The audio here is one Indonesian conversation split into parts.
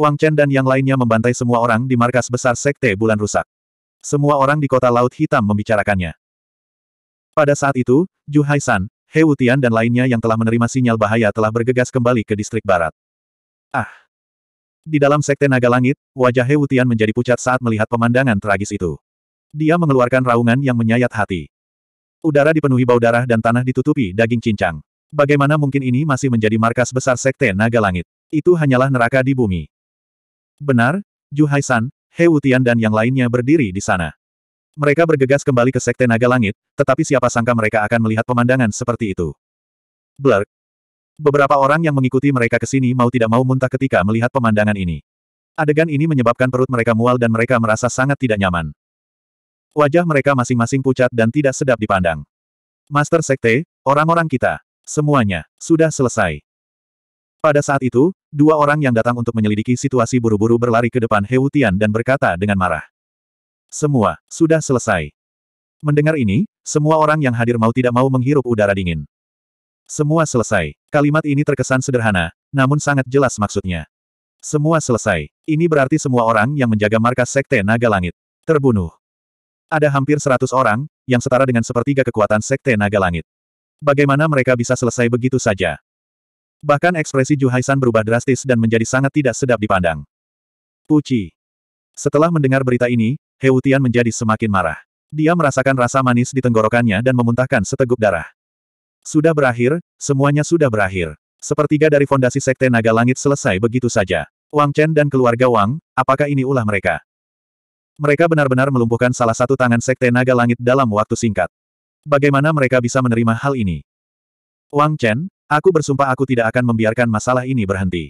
Wang Chen dan yang lainnya membantai semua orang di markas besar Sekte Bulan Rusak. Semua orang di kota Laut Hitam membicarakannya. Pada saat itu, Zhu Haisan, He Wutian dan lainnya yang telah menerima sinyal bahaya telah bergegas kembali ke distrik barat. Ah! Di dalam Sekte Naga Langit, wajah He Wutian menjadi pucat saat melihat pemandangan tragis itu. Dia mengeluarkan raungan yang menyayat hati. Udara dipenuhi bau darah dan tanah ditutupi daging cincang. Bagaimana mungkin ini masih menjadi markas besar Sekte Naga Langit? Itu hanyalah neraka di bumi. Benar, Ju Haisan, He Wutian dan yang lainnya berdiri di sana. Mereka bergegas kembali ke Sekte Naga Langit, tetapi siapa sangka mereka akan melihat pemandangan seperti itu. Blur. Beberapa orang yang mengikuti mereka ke sini mau tidak mau muntah ketika melihat pemandangan ini. Adegan ini menyebabkan perut mereka mual dan mereka merasa sangat tidak nyaman. Wajah mereka masing-masing pucat dan tidak sedap dipandang. Master Sekte, orang-orang kita, semuanya, sudah selesai. Pada saat itu, dua orang yang datang untuk menyelidiki situasi buru-buru berlari ke depan Heutian dan berkata dengan marah. Semua, sudah selesai. Mendengar ini, semua orang yang hadir mau tidak mau menghirup udara dingin. Semua selesai. Kalimat ini terkesan sederhana, namun sangat jelas maksudnya. Semua selesai. Ini berarti semua orang yang menjaga markas Sekte Naga Langit. Terbunuh. Ada hampir seratus orang, yang setara dengan sepertiga kekuatan Sekte Naga Langit. Bagaimana mereka bisa selesai begitu saja? Bahkan ekspresi Juhaisan berubah drastis dan menjadi sangat tidak sedap dipandang. Puci. Setelah mendengar berita ini, Heutian menjadi semakin marah. Dia merasakan rasa manis di tenggorokannya dan memuntahkan seteguk darah. Sudah berakhir, semuanya sudah berakhir. Sepertiga dari fondasi Sekte Naga Langit selesai begitu saja. Wang Chen dan keluarga Wang, apakah ini ulah mereka? Mereka benar-benar melumpuhkan salah satu tangan Sekte Naga Langit dalam waktu singkat. Bagaimana mereka bisa menerima hal ini? Wang Chen, aku bersumpah aku tidak akan membiarkan masalah ini berhenti.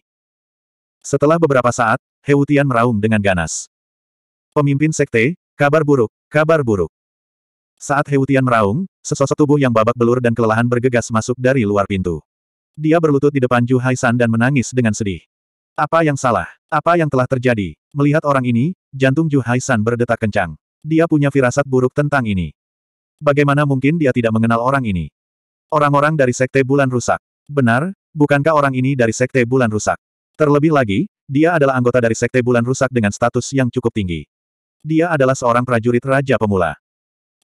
Setelah beberapa saat, He Wutian meraung dengan ganas. Pemimpin Sekte, kabar buruk, kabar buruk. Saat He Wutian meraung, sesosok tubuh yang babak belur dan kelelahan bergegas masuk dari luar pintu. Dia berlutut di depan Ju Haisan dan menangis dengan sedih. Apa yang salah? Apa yang telah terjadi? Melihat orang ini, jantung Ju Haisan berdetak kencang. Dia punya firasat buruk tentang ini. Bagaimana mungkin dia tidak mengenal orang ini? Orang-orang dari Sekte Bulan Rusak. Benar, bukankah orang ini dari Sekte Bulan Rusak? Terlebih lagi, dia adalah anggota dari Sekte Bulan Rusak dengan status yang cukup tinggi. Dia adalah seorang prajurit Raja Pemula.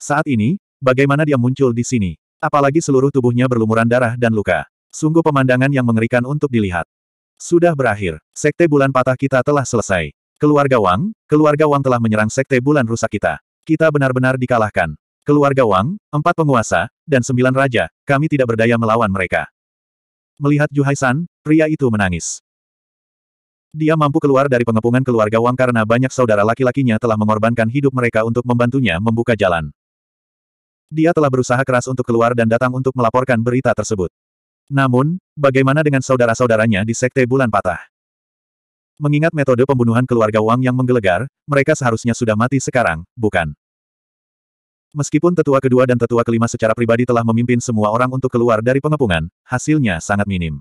Saat ini, bagaimana dia muncul di sini? Apalagi seluruh tubuhnya berlumuran darah dan luka. Sungguh pemandangan yang mengerikan untuk dilihat. Sudah berakhir. Sekte bulan patah kita telah selesai. Keluarga Wang, keluarga Wang telah menyerang sekte bulan rusak kita. Kita benar-benar dikalahkan. Keluarga Wang, empat penguasa, dan sembilan raja, kami tidak berdaya melawan mereka. Melihat Juhaisan, pria itu menangis. Dia mampu keluar dari pengepungan keluarga Wang karena banyak saudara laki-lakinya telah mengorbankan hidup mereka untuk membantunya membuka jalan. Dia telah berusaha keras untuk keluar dan datang untuk melaporkan berita tersebut. Namun, Bagaimana dengan saudara-saudaranya di Sekte Bulan Patah? Mengingat metode pembunuhan keluarga Wang yang menggelegar, mereka seharusnya sudah mati sekarang, bukan? Meskipun tetua kedua dan tetua kelima secara pribadi telah memimpin semua orang untuk keluar dari pengepungan, hasilnya sangat minim.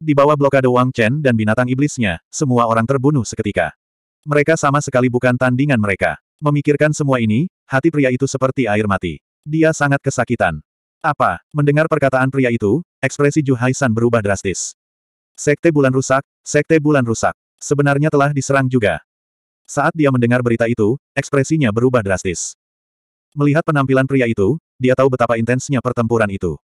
Di bawah blokade Wang Chen dan binatang iblisnya, semua orang terbunuh seketika. Mereka sama sekali bukan tandingan mereka. Memikirkan semua ini, hati pria itu seperti air mati. Dia sangat kesakitan. Apa? Mendengar perkataan pria itu, Ekspresi Zhu Haisan berubah drastis. Sekte Bulan Rusak, Sekte Bulan Rusak. Sebenarnya telah diserang juga. Saat dia mendengar berita itu, ekspresinya berubah drastis. Melihat penampilan pria itu, dia tahu betapa intensnya pertempuran itu.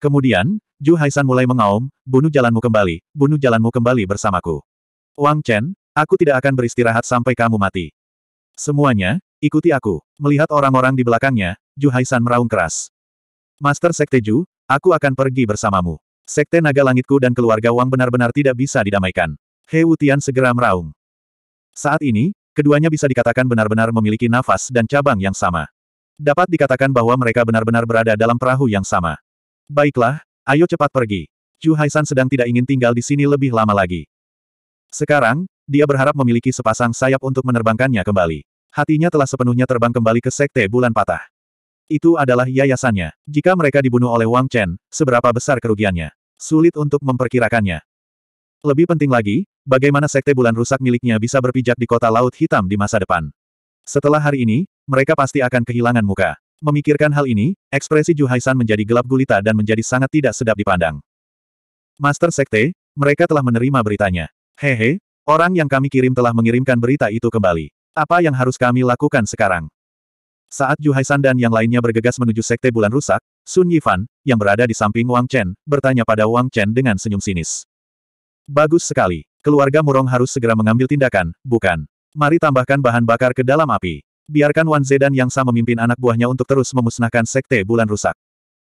Kemudian, Zhu Haisan mulai mengaum, bunuh jalanmu kembali, bunuh jalanmu kembali bersamaku. Wang Chen, aku tidak akan beristirahat sampai kamu mati. Semuanya, ikuti aku. Melihat orang-orang di belakangnya, Zhu Haisan meraung keras. Master Sekte Ju, Aku akan pergi bersamamu. Sekte naga langitku dan keluarga Wang benar-benar tidak bisa didamaikan. He Wutian segera meraung. Saat ini, keduanya bisa dikatakan benar-benar memiliki nafas dan cabang yang sama. Dapat dikatakan bahwa mereka benar-benar berada dalam perahu yang sama. Baiklah, ayo cepat pergi. Chu Haisan sedang tidak ingin tinggal di sini lebih lama lagi. Sekarang, dia berharap memiliki sepasang sayap untuk menerbangkannya kembali. Hatinya telah sepenuhnya terbang kembali ke Sekte Bulan Patah. Itu adalah yayasannya. Jika mereka dibunuh oleh Wang Chen, seberapa besar kerugiannya? Sulit untuk memperkirakannya. Lebih penting lagi, bagaimana sekte bulan rusak miliknya bisa berpijak di kota Laut Hitam di masa depan. Setelah hari ini, mereka pasti akan kehilangan muka. Memikirkan hal ini, ekspresi Ju Haisan menjadi gelap gulita dan menjadi sangat tidak sedap dipandang. Master Sekte, mereka telah menerima beritanya. Hehe, orang yang kami kirim telah mengirimkan berita itu kembali. Apa yang harus kami lakukan sekarang? Saat Yu Haisan dan yang lainnya bergegas menuju Sekte Bulan Rusak, Sun Yifan, yang berada di samping Wang Chen, bertanya pada Wang Chen dengan senyum sinis. Bagus sekali. Keluarga Murong harus segera mengambil tindakan, bukan? Mari tambahkan bahan bakar ke dalam api. Biarkan Wan Zedan yang sama memimpin anak buahnya untuk terus memusnahkan Sekte Bulan Rusak.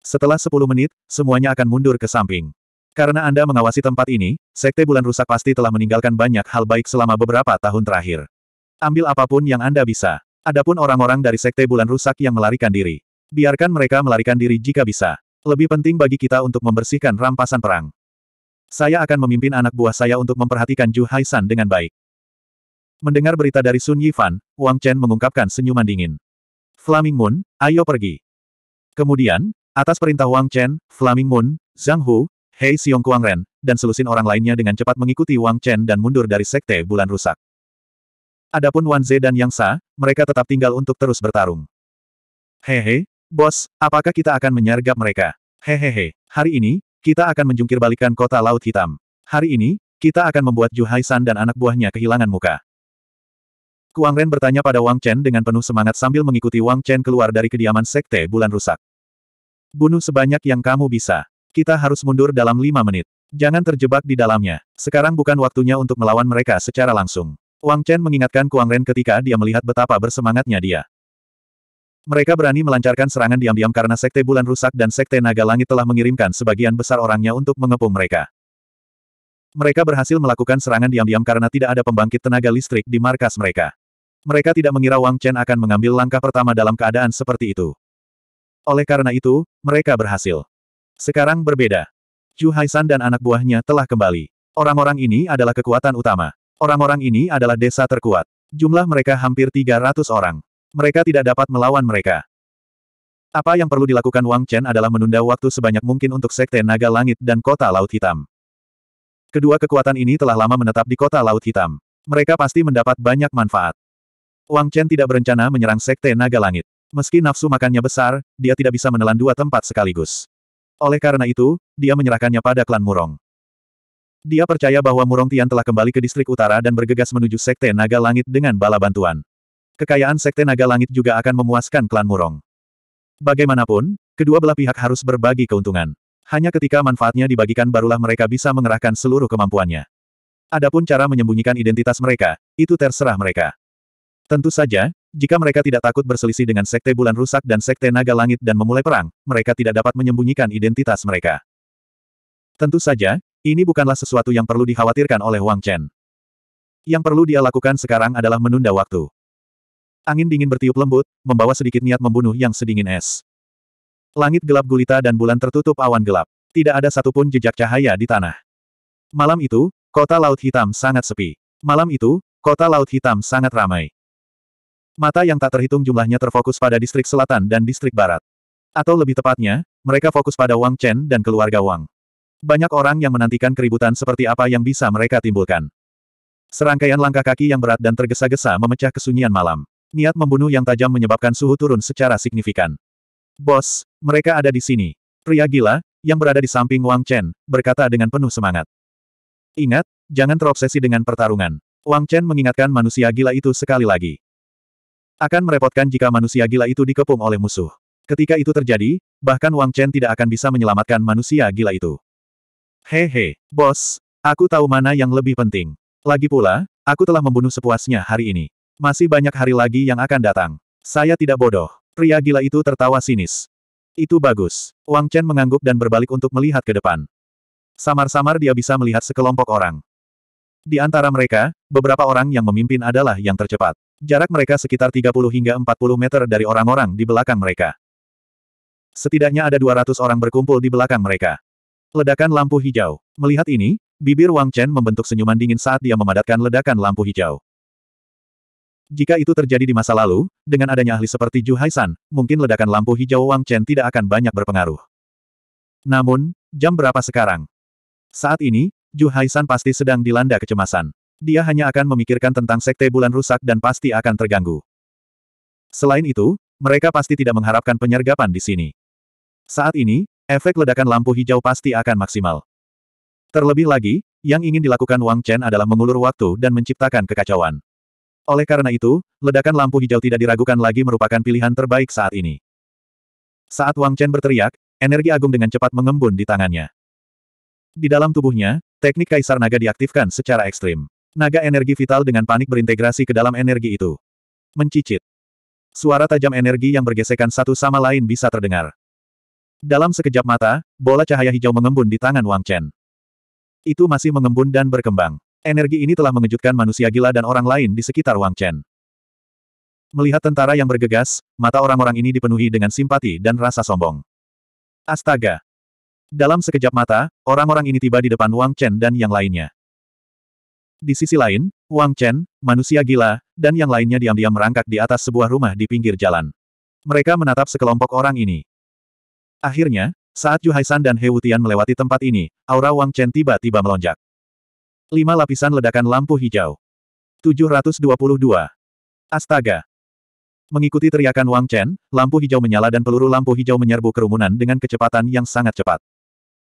Setelah 10 menit, semuanya akan mundur ke samping. Karena Anda mengawasi tempat ini, Sekte Bulan Rusak pasti telah meninggalkan banyak hal baik selama beberapa tahun terakhir. Ambil apapun yang Anda bisa. Adapun orang-orang dari Sekte Bulan Rusak yang melarikan diri. Biarkan mereka melarikan diri jika bisa. Lebih penting bagi kita untuk membersihkan rampasan perang. Saya akan memimpin anak buah saya untuk memperhatikan Ju Haisan dengan baik. Mendengar berita dari Sun Yifan, Wang Chen mengungkapkan senyuman dingin. Flaming Moon, ayo pergi. Kemudian, atas perintah Wang Chen, Flaming Moon, Zhang Hu, Hei Xiong Kuang Ren, dan selusin orang lainnya dengan cepat mengikuti Wang Chen dan mundur dari sekte bulan rusak. Adapun Wan Ze dan Yang Sa, mereka tetap tinggal untuk terus bertarung. Hehe, bos, apakah kita akan menyergap mereka? Hehehe, hari ini, kita akan menjungkir balikan kota Laut Hitam. Hari ini, kita akan membuat Ju Haisan dan anak buahnya kehilangan muka. Kuang Ren bertanya pada Wang Chen dengan penuh semangat sambil mengikuti Wang Chen keluar dari kediaman Sekte Bulan Rusak. Bunuh sebanyak yang kamu bisa. Kita harus mundur dalam lima menit. Jangan terjebak di dalamnya. Sekarang bukan waktunya untuk melawan mereka secara langsung. Wang Chen mengingatkan Kuang Ren ketika dia melihat betapa bersemangatnya dia. Mereka berani melancarkan serangan diam-diam karena Sekte Bulan Rusak dan Sekte Naga Langit telah mengirimkan sebagian besar orangnya untuk mengepung mereka. Mereka berhasil melakukan serangan diam-diam karena tidak ada pembangkit tenaga listrik di markas mereka. Mereka tidak mengira Wang Chen akan mengambil langkah pertama dalam keadaan seperti itu. Oleh karena itu, mereka berhasil. Sekarang berbeda. Hai Haisan dan anak buahnya telah kembali. Orang-orang ini adalah kekuatan utama. Orang-orang ini adalah desa terkuat. Jumlah mereka hampir 300 orang. Mereka tidak dapat melawan mereka. Apa yang perlu dilakukan Wang Chen adalah menunda waktu sebanyak mungkin untuk Sekte Naga Langit dan Kota Laut Hitam. Kedua kekuatan ini telah lama menetap di Kota Laut Hitam. Mereka pasti mendapat banyak manfaat. Wang Chen tidak berencana menyerang Sekte Naga Langit. Meski nafsu makannya besar, dia tidak bisa menelan dua tempat sekaligus. Oleh karena itu, dia menyerahkannya pada klan Murong. Dia percaya bahwa Murong Tian telah kembali ke distrik utara dan bergegas menuju Sekte Naga Langit dengan bala bantuan. Kekayaan Sekte Naga Langit juga akan memuaskan klan Murong. Bagaimanapun, kedua belah pihak harus berbagi keuntungan. Hanya ketika manfaatnya dibagikan barulah mereka bisa mengerahkan seluruh kemampuannya. Adapun cara menyembunyikan identitas mereka, itu terserah mereka. Tentu saja, jika mereka tidak takut berselisih dengan Sekte Bulan Rusak dan Sekte Naga Langit dan memulai perang, mereka tidak dapat menyembunyikan identitas mereka. Tentu saja, ini bukanlah sesuatu yang perlu dikhawatirkan oleh Wang Chen. Yang perlu dia lakukan sekarang adalah menunda waktu. Angin dingin bertiup lembut, membawa sedikit niat membunuh yang sedingin es. Langit gelap gulita dan bulan tertutup awan gelap. Tidak ada satupun jejak cahaya di tanah. Malam itu, kota Laut Hitam sangat sepi. Malam itu, kota Laut Hitam sangat ramai. Mata yang tak terhitung jumlahnya terfokus pada distrik selatan dan distrik barat. Atau lebih tepatnya, mereka fokus pada Wang Chen dan keluarga Wang. Banyak orang yang menantikan keributan seperti apa yang bisa mereka timbulkan. Serangkaian langkah kaki yang berat dan tergesa-gesa memecah kesunyian malam. Niat membunuh yang tajam menyebabkan suhu turun secara signifikan. Bos, mereka ada di sini. Pria gila, yang berada di samping Wang Chen, berkata dengan penuh semangat. Ingat, jangan terobsesi dengan pertarungan. Wang Chen mengingatkan manusia gila itu sekali lagi. Akan merepotkan jika manusia gila itu dikepung oleh musuh. Ketika itu terjadi, bahkan Wang Chen tidak akan bisa menyelamatkan manusia gila itu. Hehe, bos, aku tahu mana yang lebih penting. Lagi pula, aku telah membunuh sepuasnya hari ini. Masih banyak hari lagi yang akan datang. Saya tidak bodoh. Pria gila itu tertawa sinis. Itu bagus. Wang Chen mengangguk dan berbalik untuk melihat ke depan. Samar-samar dia bisa melihat sekelompok orang. Di antara mereka, beberapa orang yang memimpin adalah yang tercepat. Jarak mereka sekitar 30 hingga 40 meter dari orang-orang di belakang mereka. Setidaknya ada 200 orang berkumpul di belakang mereka. Ledakan lampu hijau. Melihat ini, bibir Wang Chen membentuk senyuman dingin saat dia memadatkan ledakan lampu hijau. Jika itu terjadi di masa lalu, dengan adanya ahli seperti Zhu Haisan, mungkin ledakan lampu hijau Wang Chen tidak akan banyak berpengaruh. Namun, jam berapa sekarang? Saat ini, Zhu Haisan pasti sedang dilanda kecemasan. Dia hanya akan memikirkan tentang sekte bulan rusak dan pasti akan terganggu. Selain itu, mereka pasti tidak mengharapkan penyergapan di sini. Saat ini, Efek ledakan lampu hijau pasti akan maksimal. Terlebih lagi, yang ingin dilakukan Wang Chen adalah mengulur waktu dan menciptakan kekacauan. Oleh karena itu, ledakan lampu hijau tidak diragukan lagi merupakan pilihan terbaik saat ini. Saat Wang Chen berteriak, energi agung dengan cepat mengembun di tangannya. Di dalam tubuhnya, teknik kaisar naga diaktifkan secara ekstrim. Naga energi vital dengan panik berintegrasi ke dalam energi itu. Mencicit. Suara tajam energi yang bergesekan satu sama lain bisa terdengar. Dalam sekejap mata, bola cahaya hijau mengembun di tangan Wang Chen. Itu masih mengembun dan berkembang. Energi ini telah mengejutkan manusia gila dan orang lain di sekitar Wang Chen. Melihat tentara yang bergegas, mata orang-orang ini dipenuhi dengan simpati dan rasa sombong. Astaga! Dalam sekejap mata, orang-orang ini tiba di depan Wang Chen dan yang lainnya. Di sisi lain, Wang Chen, manusia gila, dan yang lainnya diam-diam merangkak di atas sebuah rumah di pinggir jalan. Mereka menatap sekelompok orang ini. Akhirnya, saat Ju Haisan dan He Wutian melewati tempat ini, aura Wang Chen tiba-tiba melonjak. Lima lapisan ledakan lampu hijau. 722. Astaga! Mengikuti teriakan Wang Chen, lampu hijau menyala dan peluru lampu hijau menyerbu kerumunan dengan kecepatan yang sangat cepat.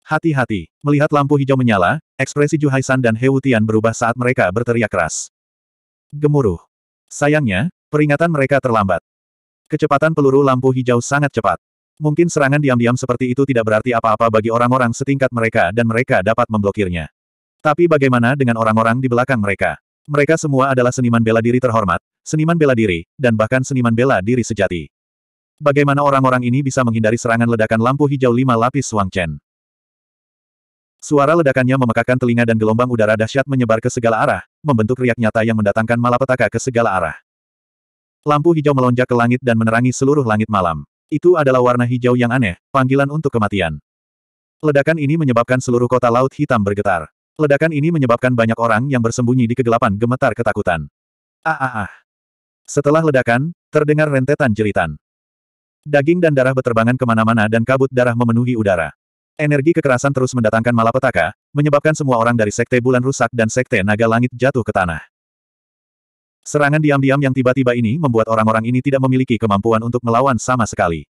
Hati-hati, melihat lampu hijau menyala, ekspresi Ju Haisan dan He Wutian berubah saat mereka berteriak keras. Gemuruh. Sayangnya, peringatan mereka terlambat. Kecepatan peluru lampu hijau sangat cepat. Mungkin serangan diam-diam seperti itu tidak berarti apa-apa bagi orang-orang setingkat mereka dan mereka dapat memblokirnya. Tapi bagaimana dengan orang-orang di belakang mereka? Mereka semua adalah seniman bela diri terhormat, seniman bela diri, dan bahkan seniman bela diri sejati. Bagaimana orang-orang ini bisa menghindari serangan ledakan lampu hijau lima lapis Wang Chen? Suara ledakannya memekakan telinga dan gelombang udara dahsyat menyebar ke segala arah, membentuk riak nyata yang mendatangkan malapetaka ke segala arah. Lampu hijau melonjak ke langit dan menerangi seluruh langit malam. Itu adalah warna hijau yang aneh, panggilan untuk kematian. Ledakan ini menyebabkan seluruh kota Laut Hitam bergetar. Ledakan ini menyebabkan banyak orang yang bersembunyi di kegelapan gemetar ketakutan. Ah ah ah. Setelah ledakan, terdengar rentetan jeritan. Daging dan darah beterbangan kemana-mana dan kabut darah memenuhi udara. Energi kekerasan terus mendatangkan malapetaka, menyebabkan semua orang dari Sekte Bulan rusak dan Sekte Naga Langit jatuh ke tanah. Serangan diam-diam yang tiba-tiba ini membuat orang-orang ini tidak memiliki kemampuan untuk melawan sama sekali.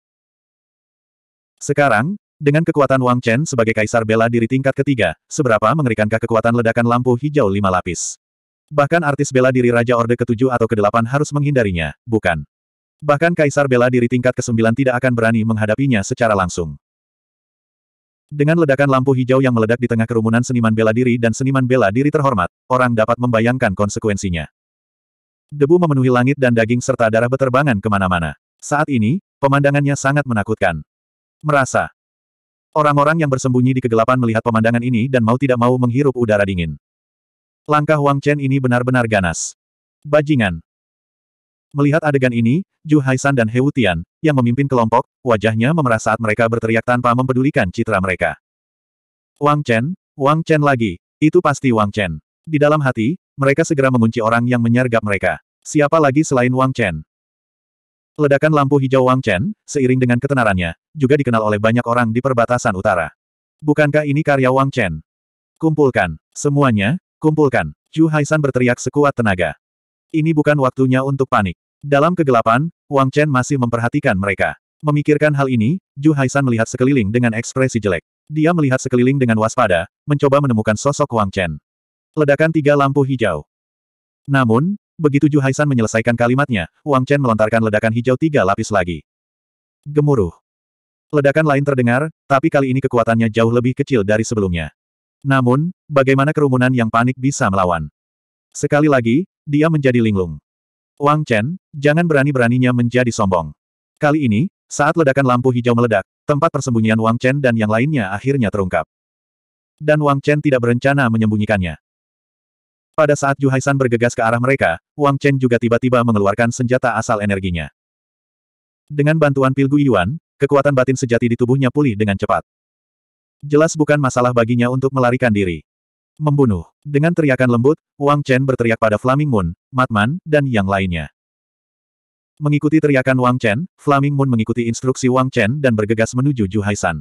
Sekarang, dengan kekuatan Wang Chen sebagai kaisar bela diri tingkat ketiga, seberapa mengerikankah kekuatan ledakan lampu hijau lima lapis? Bahkan artis bela diri Raja Orde ke-7 atau ke-8 harus menghindarinya, bukan? Bahkan kaisar bela diri tingkat ke-9 tidak akan berani menghadapinya secara langsung. Dengan ledakan lampu hijau yang meledak di tengah kerumunan seniman bela diri dan seniman bela diri terhormat, orang dapat membayangkan konsekuensinya. Debu memenuhi langit dan daging serta darah beterbangan kemana-mana. Saat ini, pemandangannya sangat menakutkan. Merasa. Orang-orang yang bersembunyi di kegelapan melihat pemandangan ini dan mau tidak mau menghirup udara dingin. Langkah Wang Chen ini benar-benar ganas. Bajingan. Melihat adegan ini, Zhu Haisan dan He Wutian, yang memimpin kelompok, wajahnya memerah saat mereka berteriak tanpa mempedulikan citra mereka. Wang Chen, Wang Chen lagi, itu pasti Wang Chen. Di dalam hati, mereka segera mengunci orang yang menyergap mereka. Siapa lagi selain Wang Chen? Ledakan lampu hijau Wang Chen, seiring dengan ketenarannya, juga dikenal oleh banyak orang di perbatasan utara. Bukankah ini karya Wang Chen? Kumpulkan. Semuanya, kumpulkan. Chu Haisan berteriak sekuat tenaga. Ini bukan waktunya untuk panik. Dalam kegelapan, Wang Chen masih memperhatikan mereka. Memikirkan hal ini, Ju Haisan melihat sekeliling dengan ekspresi jelek. Dia melihat sekeliling dengan waspada, mencoba menemukan sosok Wang Chen. Ledakan tiga lampu hijau. Namun, begitu Ju Haisan menyelesaikan kalimatnya, Wang Chen melontarkan ledakan hijau tiga lapis lagi. Gemuruh. Ledakan lain terdengar, tapi kali ini kekuatannya jauh lebih kecil dari sebelumnya. Namun, bagaimana kerumunan yang panik bisa melawan? Sekali lagi, dia menjadi linglung. Wang Chen, jangan berani-beraninya menjadi sombong. Kali ini, saat ledakan lampu hijau meledak, tempat persembunyian Wang Chen dan yang lainnya akhirnya terungkap. Dan Wang Chen tidak berencana menyembunyikannya. Pada saat Juhaisan bergegas ke arah mereka, Wang Chen juga tiba-tiba mengeluarkan senjata asal energinya. Dengan bantuan pil Guiyuan, kekuatan batin sejati di tubuhnya pulih dengan cepat. Jelas bukan masalah baginya untuk melarikan diri. Membunuh. Dengan teriakan lembut, Wang Chen berteriak pada Flaming Moon, Matman, dan yang lainnya. Mengikuti teriakan Wang Chen, Flaming Moon mengikuti instruksi Wang Chen dan bergegas menuju Juhaisan.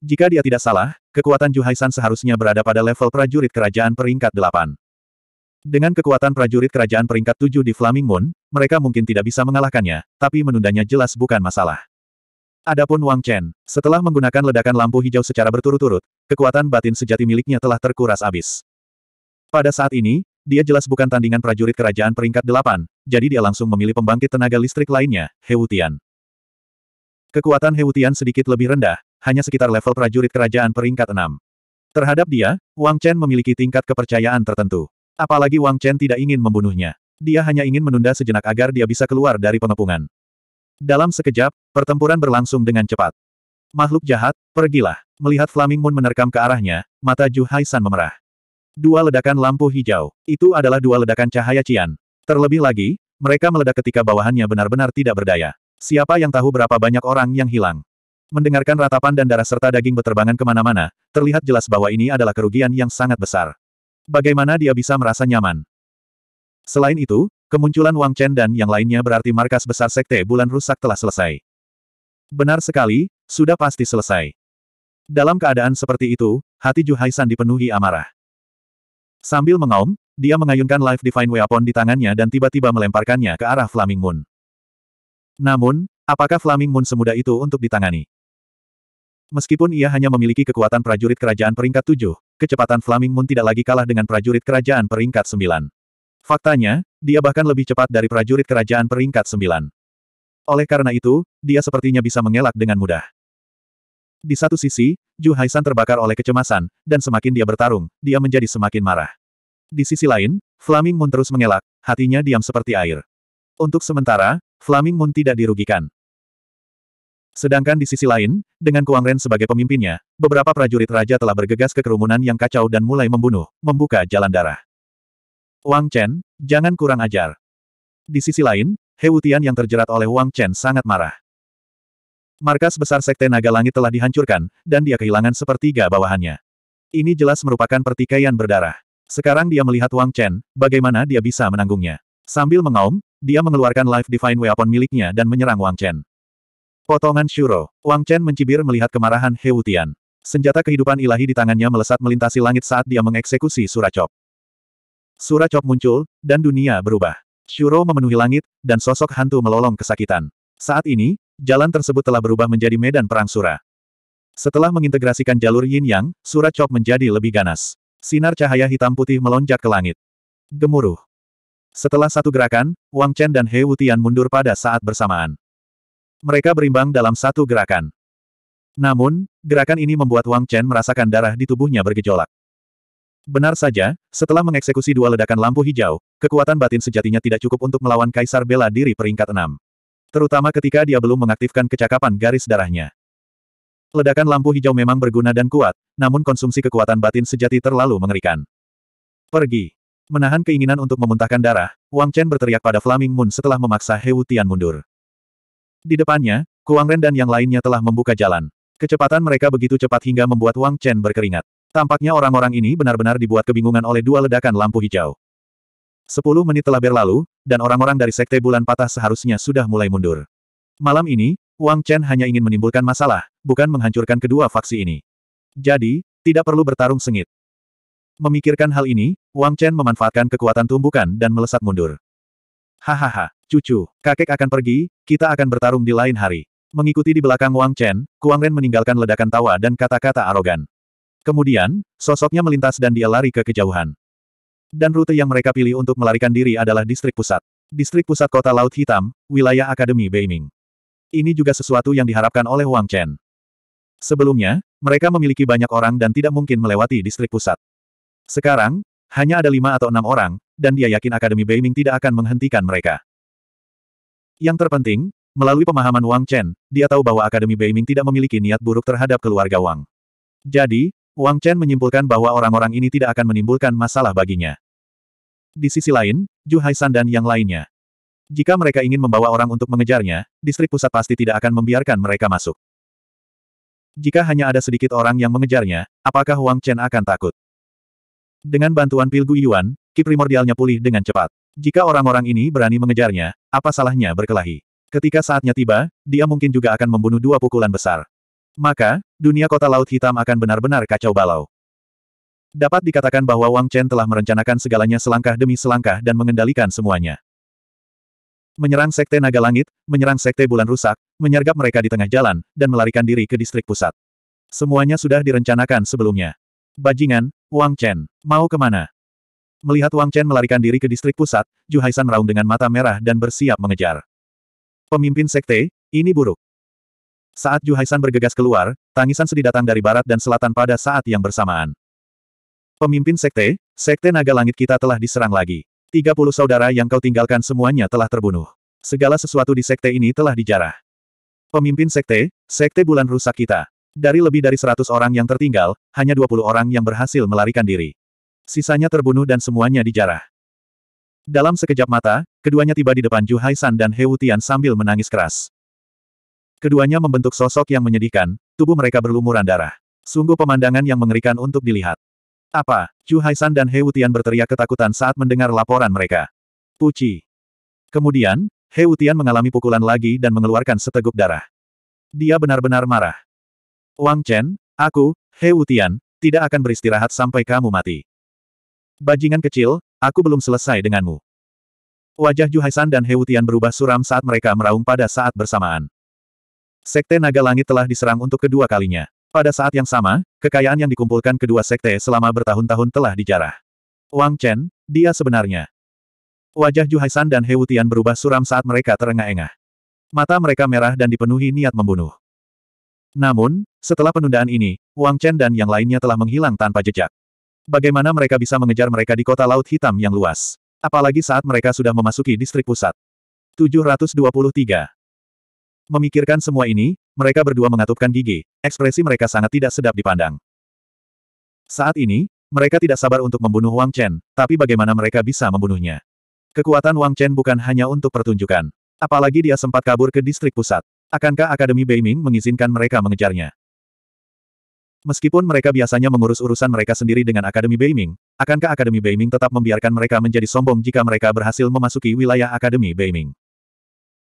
Jika dia tidak salah, kekuatan Juhaisan seharusnya berada pada level prajurit kerajaan peringkat 8. Dengan kekuatan prajurit kerajaan peringkat 7 di Flaming Moon, mereka mungkin tidak bisa mengalahkannya, tapi menundanya jelas bukan masalah. Adapun Wang Chen, setelah menggunakan ledakan lampu hijau secara berturut-turut, kekuatan batin sejati miliknya telah terkuras abis. Pada saat ini, dia jelas bukan tandingan prajurit kerajaan peringkat 8, jadi dia langsung memilih pembangkit tenaga listrik lainnya, Heutian. Kekuatan Heutian sedikit lebih rendah, hanya sekitar level prajurit kerajaan peringkat 6. Terhadap dia, Wang Chen memiliki tingkat kepercayaan tertentu. Apalagi Wang Chen tidak ingin membunuhnya. Dia hanya ingin menunda sejenak agar dia bisa keluar dari pengepungan. Dalam sekejap, pertempuran berlangsung dengan cepat. Makhluk jahat, pergilah. Melihat Flaming Moon menerkam ke arahnya, mata Ju Haisan memerah. Dua ledakan lampu hijau. Itu adalah dua ledakan cahaya Cian. Terlebih lagi, mereka meledak ketika bawahannya benar-benar tidak berdaya. Siapa yang tahu berapa banyak orang yang hilang? Mendengarkan ratapan dan darah serta daging beterbangan kemana-mana, terlihat jelas bahwa ini adalah kerugian yang sangat besar. Bagaimana dia bisa merasa nyaman? Selain itu, kemunculan Wang Chen dan yang lainnya berarti markas besar Sekte Bulan Rusak telah selesai. Benar sekali, sudah pasti selesai. Dalam keadaan seperti itu, hati Ju Haisan dipenuhi amarah. Sambil mengaum, dia mengayunkan Life Divine Weapon di tangannya dan tiba-tiba melemparkannya ke arah Flaming Moon. Namun, apakah Flaming Moon semudah itu untuk ditangani? Meskipun ia hanya memiliki kekuatan prajurit kerajaan peringkat 7, kecepatan Flaming Moon tidak lagi kalah dengan prajurit kerajaan peringkat 9. Faktanya, dia bahkan lebih cepat dari prajurit kerajaan peringkat 9. Oleh karena itu, dia sepertinya bisa mengelak dengan mudah. Di satu sisi, Ju Haisan terbakar oleh kecemasan, dan semakin dia bertarung, dia menjadi semakin marah. Di sisi lain, Flaming Moon terus mengelak, hatinya diam seperti air. Untuk sementara, Flaming Moon tidak dirugikan. Sedangkan di sisi lain, dengan Kuang Ren sebagai pemimpinnya, beberapa prajurit raja telah bergegas ke kerumunan yang kacau dan mulai membunuh, membuka jalan darah. Wang Chen, jangan kurang ajar. Di sisi lain, He Wutian yang terjerat oleh Wang Chen sangat marah. Markas besar Sekte Naga Langit telah dihancurkan, dan dia kehilangan sepertiga bawahannya. Ini jelas merupakan pertikaian berdarah. Sekarang dia melihat Wang Chen, bagaimana dia bisa menanggungnya. Sambil mengaum, dia mengeluarkan Life Divine Weapon miliknya dan menyerang Wang Chen. Potongan Shuro. Wang Chen mencibir melihat kemarahan He Wutian. Senjata kehidupan ilahi di tangannya melesat melintasi langit saat dia mengeksekusi Suracop. Suracop muncul, dan dunia berubah. Shuro memenuhi langit, dan sosok hantu melolong kesakitan. Saat ini, jalan tersebut telah berubah menjadi medan perang Sura. Setelah mengintegrasikan jalur yin-yang, Suracop menjadi lebih ganas. Sinar cahaya hitam putih melonjak ke langit. Gemuruh. Setelah satu gerakan, Wang Chen dan He Wutian mundur pada saat bersamaan. Mereka berimbang dalam satu gerakan. Namun, gerakan ini membuat Wang Chen merasakan darah di tubuhnya bergejolak. Benar saja, setelah mengeksekusi dua ledakan lampu hijau, kekuatan batin sejatinya tidak cukup untuk melawan Kaisar Bela Diri peringkat 6. Terutama ketika dia belum mengaktifkan kecakapan garis darahnya. Ledakan lampu hijau memang berguna dan kuat, namun konsumsi kekuatan batin sejati terlalu mengerikan. Pergi. Menahan keinginan untuk memuntahkan darah, Wang Chen berteriak pada Flaming Moon setelah memaksa Heu Tian mundur. Di depannya, Kuang Ren dan yang lainnya telah membuka jalan. Kecepatan mereka begitu cepat hingga membuat Wang Chen berkeringat. Tampaknya orang-orang ini benar-benar dibuat kebingungan oleh dua ledakan lampu hijau. Sepuluh menit telah berlalu, dan orang-orang dari Sekte Bulan Patah seharusnya sudah mulai mundur. Malam ini, Wang Chen hanya ingin menimbulkan masalah, bukan menghancurkan kedua faksi ini. Jadi, tidak perlu bertarung sengit. Memikirkan hal ini, Wang Chen memanfaatkan kekuatan tumbukan dan melesat mundur. Hahaha, cucu, kakek akan pergi, kita akan bertarung di lain hari. Mengikuti di belakang Wang Chen, Kuang Ren meninggalkan ledakan tawa dan kata-kata arogan. Kemudian, sosoknya melintas dan dia lari ke kejauhan. Dan rute yang mereka pilih untuk melarikan diri adalah distrik pusat. Distrik pusat kota Laut Hitam, wilayah Akademi Beiming. Ini juga sesuatu yang diharapkan oleh Wang Chen. Sebelumnya, mereka memiliki banyak orang dan tidak mungkin melewati distrik pusat. Sekarang, hanya ada lima atau enam orang, dan dia yakin Akademi Beiming tidak akan menghentikan mereka. Yang terpenting, melalui pemahaman Wang Chen, dia tahu bahwa Akademi Beiming tidak memiliki niat buruk terhadap keluarga Wang. Jadi, Wang Chen menyimpulkan bahwa orang-orang ini tidak akan menimbulkan masalah baginya. Di sisi lain, Ju Haisan dan yang lainnya. Jika mereka ingin membawa orang untuk mengejarnya, distrik pusat pasti tidak akan membiarkan mereka masuk. Jika hanya ada sedikit orang yang mengejarnya, apakah Wang Chen akan takut? Dengan bantuan Pilgu Yuan, ki primordialnya pulih dengan cepat. Jika orang-orang ini berani mengejarnya, apa salahnya berkelahi? Ketika saatnya tiba, dia mungkin juga akan membunuh dua pukulan besar. Maka, dunia kota Laut Hitam akan benar-benar kacau balau. Dapat dikatakan bahwa Wang Chen telah merencanakan segalanya selangkah demi selangkah dan mengendalikan semuanya. Menyerang Sekte Naga Langit, menyerang Sekte Bulan Rusak, menyergap mereka di tengah jalan, dan melarikan diri ke distrik pusat. Semuanya sudah direncanakan sebelumnya. Bajingan, Wang Chen, mau kemana? Melihat Wang Chen melarikan diri ke distrik pusat, Ju Haisan meraung dengan mata merah dan bersiap mengejar. Pemimpin sekte, ini buruk. Saat Ju Haisan bergegas keluar, tangisan sedih datang dari barat dan selatan pada saat yang bersamaan. Pemimpin sekte, sekte naga langit kita telah diserang lagi. 30 saudara yang kau tinggalkan semuanya telah terbunuh. Segala sesuatu di sekte ini telah dijarah. Pemimpin sekte, sekte bulan rusak kita. Dari lebih dari 100 orang yang tertinggal, hanya 20 orang yang berhasil melarikan diri. Sisanya terbunuh dan semuanya dijarah. Dalam sekejap mata, keduanya tiba di depan Ju Haisan dan He Wutian sambil menangis keras. Keduanya membentuk sosok yang menyedihkan, tubuh mereka berlumuran darah. Sungguh pemandangan yang mengerikan untuk dilihat. Apa? Chu Haisan dan He Wutian berteriak ketakutan saat mendengar laporan mereka. Puci. Kemudian, He Wutian mengalami pukulan lagi dan mengeluarkan seteguk darah. Dia benar-benar marah. Wang Chen, aku, He Wutian, tidak akan beristirahat sampai kamu mati. Bajingan kecil, aku belum selesai denganmu. Wajah Juhaisan dan He Wutian berubah suram saat mereka meraung pada saat bersamaan. Sekte Naga Langit telah diserang untuk kedua kalinya. Pada saat yang sama, kekayaan yang dikumpulkan kedua sekte selama bertahun-tahun telah dijarah. Wang Chen, dia sebenarnya. Wajah Juhaisan dan He Wutian berubah suram saat mereka terengah-engah. Mata mereka merah dan dipenuhi niat membunuh. Namun, setelah penundaan ini, Wang Chen dan yang lainnya telah menghilang tanpa jejak. Bagaimana mereka bisa mengejar mereka di kota Laut Hitam yang luas? Apalagi saat mereka sudah memasuki distrik pusat. 723. Memikirkan semua ini, mereka berdua mengatupkan gigi, ekspresi mereka sangat tidak sedap dipandang. Saat ini, mereka tidak sabar untuk membunuh Wang Chen, tapi bagaimana mereka bisa membunuhnya? Kekuatan Wang Chen bukan hanya untuk pertunjukan. Apalagi dia sempat kabur ke distrik pusat. Akankah Akademi Beiming mengizinkan mereka mengejarnya? Meskipun mereka biasanya mengurus urusan mereka sendiri dengan Akademi Beiming, akankah Akademi Beiming tetap membiarkan mereka menjadi sombong jika mereka berhasil memasuki wilayah Akademi Beiming?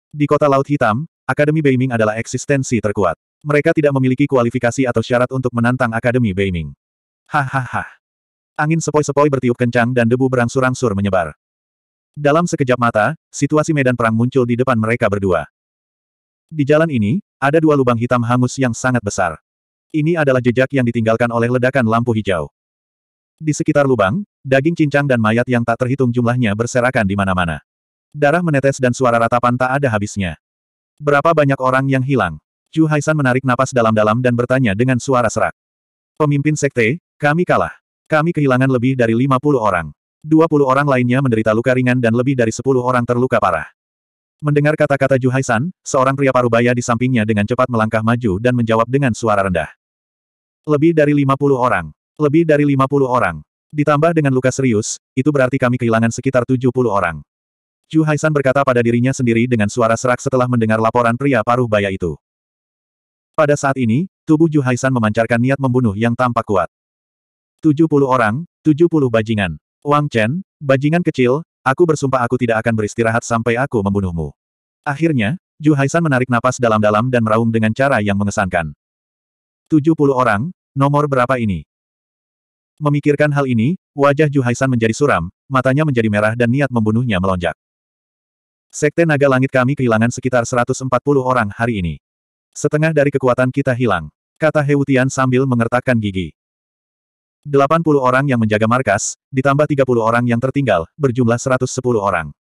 Di kota Laut Hitam, Akademi Beiming adalah eksistensi terkuat. Mereka tidak memiliki kualifikasi atau syarat untuk menantang Akademi Beiming. Hahaha. Angin sepoi-sepoi bertiup kencang dan debu berangsur-angsur menyebar. Dalam sekejap mata, situasi medan perang muncul di depan mereka berdua. Di jalan ini, ada dua lubang hitam hangus yang sangat besar. Ini adalah jejak yang ditinggalkan oleh ledakan lampu hijau. Di sekitar lubang, daging cincang dan mayat yang tak terhitung jumlahnya berserakan di mana-mana. Darah menetes dan suara ratapan tak ada habisnya. Berapa banyak orang yang hilang? Chu Haisan menarik napas dalam-dalam dan bertanya dengan suara serak. Pemimpin sekte, kami kalah. Kami kehilangan lebih dari 50 orang. 20 orang lainnya menderita luka ringan dan lebih dari 10 orang terluka parah. Mendengar kata-kata Juhaisan, Haisan, seorang pria parubaya di sampingnya dengan cepat melangkah maju dan menjawab dengan suara rendah. Lebih dari 50 orang. Lebih dari 50 orang. Ditambah dengan luka serius, itu berarti kami kehilangan sekitar 70 orang. Juhaisan Haisan berkata pada dirinya sendiri dengan suara serak setelah mendengar laporan pria paruh baya itu. Pada saat ini, tubuh Juhaisan Haisan memancarkan niat membunuh yang tampak kuat. 70 orang, 70 bajingan. Wang Chen, bajingan kecil, Aku bersumpah aku tidak akan beristirahat sampai aku membunuhmu. Akhirnya, Ju Haisan menarik napas dalam-dalam dan meraung dengan cara yang mengesankan. 70 orang, nomor berapa ini? Memikirkan hal ini, wajah Ju Haisan menjadi suram, matanya menjadi merah dan niat membunuhnya melonjak. Sekte Naga Langit kami kehilangan sekitar 140 orang hari ini. Setengah dari kekuatan kita hilang, kata Heutian sambil mengertakkan gigi. 80 orang yang menjaga markas, ditambah 30 orang yang tertinggal, berjumlah 110 orang.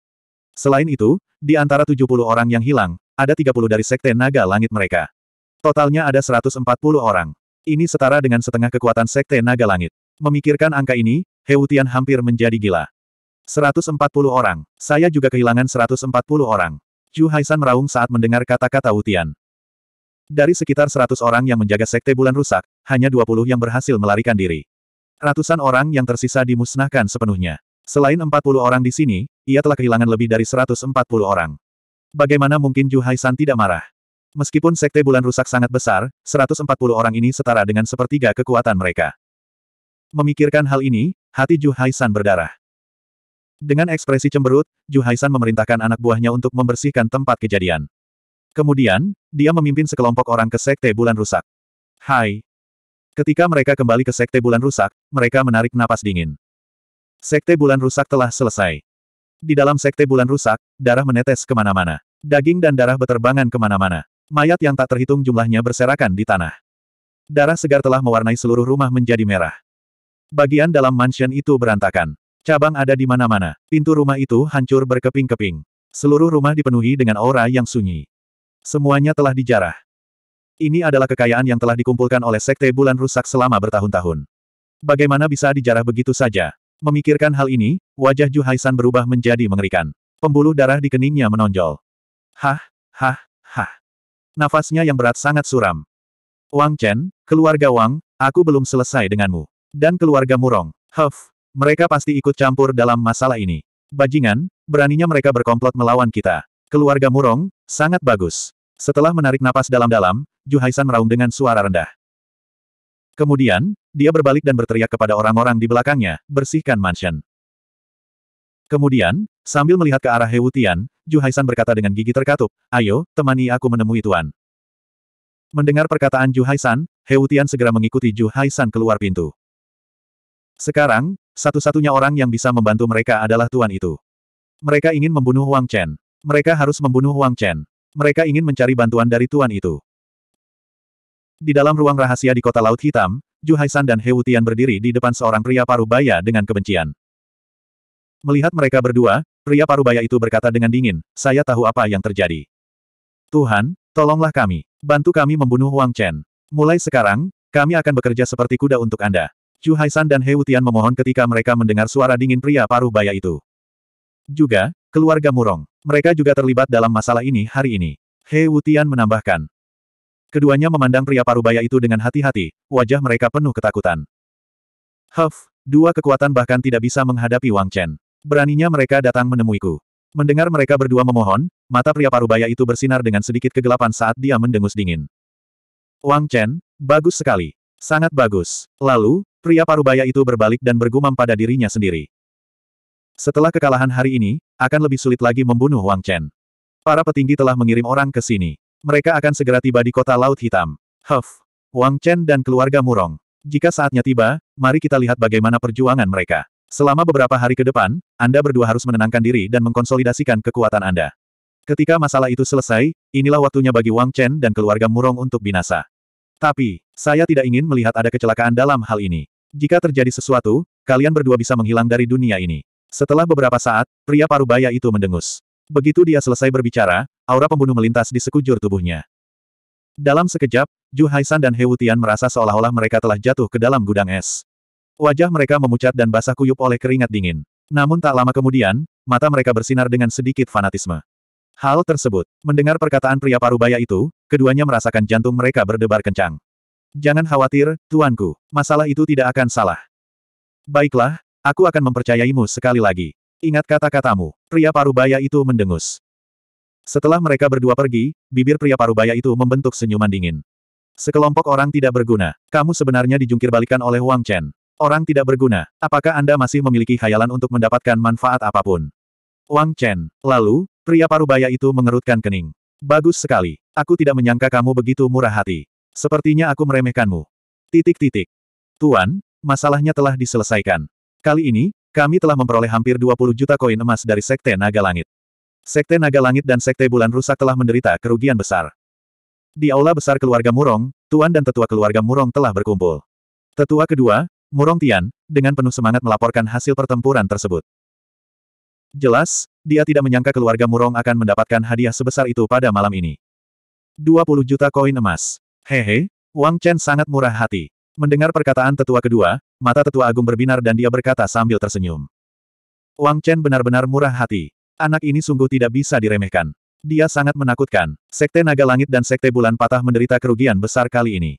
Selain itu, di antara 70 orang yang hilang, ada 30 dari Sekte Naga Langit mereka. Totalnya ada 140 orang. Ini setara dengan setengah kekuatan Sekte Naga Langit. Memikirkan angka ini, Heutian hampir menjadi gila. 140 orang. Saya juga kehilangan 140 orang. Ju Haisan meraung saat mendengar kata-kata Wutian. Dari sekitar 100 orang yang menjaga Sekte Bulan Rusak, hanya 20 yang berhasil melarikan diri. Ratusan orang yang tersisa dimusnahkan sepenuhnya. Selain 40 orang di sini, ia telah kehilangan lebih dari 140 orang. Bagaimana mungkin Ju Haisan tidak marah? Meskipun Sekte Bulan Rusak sangat besar, 140 orang ini setara dengan sepertiga kekuatan mereka. Memikirkan hal ini, hati Ju Haisan berdarah. Dengan ekspresi cemberut, Ju Haisan memerintahkan anak buahnya untuk membersihkan tempat kejadian. Kemudian, dia memimpin sekelompok orang ke Sekte Bulan Rusak. Hai, Ketika mereka kembali ke Sekte Bulan Rusak, mereka menarik napas dingin. Sekte Bulan Rusak telah selesai. Di dalam Sekte Bulan Rusak, darah menetes kemana-mana. Daging dan darah beterbangan kemana-mana. Mayat yang tak terhitung jumlahnya berserakan di tanah. Darah segar telah mewarnai seluruh rumah menjadi merah. Bagian dalam mansion itu berantakan. Cabang ada di mana-mana. Pintu rumah itu hancur berkeping-keping. Seluruh rumah dipenuhi dengan aura yang sunyi. Semuanya telah dijarah. Ini adalah kekayaan yang telah dikumpulkan oleh Sekte Bulan Rusak selama bertahun-tahun. Bagaimana bisa dijarah begitu saja? Memikirkan hal ini, wajah Ju Haisan berubah menjadi mengerikan. Pembuluh darah di keningnya menonjol. Hah, hah, hah. Nafasnya yang berat sangat suram. Wang Chen, keluarga Wang, aku belum selesai denganmu. Dan keluarga Murong, Huff, mereka pasti ikut campur dalam masalah ini. Bajingan, beraninya mereka berkomplot melawan kita. Keluarga Murong, sangat bagus. Setelah menarik napas dalam-dalam, Juhaisan meraung dengan suara rendah. Kemudian, dia berbalik dan berteriak kepada orang-orang di belakangnya, bersihkan mansion. Kemudian, sambil melihat ke arah Hewutian, Juhaisan berkata dengan gigi terkatup, ayo, temani aku menemui Tuan. Mendengar perkataan Juhaisan, Hewutian segera mengikuti Juhaisan keluar pintu. Sekarang, satu-satunya orang yang bisa membantu mereka adalah Tuan itu. Mereka ingin membunuh Wang Chen. Mereka harus membunuh Wang Chen. Mereka ingin mencari bantuan dari Tuan itu. Di dalam ruang rahasia di kota Laut Hitam, Zhu Haisan dan He Wutian berdiri di depan seorang pria parubaya dengan kebencian. Melihat mereka berdua, pria parubaya itu berkata dengan dingin, saya tahu apa yang terjadi. Tuhan, tolonglah kami. Bantu kami membunuh Wang Chen. Mulai sekarang, kami akan bekerja seperti kuda untuk Anda. Zhu Haisan dan He Wutian memohon ketika mereka mendengar suara dingin pria parubaya itu. Juga, keluarga Murong. Mereka juga terlibat dalam masalah ini hari ini. He Wutian menambahkan, Keduanya memandang pria parubaya itu dengan hati-hati, wajah mereka penuh ketakutan. Huff, dua kekuatan bahkan tidak bisa menghadapi Wang Chen. Beraninya mereka datang menemuiku. Mendengar mereka berdua memohon, mata pria parubaya itu bersinar dengan sedikit kegelapan saat dia mendengus dingin. Wang Chen, bagus sekali. Sangat bagus. Lalu, pria parubaya itu berbalik dan bergumam pada dirinya sendiri. Setelah kekalahan hari ini, akan lebih sulit lagi membunuh Wang Chen. Para petinggi telah mengirim orang ke sini. Mereka akan segera tiba di kota Laut Hitam. Huff! Wang Chen dan keluarga Murong. Jika saatnya tiba, mari kita lihat bagaimana perjuangan mereka. Selama beberapa hari ke depan, Anda berdua harus menenangkan diri dan mengkonsolidasikan kekuatan Anda. Ketika masalah itu selesai, inilah waktunya bagi Wang Chen dan keluarga Murong untuk binasa. Tapi, saya tidak ingin melihat ada kecelakaan dalam hal ini. Jika terjadi sesuatu, kalian berdua bisa menghilang dari dunia ini. Setelah beberapa saat, pria parubaya itu mendengus. Begitu dia selesai berbicara, aura pembunuh melintas di sekujur tubuhnya. Dalam sekejap, Ju Haisan dan He Wutian merasa seolah-olah mereka telah jatuh ke dalam gudang es. Wajah mereka memucat dan basah kuyup oleh keringat dingin. Namun tak lama kemudian, mata mereka bersinar dengan sedikit fanatisme. Hal tersebut, mendengar perkataan pria parubaya itu, keduanya merasakan jantung mereka berdebar kencang. Jangan khawatir, tuanku, masalah itu tidak akan salah. Baiklah, aku akan mempercayaimu sekali lagi. Ingat kata-katamu, pria parubaya itu mendengus. Setelah mereka berdua pergi, bibir pria parubaya itu membentuk senyuman dingin. Sekelompok orang tidak berguna. Kamu sebenarnya dijungkirbalikan oleh Wang Chen. Orang tidak berguna. Apakah Anda masih memiliki khayalan untuk mendapatkan manfaat apapun? Wang Chen. Lalu, pria parubaya itu mengerutkan kening. Bagus sekali. Aku tidak menyangka kamu begitu murah hati. Sepertinya aku meremehkanmu. Titik-titik. Tuan, masalahnya telah diselesaikan. Kali ini, kami telah memperoleh hampir 20 juta koin emas dari Sekte Naga Langit. Sekte Naga Langit dan Sekte Bulan Rusak telah menderita kerugian besar. Di aula besar keluarga Murong, Tuan dan tetua keluarga Murong telah berkumpul. Tetua kedua, Murong Tian, dengan penuh semangat melaporkan hasil pertempuran tersebut. Jelas, dia tidak menyangka keluarga Murong akan mendapatkan hadiah sebesar itu pada malam ini. 20 juta koin emas. Hehe, Wang Chen sangat murah hati. Mendengar perkataan tetua kedua, mata tetua agung berbinar dan dia berkata sambil tersenyum. Wang Chen benar-benar murah hati. Anak ini sungguh tidak bisa diremehkan. Dia sangat menakutkan. Sekte Naga Langit dan Sekte Bulan Patah menderita kerugian besar kali ini.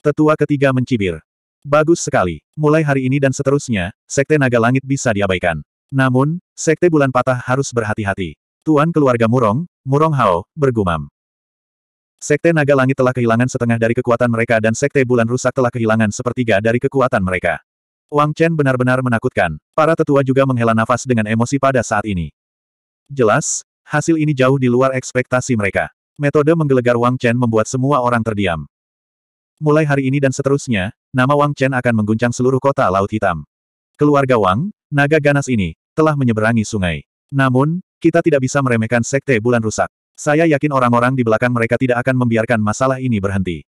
Tetua ketiga mencibir. Bagus sekali. Mulai hari ini dan seterusnya, Sekte Naga Langit bisa diabaikan. Namun, Sekte Bulan Patah harus berhati-hati. Tuan keluarga Murong, Murong Hao, bergumam. Sekte Naga Langit telah kehilangan setengah dari kekuatan mereka dan Sekte Bulan Rusak telah kehilangan sepertiga dari kekuatan mereka. Wang Chen benar-benar menakutkan. Para tetua juga menghela nafas dengan emosi pada saat ini. Jelas, hasil ini jauh di luar ekspektasi mereka. Metode menggelegar Wang Chen membuat semua orang terdiam. Mulai hari ini dan seterusnya, nama Wang Chen akan mengguncang seluruh kota Laut Hitam. Keluarga Wang, naga ganas ini, telah menyeberangi sungai. Namun, kita tidak bisa meremehkan sekte bulan rusak. Saya yakin orang-orang di belakang mereka tidak akan membiarkan masalah ini berhenti.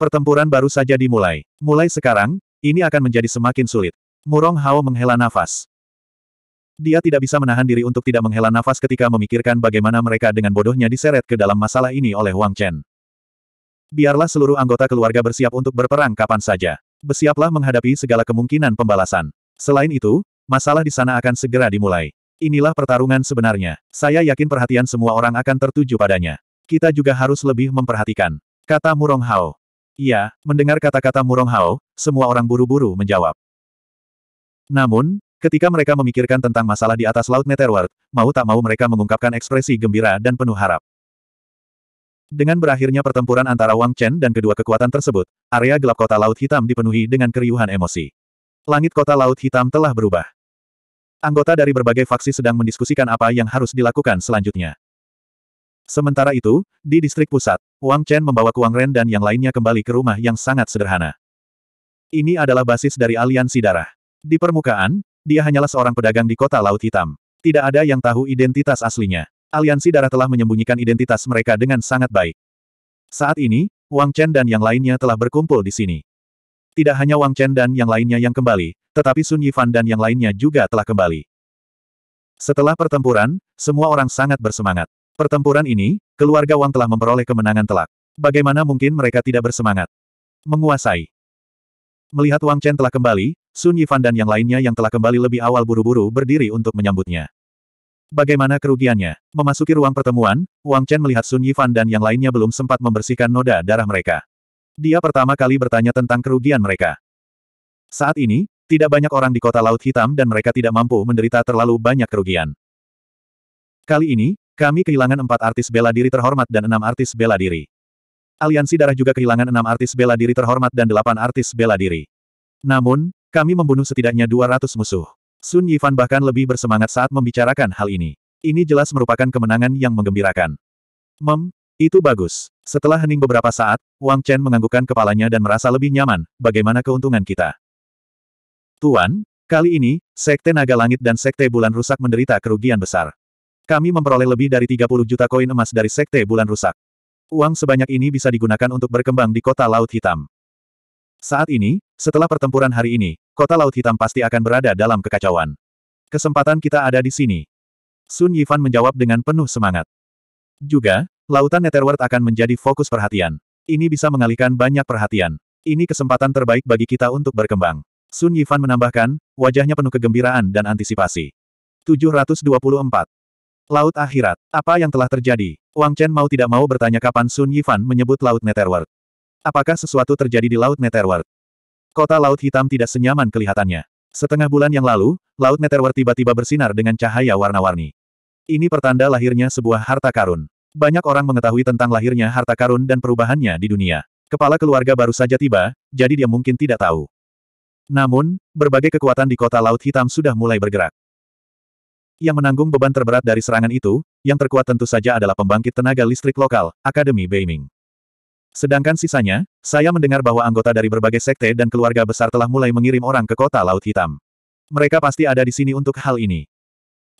Pertempuran baru saja dimulai. Mulai sekarang, ini akan menjadi semakin sulit. Murong Hao menghela nafas. Dia tidak bisa menahan diri untuk tidak menghela nafas ketika memikirkan bagaimana mereka dengan bodohnya diseret ke dalam masalah ini oleh Wang Chen. Biarlah seluruh anggota keluarga bersiap untuk berperang kapan saja. Bersiaplah menghadapi segala kemungkinan pembalasan. Selain itu, masalah di sana akan segera dimulai. Inilah pertarungan sebenarnya. Saya yakin perhatian semua orang akan tertuju padanya. Kita juga harus lebih memperhatikan. Kata Murong Hao. Iya, mendengar kata-kata Murong Hao, semua orang buru-buru menjawab. Namun, Ketika mereka memikirkan tentang masalah di atas Laut Netherworld, mau tak mau mereka mengungkapkan ekspresi gembira dan penuh harap. Dengan berakhirnya pertempuran antara Wang Chen dan kedua kekuatan tersebut, area gelap kota Laut Hitam dipenuhi dengan keriuhan emosi. Langit kota Laut Hitam telah berubah. Anggota dari berbagai faksi sedang mendiskusikan apa yang harus dilakukan selanjutnya. Sementara itu, di distrik pusat, Wang Chen membawa Kuang Ren dan yang lainnya kembali ke rumah yang sangat sederhana. Ini adalah basis dari aliansi darah. Di permukaan, dia hanyalah seorang pedagang di kota Laut Hitam. Tidak ada yang tahu identitas aslinya. Aliansi Darah telah menyembunyikan identitas mereka dengan sangat baik. Saat ini, Wang Chen dan yang lainnya telah berkumpul di sini. Tidak hanya Wang Chen dan yang lainnya yang kembali, tetapi Sun Yifan dan yang lainnya juga telah kembali. Setelah pertempuran, semua orang sangat bersemangat. Pertempuran ini, keluarga Wang telah memperoleh kemenangan telak. Bagaimana mungkin mereka tidak bersemangat? Menguasai. Melihat Wang Chen telah kembali, Sun Yifan dan yang lainnya yang telah kembali lebih awal buru-buru berdiri untuk menyambutnya. Bagaimana kerugiannya? Memasuki ruang pertemuan, Wang Chen melihat Sun Yifan dan yang lainnya belum sempat membersihkan noda darah mereka. Dia pertama kali bertanya tentang kerugian mereka. Saat ini, tidak banyak orang di kota Laut Hitam dan mereka tidak mampu menderita terlalu banyak kerugian. Kali ini, kami kehilangan empat artis bela diri terhormat dan enam artis bela diri. Aliansi Darah juga kehilangan enam artis bela diri terhormat dan delapan artis bela diri. Namun, kami membunuh setidaknya 200 musuh. Sun Yifan bahkan lebih bersemangat saat membicarakan hal ini. Ini jelas merupakan kemenangan yang menggembirakan. Mem, itu bagus. Setelah hening beberapa saat, Wang Chen menganggukkan kepalanya dan merasa lebih nyaman, bagaimana keuntungan kita. Tuan, kali ini, Sekte Naga Langit dan Sekte Bulan Rusak menderita kerugian besar. Kami memperoleh lebih dari 30 juta koin emas dari Sekte Bulan Rusak. Uang sebanyak ini bisa digunakan untuk berkembang di kota Laut Hitam. Saat ini, setelah pertempuran hari ini, kota Laut Hitam pasti akan berada dalam kekacauan. Kesempatan kita ada di sini. Sun Yifan menjawab dengan penuh semangat. Juga, lautan Netherworld akan menjadi fokus perhatian. Ini bisa mengalihkan banyak perhatian. Ini kesempatan terbaik bagi kita untuk berkembang. Sun Yifan menambahkan, wajahnya penuh kegembiraan dan antisipasi. 724. Laut akhirat. Apa yang telah terjadi? Wang Chen mau tidak mau bertanya kapan Sun Yifan menyebut Laut Netherworld. Apakah sesuatu terjadi di Laut Netherworld? Kota Laut Hitam tidak senyaman kelihatannya. Setengah bulan yang lalu, Laut Netherworld tiba-tiba bersinar dengan cahaya warna-warni. Ini pertanda lahirnya sebuah harta karun. Banyak orang mengetahui tentang lahirnya harta karun dan perubahannya di dunia. Kepala keluarga baru saja tiba, jadi dia mungkin tidak tahu. Namun, berbagai kekuatan di kota Laut Hitam sudah mulai bergerak. Yang menanggung beban terberat dari serangan itu, yang terkuat tentu saja adalah pembangkit tenaga listrik lokal, Akademi Beiming. Sedangkan sisanya, saya mendengar bahwa anggota dari berbagai sekte dan keluarga besar telah mulai mengirim orang ke kota Laut Hitam. Mereka pasti ada di sini untuk hal ini.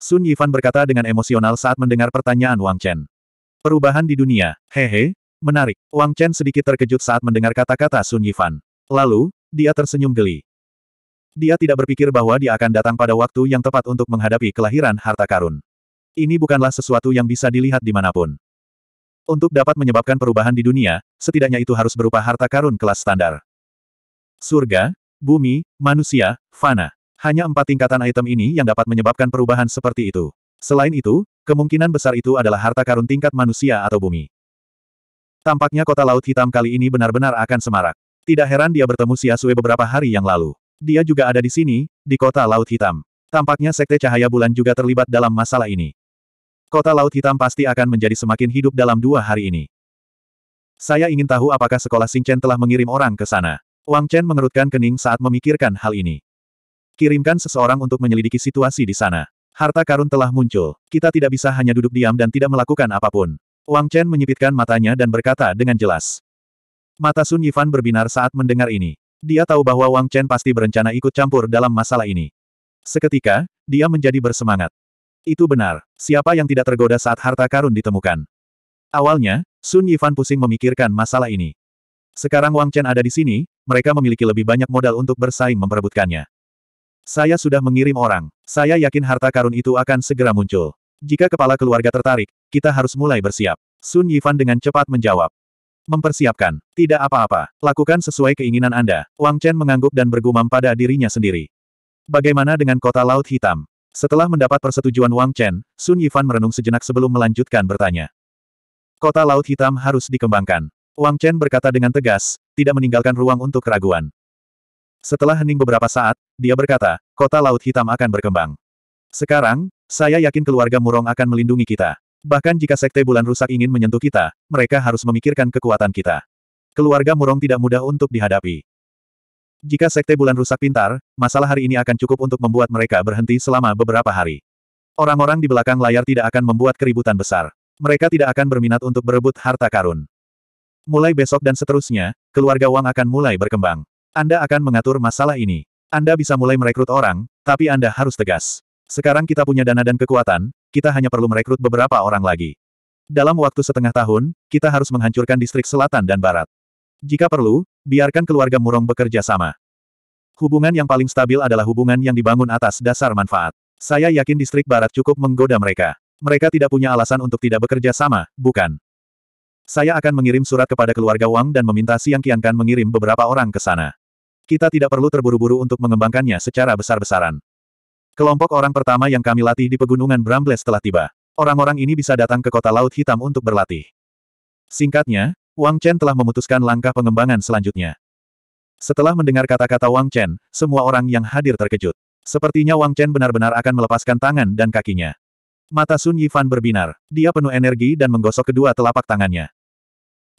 Sun Yifan berkata dengan emosional saat mendengar pertanyaan Wang Chen. Perubahan di dunia, hehe, menarik. Wang Chen sedikit terkejut saat mendengar kata-kata Sun Yifan. Lalu, dia tersenyum geli. Dia tidak berpikir bahwa dia akan datang pada waktu yang tepat untuk menghadapi kelahiran harta karun. Ini bukanlah sesuatu yang bisa dilihat dimanapun. Untuk dapat menyebabkan perubahan di dunia, setidaknya itu harus berupa harta karun kelas standar. Surga, bumi, manusia, fana. Hanya empat tingkatan item ini yang dapat menyebabkan perubahan seperti itu. Selain itu, kemungkinan besar itu adalah harta karun tingkat manusia atau bumi. Tampaknya kota Laut Hitam kali ini benar-benar akan semarak. Tidak heran dia bertemu Sia Sue beberapa hari yang lalu. Dia juga ada di sini, di kota Laut Hitam. Tampaknya Sekte Cahaya Bulan juga terlibat dalam masalah ini. Kota Laut Hitam pasti akan menjadi semakin hidup dalam dua hari ini. Saya ingin tahu apakah sekolah Singchen telah mengirim orang ke sana. Wang Chen mengerutkan kening saat memikirkan hal ini. Kirimkan seseorang untuk menyelidiki situasi di sana. Harta karun telah muncul. Kita tidak bisa hanya duduk diam dan tidak melakukan apapun. Wang Chen menyipitkan matanya dan berkata dengan jelas. Mata Sun Yifan berbinar saat mendengar ini. Dia tahu bahwa Wang Chen pasti berencana ikut campur dalam masalah ini. Seketika, dia menjadi bersemangat. Itu benar, siapa yang tidak tergoda saat harta karun ditemukan? Awalnya, Sun Yifan pusing memikirkan masalah ini. Sekarang Wang Chen ada di sini, mereka memiliki lebih banyak modal untuk bersaing memperebutkannya. Saya sudah mengirim orang. Saya yakin harta karun itu akan segera muncul. Jika kepala keluarga tertarik, kita harus mulai bersiap. Sun Yifan dengan cepat menjawab. Mempersiapkan. Tidak apa-apa. Lakukan sesuai keinginan Anda. Wang Chen mengangguk dan bergumam pada dirinya sendiri. Bagaimana dengan kota Laut Hitam? Setelah mendapat persetujuan Wang Chen, Sun Yifan merenung sejenak sebelum melanjutkan bertanya. Kota Laut Hitam harus dikembangkan. Wang Chen berkata dengan tegas, tidak meninggalkan ruang untuk keraguan. Setelah hening beberapa saat, dia berkata, kota Laut Hitam akan berkembang. Sekarang, saya yakin keluarga Murong akan melindungi kita. Bahkan jika Sekte Bulan Rusak ingin menyentuh kita, mereka harus memikirkan kekuatan kita. Keluarga Murong tidak mudah untuk dihadapi. Jika Sekte Bulan Rusak pintar, masalah hari ini akan cukup untuk membuat mereka berhenti selama beberapa hari. Orang-orang di belakang layar tidak akan membuat keributan besar. Mereka tidak akan berminat untuk berebut harta karun. Mulai besok dan seterusnya, keluarga Wang akan mulai berkembang. Anda akan mengatur masalah ini. Anda bisa mulai merekrut orang, tapi Anda harus tegas. Sekarang kita punya dana dan kekuatan, kita hanya perlu merekrut beberapa orang lagi. Dalam waktu setengah tahun, kita harus menghancurkan distrik selatan dan barat. Jika perlu, biarkan keluarga Murong bekerja sama. Hubungan yang paling stabil adalah hubungan yang dibangun atas dasar manfaat. Saya yakin distrik barat cukup menggoda mereka. Mereka tidak punya alasan untuk tidak bekerja sama, bukan? Saya akan mengirim surat kepada keluarga Wang dan meminta Siang Kiankan mengirim beberapa orang ke sana. Kita tidak perlu terburu-buru untuk mengembangkannya secara besar-besaran. Kelompok orang pertama yang kami latih di pegunungan Brambles telah tiba. Orang-orang ini bisa datang ke kota Laut Hitam untuk berlatih. Singkatnya, Wang Chen telah memutuskan langkah pengembangan selanjutnya. Setelah mendengar kata-kata Wang Chen, semua orang yang hadir terkejut. Sepertinya Wang Chen benar-benar akan melepaskan tangan dan kakinya. Mata Sun Yifan berbinar. Dia penuh energi dan menggosok kedua telapak tangannya.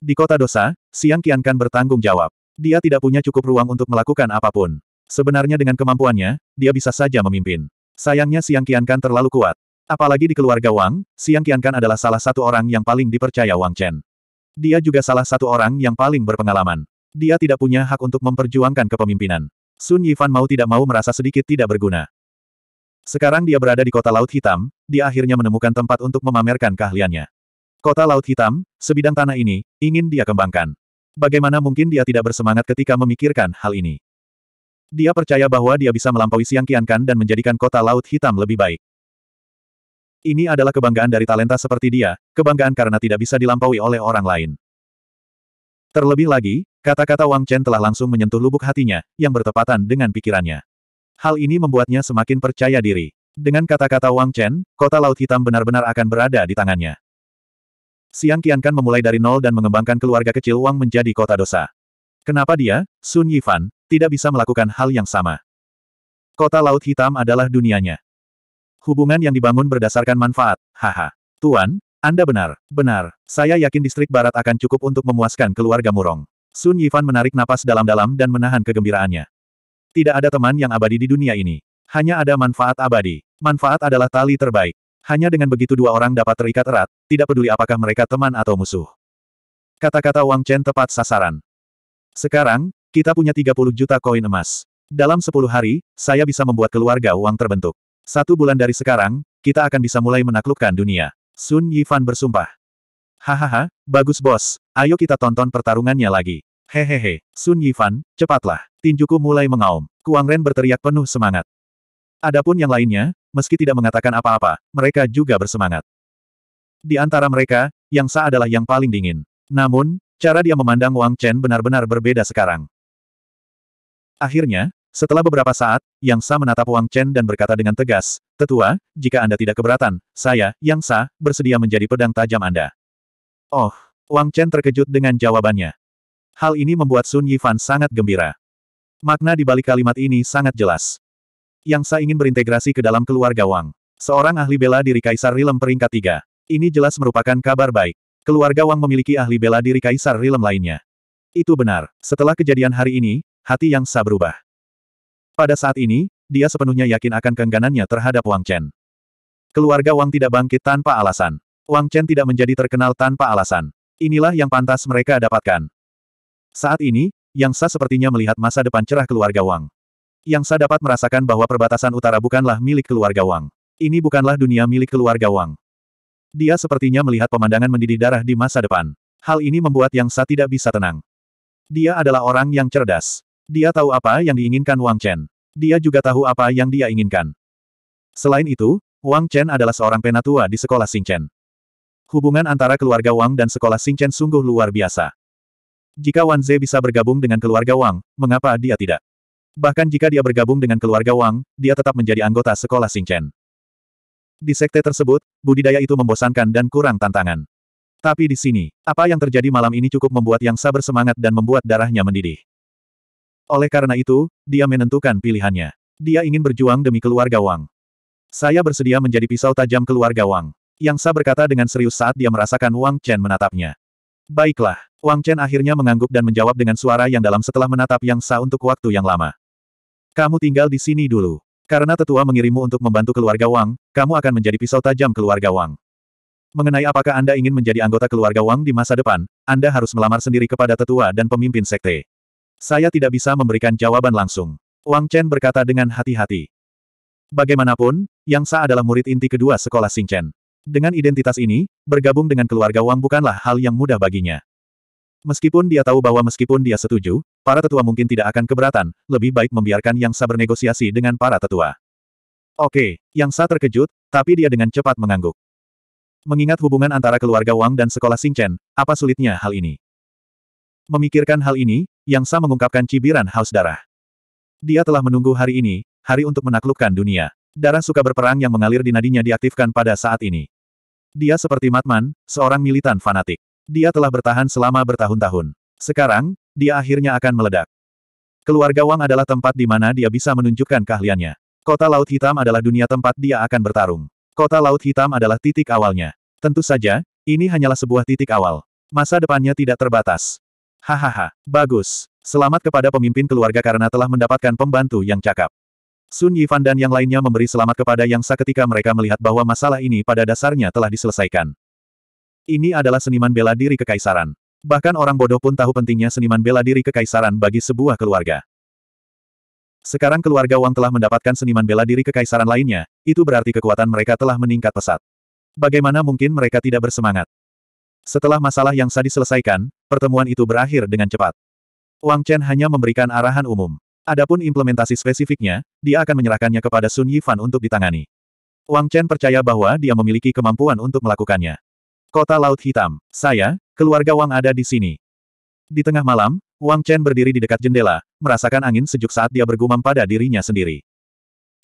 Di kota dosa, Siang Qiankan bertanggung jawab. Dia tidak punya cukup ruang untuk melakukan apapun. Sebenarnya dengan kemampuannya, dia bisa saja memimpin. Sayangnya Siang Kian Kan terlalu kuat. Apalagi di keluarga Wang, Siang Kian Kan adalah salah satu orang yang paling dipercaya Wang Chen. Dia juga salah satu orang yang paling berpengalaman. Dia tidak punya hak untuk memperjuangkan kepemimpinan. Sun Yifan mau tidak mau merasa sedikit tidak berguna. Sekarang dia berada di kota Laut Hitam, dia akhirnya menemukan tempat untuk memamerkan keahliannya. Kota Laut Hitam, sebidang tanah ini, ingin dia kembangkan. Bagaimana mungkin dia tidak bersemangat ketika memikirkan hal ini? Dia percaya bahwa dia bisa melampaui Siang Kiankan dan menjadikan kota Laut Hitam lebih baik. Ini adalah kebanggaan dari talenta seperti dia, kebanggaan karena tidak bisa dilampaui oleh orang lain. Terlebih lagi, kata-kata Wang Chen telah langsung menyentuh lubuk hatinya, yang bertepatan dengan pikirannya. Hal ini membuatnya semakin percaya diri. Dengan kata-kata Wang Chen, kota Laut Hitam benar-benar akan berada di tangannya. Siang Kiankan memulai dari nol dan mengembangkan keluarga kecil Wang menjadi kota dosa. Kenapa dia, Sun Yifan, tidak bisa melakukan hal yang sama? Kota Laut Hitam adalah dunianya. Hubungan yang dibangun berdasarkan manfaat, haha. Tuan, Anda benar, benar. Saya yakin distrik barat akan cukup untuk memuaskan keluarga Murong. Sun Yifan menarik napas dalam-dalam dan menahan kegembiraannya. Tidak ada teman yang abadi di dunia ini. Hanya ada manfaat abadi. Manfaat adalah tali terbaik. Hanya dengan begitu dua orang dapat terikat erat, tidak peduli apakah mereka teman atau musuh. Kata-kata Wang Chen tepat sasaran. Sekarang, kita punya 30 juta koin emas. Dalam 10 hari, saya bisa membuat keluarga uang terbentuk. Satu bulan dari sekarang, kita akan bisa mulai menaklukkan dunia. Sun Yifan bersumpah. Hahaha, bagus bos, ayo kita tonton pertarungannya lagi. Hehehe, Sun Yifan, cepatlah. Tinjuku mulai mengaum. Kuang Ren berteriak penuh semangat. Adapun yang lainnya, meski tidak mengatakan apa-apa, mereka juga bersemangat. Di antara mereka, Yang Sa adalah yang paling dingin. Namun, Cara dia memandang Wang Chen benar-benar berbeda sekarang. Akhirnya, setelah beberapa saat, Yang Sa menatap Wang Chen dan berkata dengan tegas, Tetua, jika Anda tidak keberatan, saya, Yang Sa, bersedia menjadi pedang tajam Anda. Oh, Wang Chen terkejut dengan jawabannya. Hal ini membuat Sun Yifan sangat gembira. Makna di balik kalimat ini sangat jelas. Yang Sa ingin berintegrasi ke dalam keluarga Wang. Seorang ahli bela diri Kaisar Rilem peringkat tiga. Ini jelas merupakan kabar baik. Keluarga Wang memiliki ahli bela diri Kaisar Rilem lainnya. Itu benar. Setelah kejadian hari ini, hati Yang Sa berubah. Pada saat ini, dia sepenuhnya yakin akan keengganannya terhadap Wang Chen. Keluarga Wang tidak bangkit tanpa alasan. Wang Chen tidak menjadi terkenal tanpa alasan. Inilah yang pantas mereka dapatkan. Saat ini, Yang Sa sepertinya melihat masa depan cerah keluarga Wang. Yang Sa dapat merasakan bahwa perbatasan utara bukanlah milik keluarga Wang. Ini bukanlah dunia milik keluarga Wang. Dia sepertinya melihat pemandangan mendidih darah di masa depan. Hal ini membuat Yang Sa tidak bisa tenang. Dia adalah orang yang cerdas. Dia tahu apa yang diinginkan Wang Chen. Dia juga tahu apa yang dia inginkan. Selain itu, Wang Chen adalah seorang penatua di sekolah Chen. Hubungan antara keluarga Wang dan sekolah Chen sungguh luar biasa. Jika Wan Ze bisa bergabung dengan keluarga Wang, mengapa dia tidak? Bahkan jika dia bergabung dengan keluarga Wang, dia tetap menjadi anggota sekolah Chen. Di sekte tersebut, budidaya itu membosankan dan kurang tantangan. Tapi di sini, apa yang terjadi malam ini cukup membuat Yang Sa bersemangat dan membuat darahnya mendidih. Oleh karena itu, dia menentukan pilihannya. Dia ingin berjuang demi keluarga Wang. Saya bersedia menjadi pisau tajam keluarga Wang. Yang Sa berkata dengan serius saat dia merasakan Wang Chen menatapnya. Baiklah, Wang Chen akhirnya mengangguk dan menjawab dengan suara yang dalam setelah menatap Yang Sa untuk waktu yang lama. Kamu tinggal di sini dulu. Karena tetua mengirimmu untuk membantu keluarga Wang, kamu akan menjadi pisau tajam keluarga Wang. Mengenai apakah Anda ingin menjadi anggota keluarga Wang di masa depan, Anda harus melamar sendiri kepada tetua dan pemimpin sekte. Saya tidak bisa memberikan jawaban langsung. Wang Chen berkata dengan hati-hati. Bagaimanapun, Yang Sa adalah murid inti kedua sekolah Sing Chen. Dengan identitas ini, bergabung dengan keluarga Wang bukanlah hal yang mudah baginya. Meskipun dia tahu bahwa meskipun dia setuju, para tetua mungkin tidak akan keberatan, lebih baik membiarkan Yang Sa bernegosiasi dengan para tetua. Oke, Yang Sa terkejut, tapi dia dengan cepat mengangguk. Mengingat hubungan antara keluarga Wang dan sekolah Singchen, apa sulitnya hal ini? Memikirkan hal ini, Yang Sa mengungkapkan cibiran haus darah. Dia telah menunggu hari ini, hari untuk menaklukkan dunia. Darah suka berperang yang mengalir di nadinya diaktifkan pada saat ini. Dia seperti Matman, seorang militan fanatik. Dia telah bertahan selama bertahun-tahun. Sekarang, dia akhirnya akan meledak. Keluarga Wang adalah tempat di mana dia bisa menunjukkan keahliannya. Kota Laut Hitam adalah dunia tempat dia akan bertarung. Kota Laut Hitam adalah titik awalnya. Tentu saja, ini hanyalah sebuah titik awal. Masa depannya tidak terbatas. Hahaha, bagus. Selamat kepada pemimpin keluarga karena telah mendapatkan pembantu yang cakap. Sun Yifan dan yang lainnya memberi selamat kepada Yang Sa ketika mereka melihat bahwa masalah ini pada dasarnya telah diselesaikan. Ini adalah seniman bela diri kekaisaran. Bahkan orang bodoh pun tahu pentingnya seniman bela diri kekaisaran bagi sebuah keluarga. Sekarang keluarga Wang telah mendapatkan seniman bela diri kekaisaran lainnya, itu berarti kekuatan mereka telah meningkat pesat. Bagaimana mungkin mereka tidak bersemangat? Setelah masalah yang sadis selesaikan, pertemuan itu berakhir dengan cepat. Wang Chen hanya memberikan arahan umum. Adapun implementasi spesifiknya, dia akan menyerahkannya kepada Sun Yifan untuk ditangani. Wang Chen percaya bahwa dia memiliki kemampuan untuk melakukannya. Kota Laut Hitam, saya, Keluarga Wang ada di sini. Di tengah malam, Wang Chen berdiri di dekat jendela, merasakan angin sejuk saat dia bergumam pada dirinya sendiri.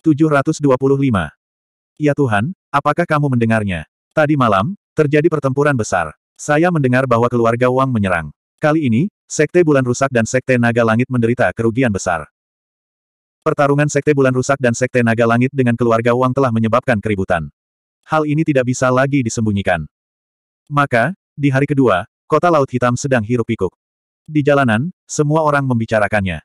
725. Ya Tuhan, apakah kamu mendengarnya? Tadi malam, terjadi pertempuran besar. Saya mendengar bahwa keluarga Wang menyerang. Kali ini, Sekte Bulan Rusak dan Sekte Naga Langit menderita kerugian besar. Pertarungan Sekte Bulan Rusak dan Sekte Naga Langit dengan keluarga Wang telah menyebabkan keributan. Hal ini tidak bisa lagi disembunyikan. Maka, di hari kedua, kota Laut Hitam sedang hirup pikuk Di jalanan, semua orang membicarakannya.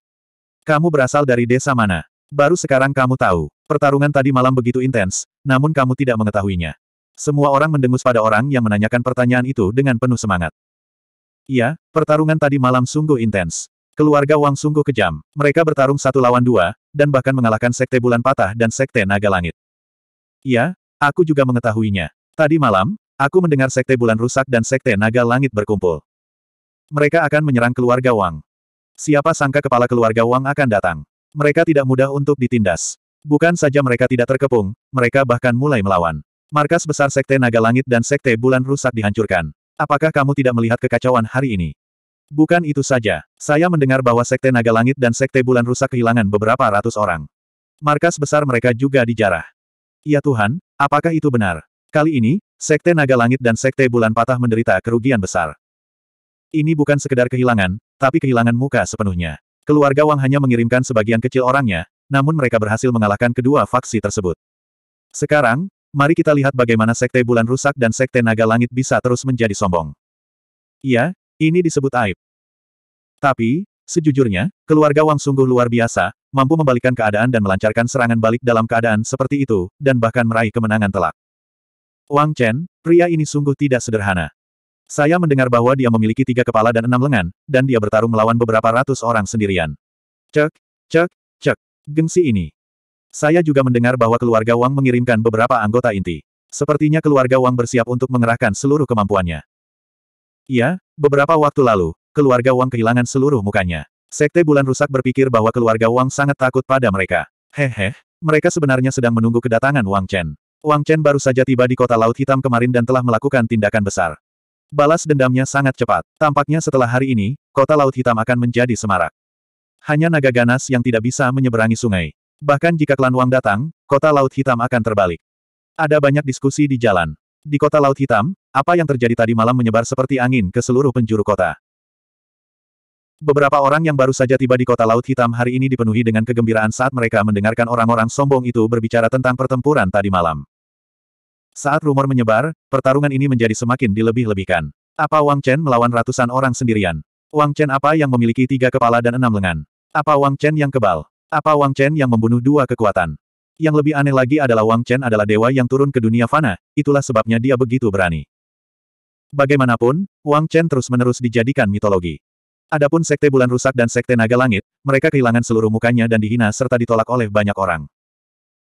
Kamu berasal dari desa mana? Baru sekarang kamu tahu. Pertarungan tadi malam begitu intens, namun kamu tidak mengetahuinya. Semua orang mendengus pada orang yang menanyakan pertanyaan itu dengan penuh semangat. Iya, pertarungan tadi malam sungguh intens. Keluarga Wang sungguh kejam. Mereka bertarung satu lawan dua, dan bahkan mengalahkan Sekte Bulan Patah dan Sekte Naga Langit. Iya, aku juga mengetahuinya. Tadi malam, Aku mendengar Sekte Bulan Rusak dan Sekte Naga Langit berkumpul. Mereka akan menyerang keluarga Wang. Siapa sangka kepala keluarga Wang akan datang. Mereka tidak mudah untuk ditindas. Bukan saja mereka tidak terkepung, mereka bahkan mulai melawan. Markas besar Sekte Naga Langit dan Sekte Bulan Rusak dihancurkan. Apakah kamu tidak melihat kekacauan hari ini? Bukan itu saja. Saya mendengar bahwa Sekte Naga Langit dan Sekte Bulan Rusak kehilangan beberapa ratus orang. Markas besar mereka juga dijarah. Ya Tuhan, apakah itu benar? Kali ini, Sekte Naga Langit dan Sekte Bulan Patah menderita kerugian besar. Ini bukan sekedar kehilangan, tapi kehilangan muka sepenuhnya. Keluarga Wang hanya mengirimkan sebagian kecil orangnya, namun mereka berhasil mengalahkan kedua faksi tersebut. Sekarang, mari kita lihat bagaimana Sekte Bulan Rusak dan Sekte Naga Langit bisa terus menjadi sombong. Iya, ini disebut aib. Tapi, sejujurnya, keluarga Wang sungguh luar biasa, mampu membalikkan keadaan dan melancarkan serangan balik dalam keadaan seperti itu, dan bahkan meraih kemenangan telak. Wang Chen, pria ini sungguh tidak sederhana. Saya mendengar bahwa dia memiliki tiga kepala dan enam lengan, dan dia bertarung melawan beberapa ratus orang sendirian. Cek, cek, cek, gengsi ini. Saya juga mendengar bahwa keluarga Wang mengirimkan beberapa anggota inti. Sepertinya keluarga Wang bersiap untuk mengerahkan seluruh kemampuannya. Iya, beberapa waktu lalu, keluarga Wang kehilangan seluruh mukanya. Sekte Bulan Rusak berpikir bahwa keluarga Wang sangat takut pada mereka. Hehe, mereka sebenarnya sedang menunggu kedatangan Wang Chen. Wang Chen baru saja tiba di kota Laut Hitam kemarin dan telah melakukan tindakan besar. Balas dendamnya sangat cepat. Tampaknya setelah hari ini, kota Laut Hitam akan menjadi semarak. Hanya naga ganas yang tidak bisa menyeberangi sungai. Bahkan jika klan Wang datang, kota Laut Hitam akan terbalik. Ada banyak diskusi di jalan. Di kota Laut Hitam, apa yang terjadi tadi malam menyebar seperti angin ke seluruh penjuru kota. Beberapa orang yang baru saja tiba di kota Laut Hitam hari ini dipenuhi dengan kegembiraan saat mereka mendengarkan orang-orang sombong itu berbicara tentang pertempuran tadi malam. Saat rumor menyebar, pertarungan ini menjadi semakin dilebih-lebihkan. Apa Wang Chen melawan ratusan orang sendirian? Wang Chen apa yang memiliki tiga kepala dan enam lengan? Apa Wang Chen yang kebal? Apa Wang Chen yang membunuh dua kekuatan? Yang lebih aneh lagi adalah Wang Chen adalah dewa yang turun ke dunia fana, itulah sebabnya dia begitu berani. Bagaimanapun, Wang Chen terus-menerus dijadikan mitologi. Adapun Sekte Bulan Rusak dan Sekte Naga Langit, mereka kehilangan seluruh mukanya dan dihina serta ditolak oleh banyak orang.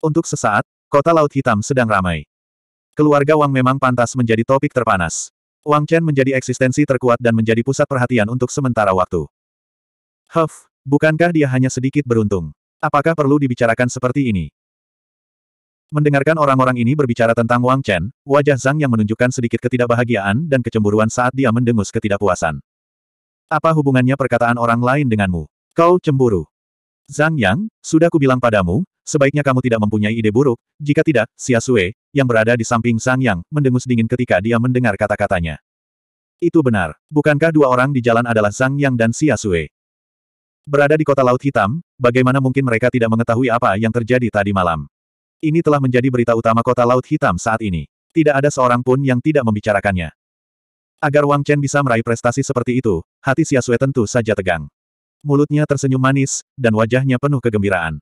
Untuk sesaat, kota Laut Hitam sedang ramai. Keluarga Wang memang pantas menjadi topik terpanas. Wang Chen menjadi eksistensi terkuat dan menjadi pusat perhatian untuk sementara waktu. Huff, bukankah dia hanya sedikit beruntung? Apakah perlu dibicarakan seperti ini? Mendengarkan orang-orang ini berbicara tentang Wang Chen, wajah Zhang yang menunjukkan sedikit ketidakbahagiaan dan kecemburuan saat dia mendengus ketidakpuasan. Apa hubungannya perkataan orang lain denganmu? Kau cemburu. Zhang Yang, sudah kubilang padamu, sebaiknya kamu tidak mempunyai ide buruk, jika tidak, Xia Sue, yang berada di samping Zhang Yang, mendengus dingin ketika dia mendengar kata-katanya. Itu benar, bukankah dua orang di jalan adalah Zhang Yang dan Xia Sue? Berada di kota Laut Hitam, bagaimana mungkin mereka tidak mengetahui apa yang terjadi tadi malam? Ini telah menjadi berita utama kota Laut Hitam saat ini. Tidak ada seorang pun yang tidak membicarakannya. Agar Wang Chen bisa meraih prestasi seperti itu, hati Xia Sue tentu saja tegang mulutnya tersenyum manis, dan wajahnya penuh kegembiraan.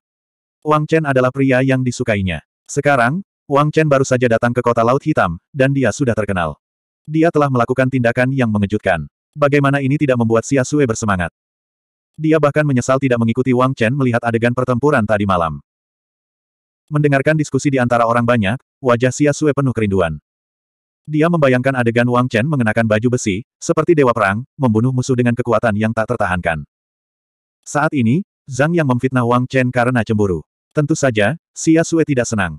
Wang Chen adalah pria yang disukainya. Sekarang, Wang Chen baru saja datang ke kota Laut Hitam, dan dia sudah terkenal. Dia telah melakukan tindakan yang mengejutkan. Bagaimana ini tidak membuat Xia Sue bersemangat? Dia bahkan menyesal tidak mengikuti Wang Chen melihat adegan pertempuran tadi malam. Mendengarkan diskusi di antara orang banyak, wajah Xia Sue penuh kerinduan. Dia membayangkan adegan Wang Chen mengenakan baju besi, seperti dewa perang, membunuh musuh dengan kekuatan yang tak tertahankan. Saat ini, Zhang yang memfitnah Wang Chen karena cemburu. Tentu saja, Xia Sue tidak senang.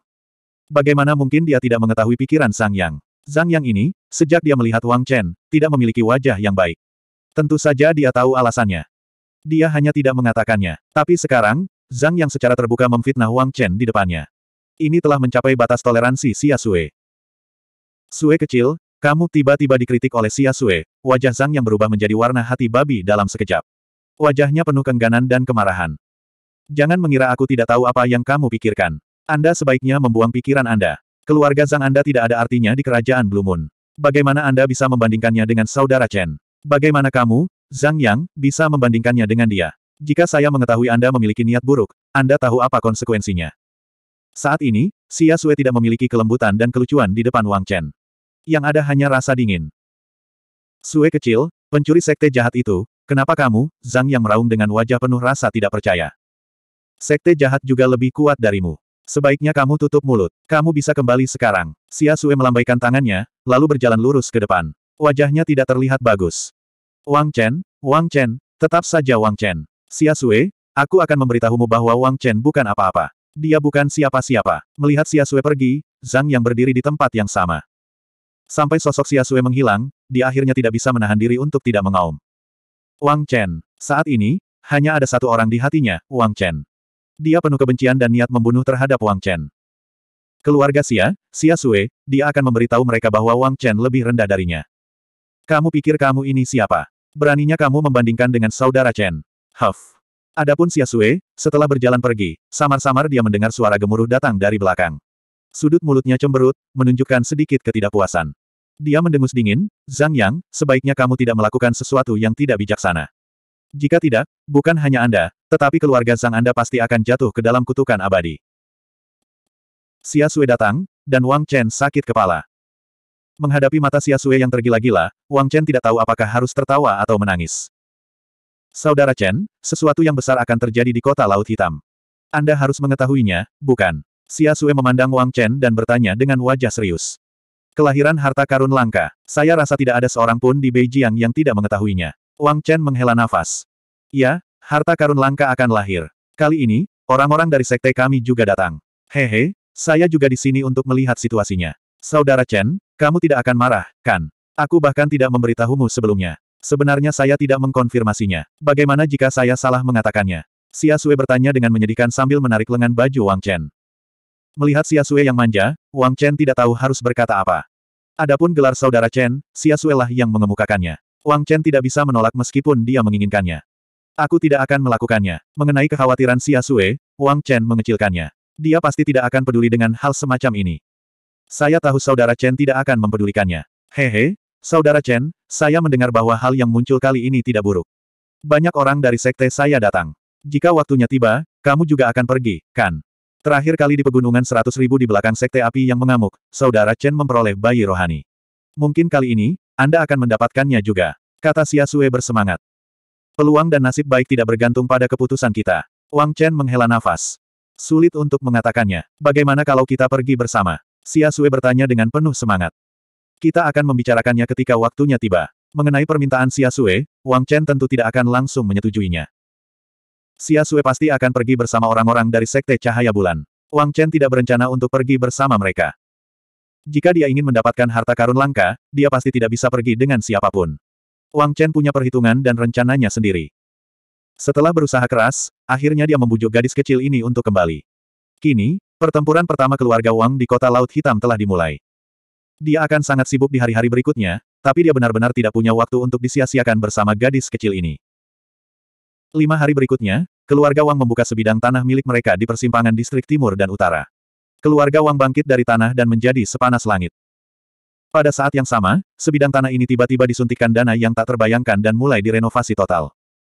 Bagaimana mungkin dia tidak mengetahui pikiran Zhang Yang? Zhang Yang ini, sejak dia melihat Wang Chen, tidak memiliki wajah yang baik. Tentu saja dia tahu alasannya. Dia hanya tidak mengatakannya. Tapi sekarang, Zhang Yang secara terbuka memfitnah Wang Chen di depannya. Ini telah mencapai batas toleransi Xia Sue. Sue kecil, kamu tiba-tiba dikritik oleh Xia Sue, wajah Zhang yang berubah menjadi warna hati babi dalam sekejap. Wajahnya penuh kengganan dan kemarahan. Jangan mengira aku tidak tahu apa yang kamu pikirkan. Anda sebaiknya membuang pikiran Anda. Keluarga Zhang Anda tidak ada artinya di kerajaan Blue Moon. Bagaimana Anda bisa membandingkannya dengan saudara Chen? Bagaimana kamu, Zhang Yang, bisa membandingkannya dengan dia? Jika saya mengetahui Anda memiliki niat buruk, Anda tahu apa konsekuensinya. Saat ini, Xia Sue tidak memiliki kelembutan dan kelucuan di depan Wang Chen. Yang ada hanya rasa dingin. Sue kecil, pencuri sekte jahat itu, Kenapa kamu, Zhang yang meraung dengan wajah penuh rasa tidak percaya? Sekte jahat juga lebih kuat darimu. Sebaiknya kamu tutup mulut. Kamu bisa kembali sekarang. Xia Sue melambaikan tangannya, lalu berjalan lurus ke depan. Wajahnya tidak terlihat bagus. Wang Chen, Wang Chen, tetap saja Wang Chen. Xia Sue, aku akan memberitahumu bahwa Wang Chen bukan apa-apa. Dia bukan siapa-siapa. Melihat Xia Sue pergi, Zhang yang berdiri di tempat yang sama. Sampai sosok Xia Sue menghilang, dia akhirnya tidak bisa menahan diri untuk tidak mengaum. Wang Chen. Saat ini, hanya ada satu orang di hatinya, Wang Chen. Dia penuh kebencian dan niat membunuh terhadap Wang Chen. Keluarga Xia, Xia Sue, dia akan memberitahu mereka bahwa Wang Chen lebih rendah darinya. Kamu pikir kamu ini siapa? Beraninya kamu membandingkan dengan saudara Chen. Huff. Adapun Xia Sue, setelah berjalan pergi, samar-samar dia mendengar suara gemuruh datang dari belakang. Sudut mulutnya cemberut, menunjukkan sedikit ketidakpuasan. Dia mendengus dingin, Zhang Yang, sebaiknya kamu tidak melakukan sesuatu yang tidak bijaksana. Jika tidak, bukan hanya Anda, tetapi keluarga Zhang Anda pasti akan jatuh ke dalam kutukan abadi. Xia Sui datang, dan Wang Chen sakit kepala. Menghadapi mata Xia Sui yang tergila-gila, Wang Chen tidak tahu apakah harus tertawa atau menangis. Saudara Chen, sesuatu yang besar akan terjadi di kota Laut Hitam. Anda harus mengetahuinya, bukan? Xia Sui memandang Wang Chen dan bertanya dengan wajah serius. Kelahiran harta karun langka. Saya rasa tidak ada seorang pun di Beijing yang tidak mengetahuinya. Wang Chen menghela nafas. Ya, harta karun langka akan lahir. Kali ini, orang-orang dari sekte kami juga datang. Hehe, saya juga di sini untuk melihat situasinya. Saudara Chen, kamu tidak akan marah, kan? Aku bahkan tidak memberitahumu sebelumnya. Sebenarnya saya tidak mengkonfirmasinya. Bagaimana jika saya salah mengatakannya? Xia Sui bertanya dengan menyedihkan sambil menarik lengan baju Wang Chen. Melihat Sue yang manja, Wang Chen tidak tahu harus berkata apa. Adapun gelar saudara Chen, Sue lah yang mengemukakannya. Wang Chen tidak bisa menolak meskipun dia menginginkannya. Aku tidak akan melakukannya. Mengenai kekhawatiran Sue, Wang Chen mengecilkannya. Dia pasti tidak akan peduli dengan hal semacam ini. Saya tahu saudara Chen tidak akan mempedulikannya. Hehe, saudara Chen, saya mendengar bahwa hal yang muncul kali ini tidak buruk. Banyak orang dari sekte saya datang. Jika waktunya tiba, kamu juga akan pergi, kan? Terakhir kali di pegunungan seratus ribu di belakang sekte api yang mengamuk, saudara Chen memperoleh bayi rohani. Mungkin kali ini, Anda akan mendapatkannya juga. Kata Xia Sue bersemangat. Peluang dan nasib baik tidak bergantung pada keputusan kita. Wang Chen menghela nafas. Sulit untuk mengatakannya. Bagaimana kalau kita pergi bersama? Xia Sue bertanya dengan penuh semangat. Kita akan membicarakannya ketika waktunya tiba. Mengenai permintaan Xia Sue, Wang Chen tentu tidak akan langsung menyetujuinya. Xia Sue pasti akan pergi bersama orang-orang dari Sekte Cahaya Bulan. Wang Chen tidak berencana untuk pergi bersama mereka. Jika dia ingin mendapatkan harta karun langka, dia pasti tidak bisa pergi dengan siapapun. Wang Chen punya perhitungan dan rencananya sendiri. Setelah berusaha keras, akhirnya dia membujuk gadis kecil ini untuk kembali. Kini, pertempuran pertama keluarga Wang di kota Laut Hitam telah dimulai. Dia akan sangat sibuk di hari-hari berikutnya, tapi dia benar-benar tidak punya waktu untuk disia-siakan bersama gadis kecil ini. Lima hari berikutnya, keluarga Wang membuka sebidang tanah milik mereka di persimpangan distrik timur dan utara. Keluarga Wang bangkit dari tanah dan menjadi sepanas langit. Pada saat yang sama, sebidang tanah ini tiba-tiba disuntikkan dana yang tak terbayangkan dan mulai direnovasi total.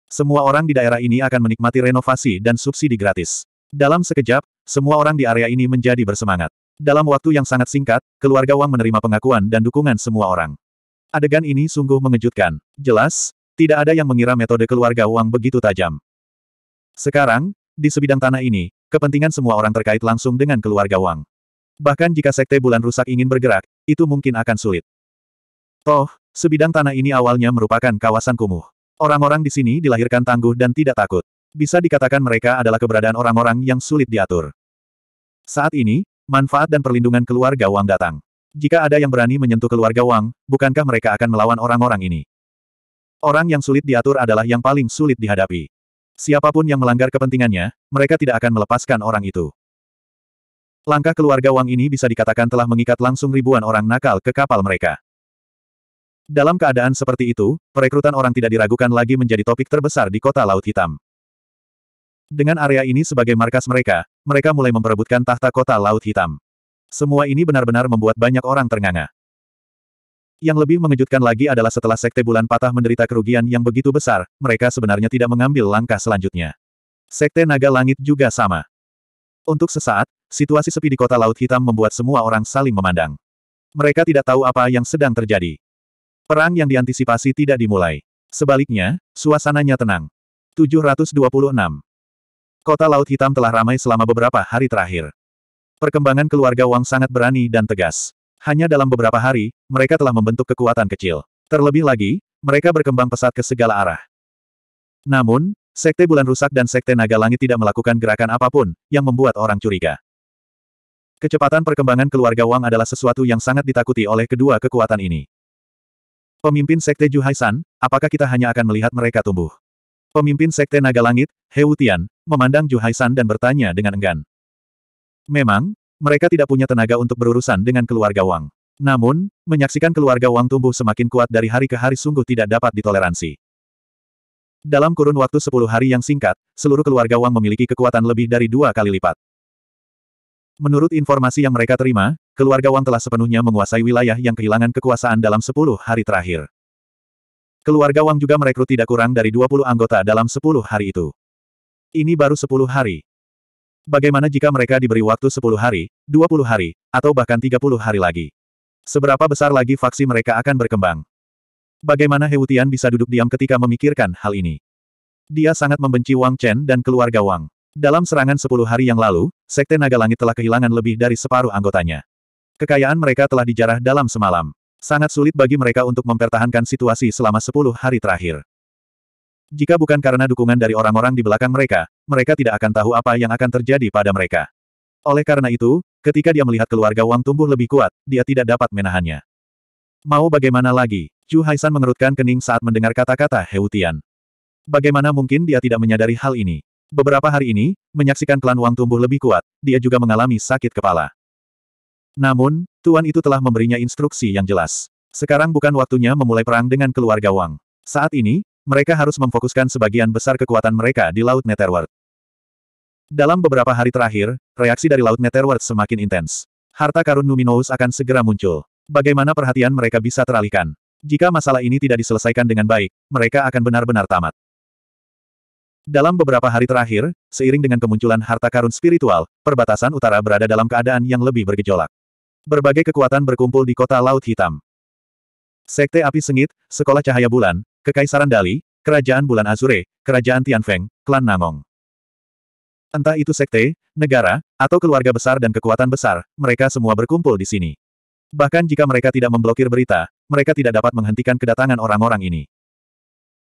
Semua orang di daerah ini akan menikmati renovasi dan subsidi gratis. Dalam sekejap, semua orang di area ini menjadi bersemangat. Dalam waktu yang sangat singkat, keluarga Wang menerima pengakuan dan dukungan semua orang. Adegan ini sungguh mengejutkan. Jelas, tidak ada yang mengira metode keluarga Wang begitu tajam. Sekarang, di sebidang tanah ini, kepentingan semua orang terkait langsung dengan keluarga Wang. Bahkan jika Sekte Bulan Rusak ingin bergerak, itu mungkin akan sulit. Toh, sebidang tanah ini awalnya merupakan kawasan kumuh. Orang-orang di sini dilahirkan tangguh dan tidak takut. Bisa dikatakan mereka adalah keberadaan orang-orang yang sulit diatur. Saat ini, manfaat dan perlindungan keluarga Wang datang. Jika ada yang berani menyentuh keluarga Wang, bukankah mereka akan melawan orang-orang ini? Orang yang sulit diatur adalah yang paling sulit dihadapi. Siapapun yang melanggar kepentingannya, mereka tidak akan melepaskan orang itu. Langkah keluarga Wang ini bisa dikatakan telah mengikat langsung ribuan orang nakal ke kapal mereka. Dalam keadaan seperti itu, perekrutan orang tidak diragukan lagi menjadi topik terbesar di kota Laut Hitam. Dengan area ini sebagai markas mereka, mereka mulai memperebutkan tahta kota Laut Hitam. Semua ini benar-benar membuat banyak orang ternganga. Yang lebih mengejutkan lagi adalah setelah Sekte Bulan Patah menderita kerugian yang begitu besar, mereka sebenarnya tidak mengambil langkah selanjutnya. Sekte Naga Langit juga sama. Untuk sesaat, situasi sepi di kota Laut Hitam membuat semua orang saling memandang. Mereka tidak tahu apa yang sedang terjadi. Perang yang diantisipasi tidak dimulai. Sebaliknya, suasananya tenang. 726. Kota Laut Hitam telah ramai selama beberapa hari terakhir. Perkembangan keluarga Wang sangat berani dan tegas. Hanya dalam beberapa hari, mereka telah membentuk kekuatan kecil. Terlebih lagi, mereka berkembang pesat ke segala arah. Namun, Sekte Bulan Rusak dan Sekte Naga Langit tidak melakukan gerakan apapun, yang membuat orang curiga. Kecepatan perkembangan keluarga Wang adalah sesuatu yang sangat ditakuti oleh kedua kekuatan ini. Pemimpin Sekte Ju Haisan, apakah kita hanya akan melihat mereka tumbuh? Pemimpin Sekte Naga Langit, He Wutian, memandang Ju Haisan dan bertanya dengan enggan. Memang, mereka tidak punya tenaga untuk berurusan dengan keluarga Wang. Namun, menyaksikan keluarga Wang tumbuh semakin kuat dari hari ke hari sungguh tidak dapat ditoleransi. Dalam kurun waktu 10 hari yang singkat, seluruh keluarga Wang memiliki kekuatan lebih dari dua kali lipat. Menurut informasi yang mereka terima, keluarga Wang telah sepenuhnya menguasai wilayah yang kehilangan kekuasaan dalam 10 hari terakhir. Keluarga Wang juga merekrut tidak kurang dari 20 anggota dalam 10 hari itu. Ini baru 10 hari. Bagaimana jika mereka diberi waktu 10 hari, 20 hari, atau bahkan 30 hari lagi? Seberapa besar lagi faksi mereka akan berkembang? Bagaimana Heutian bisa duduk diam ketika memikirkan hal ini? Dia sangat membenci Wang Chen dan keluarga Wang. Dalam serangan 10 hari yang lalu, Sekte Naga Langit telah kehilangan lebih dari separuh anggotanya. Kekayaan mereka telah dijarah dalam semalam. Sangat sulit bagi mereka untuk mempertahankan situasi selama 10 hari terakhir. Jika bukan karena dukungan dari orang-orang di belakang mereka, mereka tidak akan tahu apa yang akan terjadi pada mereka. Oleh karena itu, ketika dia melihat keluarga Wang tumbuh lebih kuat, dia tidak dapat menahannya. Mau bagaimana lagi? Chu Haisan mengerutkan kening saat mendengar kata-kata Heutian. Bagaimana mungkin dia tidak menyadari hal ini? Beberapa hari ini, menyaksikan klan Wang tumbuh lebih kuat, dia juga mengalami sakit kepala. Namun, Tuan itu telah memberinya instruksi yang jelas. Sekarang bukan waktunya memulai perang dengan keluarga Wang. Saat ini, mereka harus memfokuskan sebagian besar kekuatan mereka di Laut Netherworld. Dalam beberapa hari terakhir, reaksi dari Laut Netherworld semakin intens. Harta karun Numinous akan segera muncul. Bagaimana perhatian mereka bisa teralihkan? Jika masalah ini tidak diselesaikan dengan baik, mereka akan benar-benar tamat. Dalam beberapa hari terakhir, seiring dengan kemunculan harta karun spiritual, perbatasan utara berada dalam keadaan yang lebih bergejolak. Berbagai kekuatan berkumpul di kota Laut Hitam. Sekte Api Sengit, Sekolah Cahaya Bulan, Kekaisaran Dali, Kerajaan Bulan Azure, Kerajaan Tianfeng, Klan Namong. Entah itu sekte, negara, atau keluarga besar dan kekuatan besar, mereka semua berkumpul di sini. Bahkan jika mereka tidak memblokir berita, mereka tidak dapat menghentikan kedatangan orang-orang ini.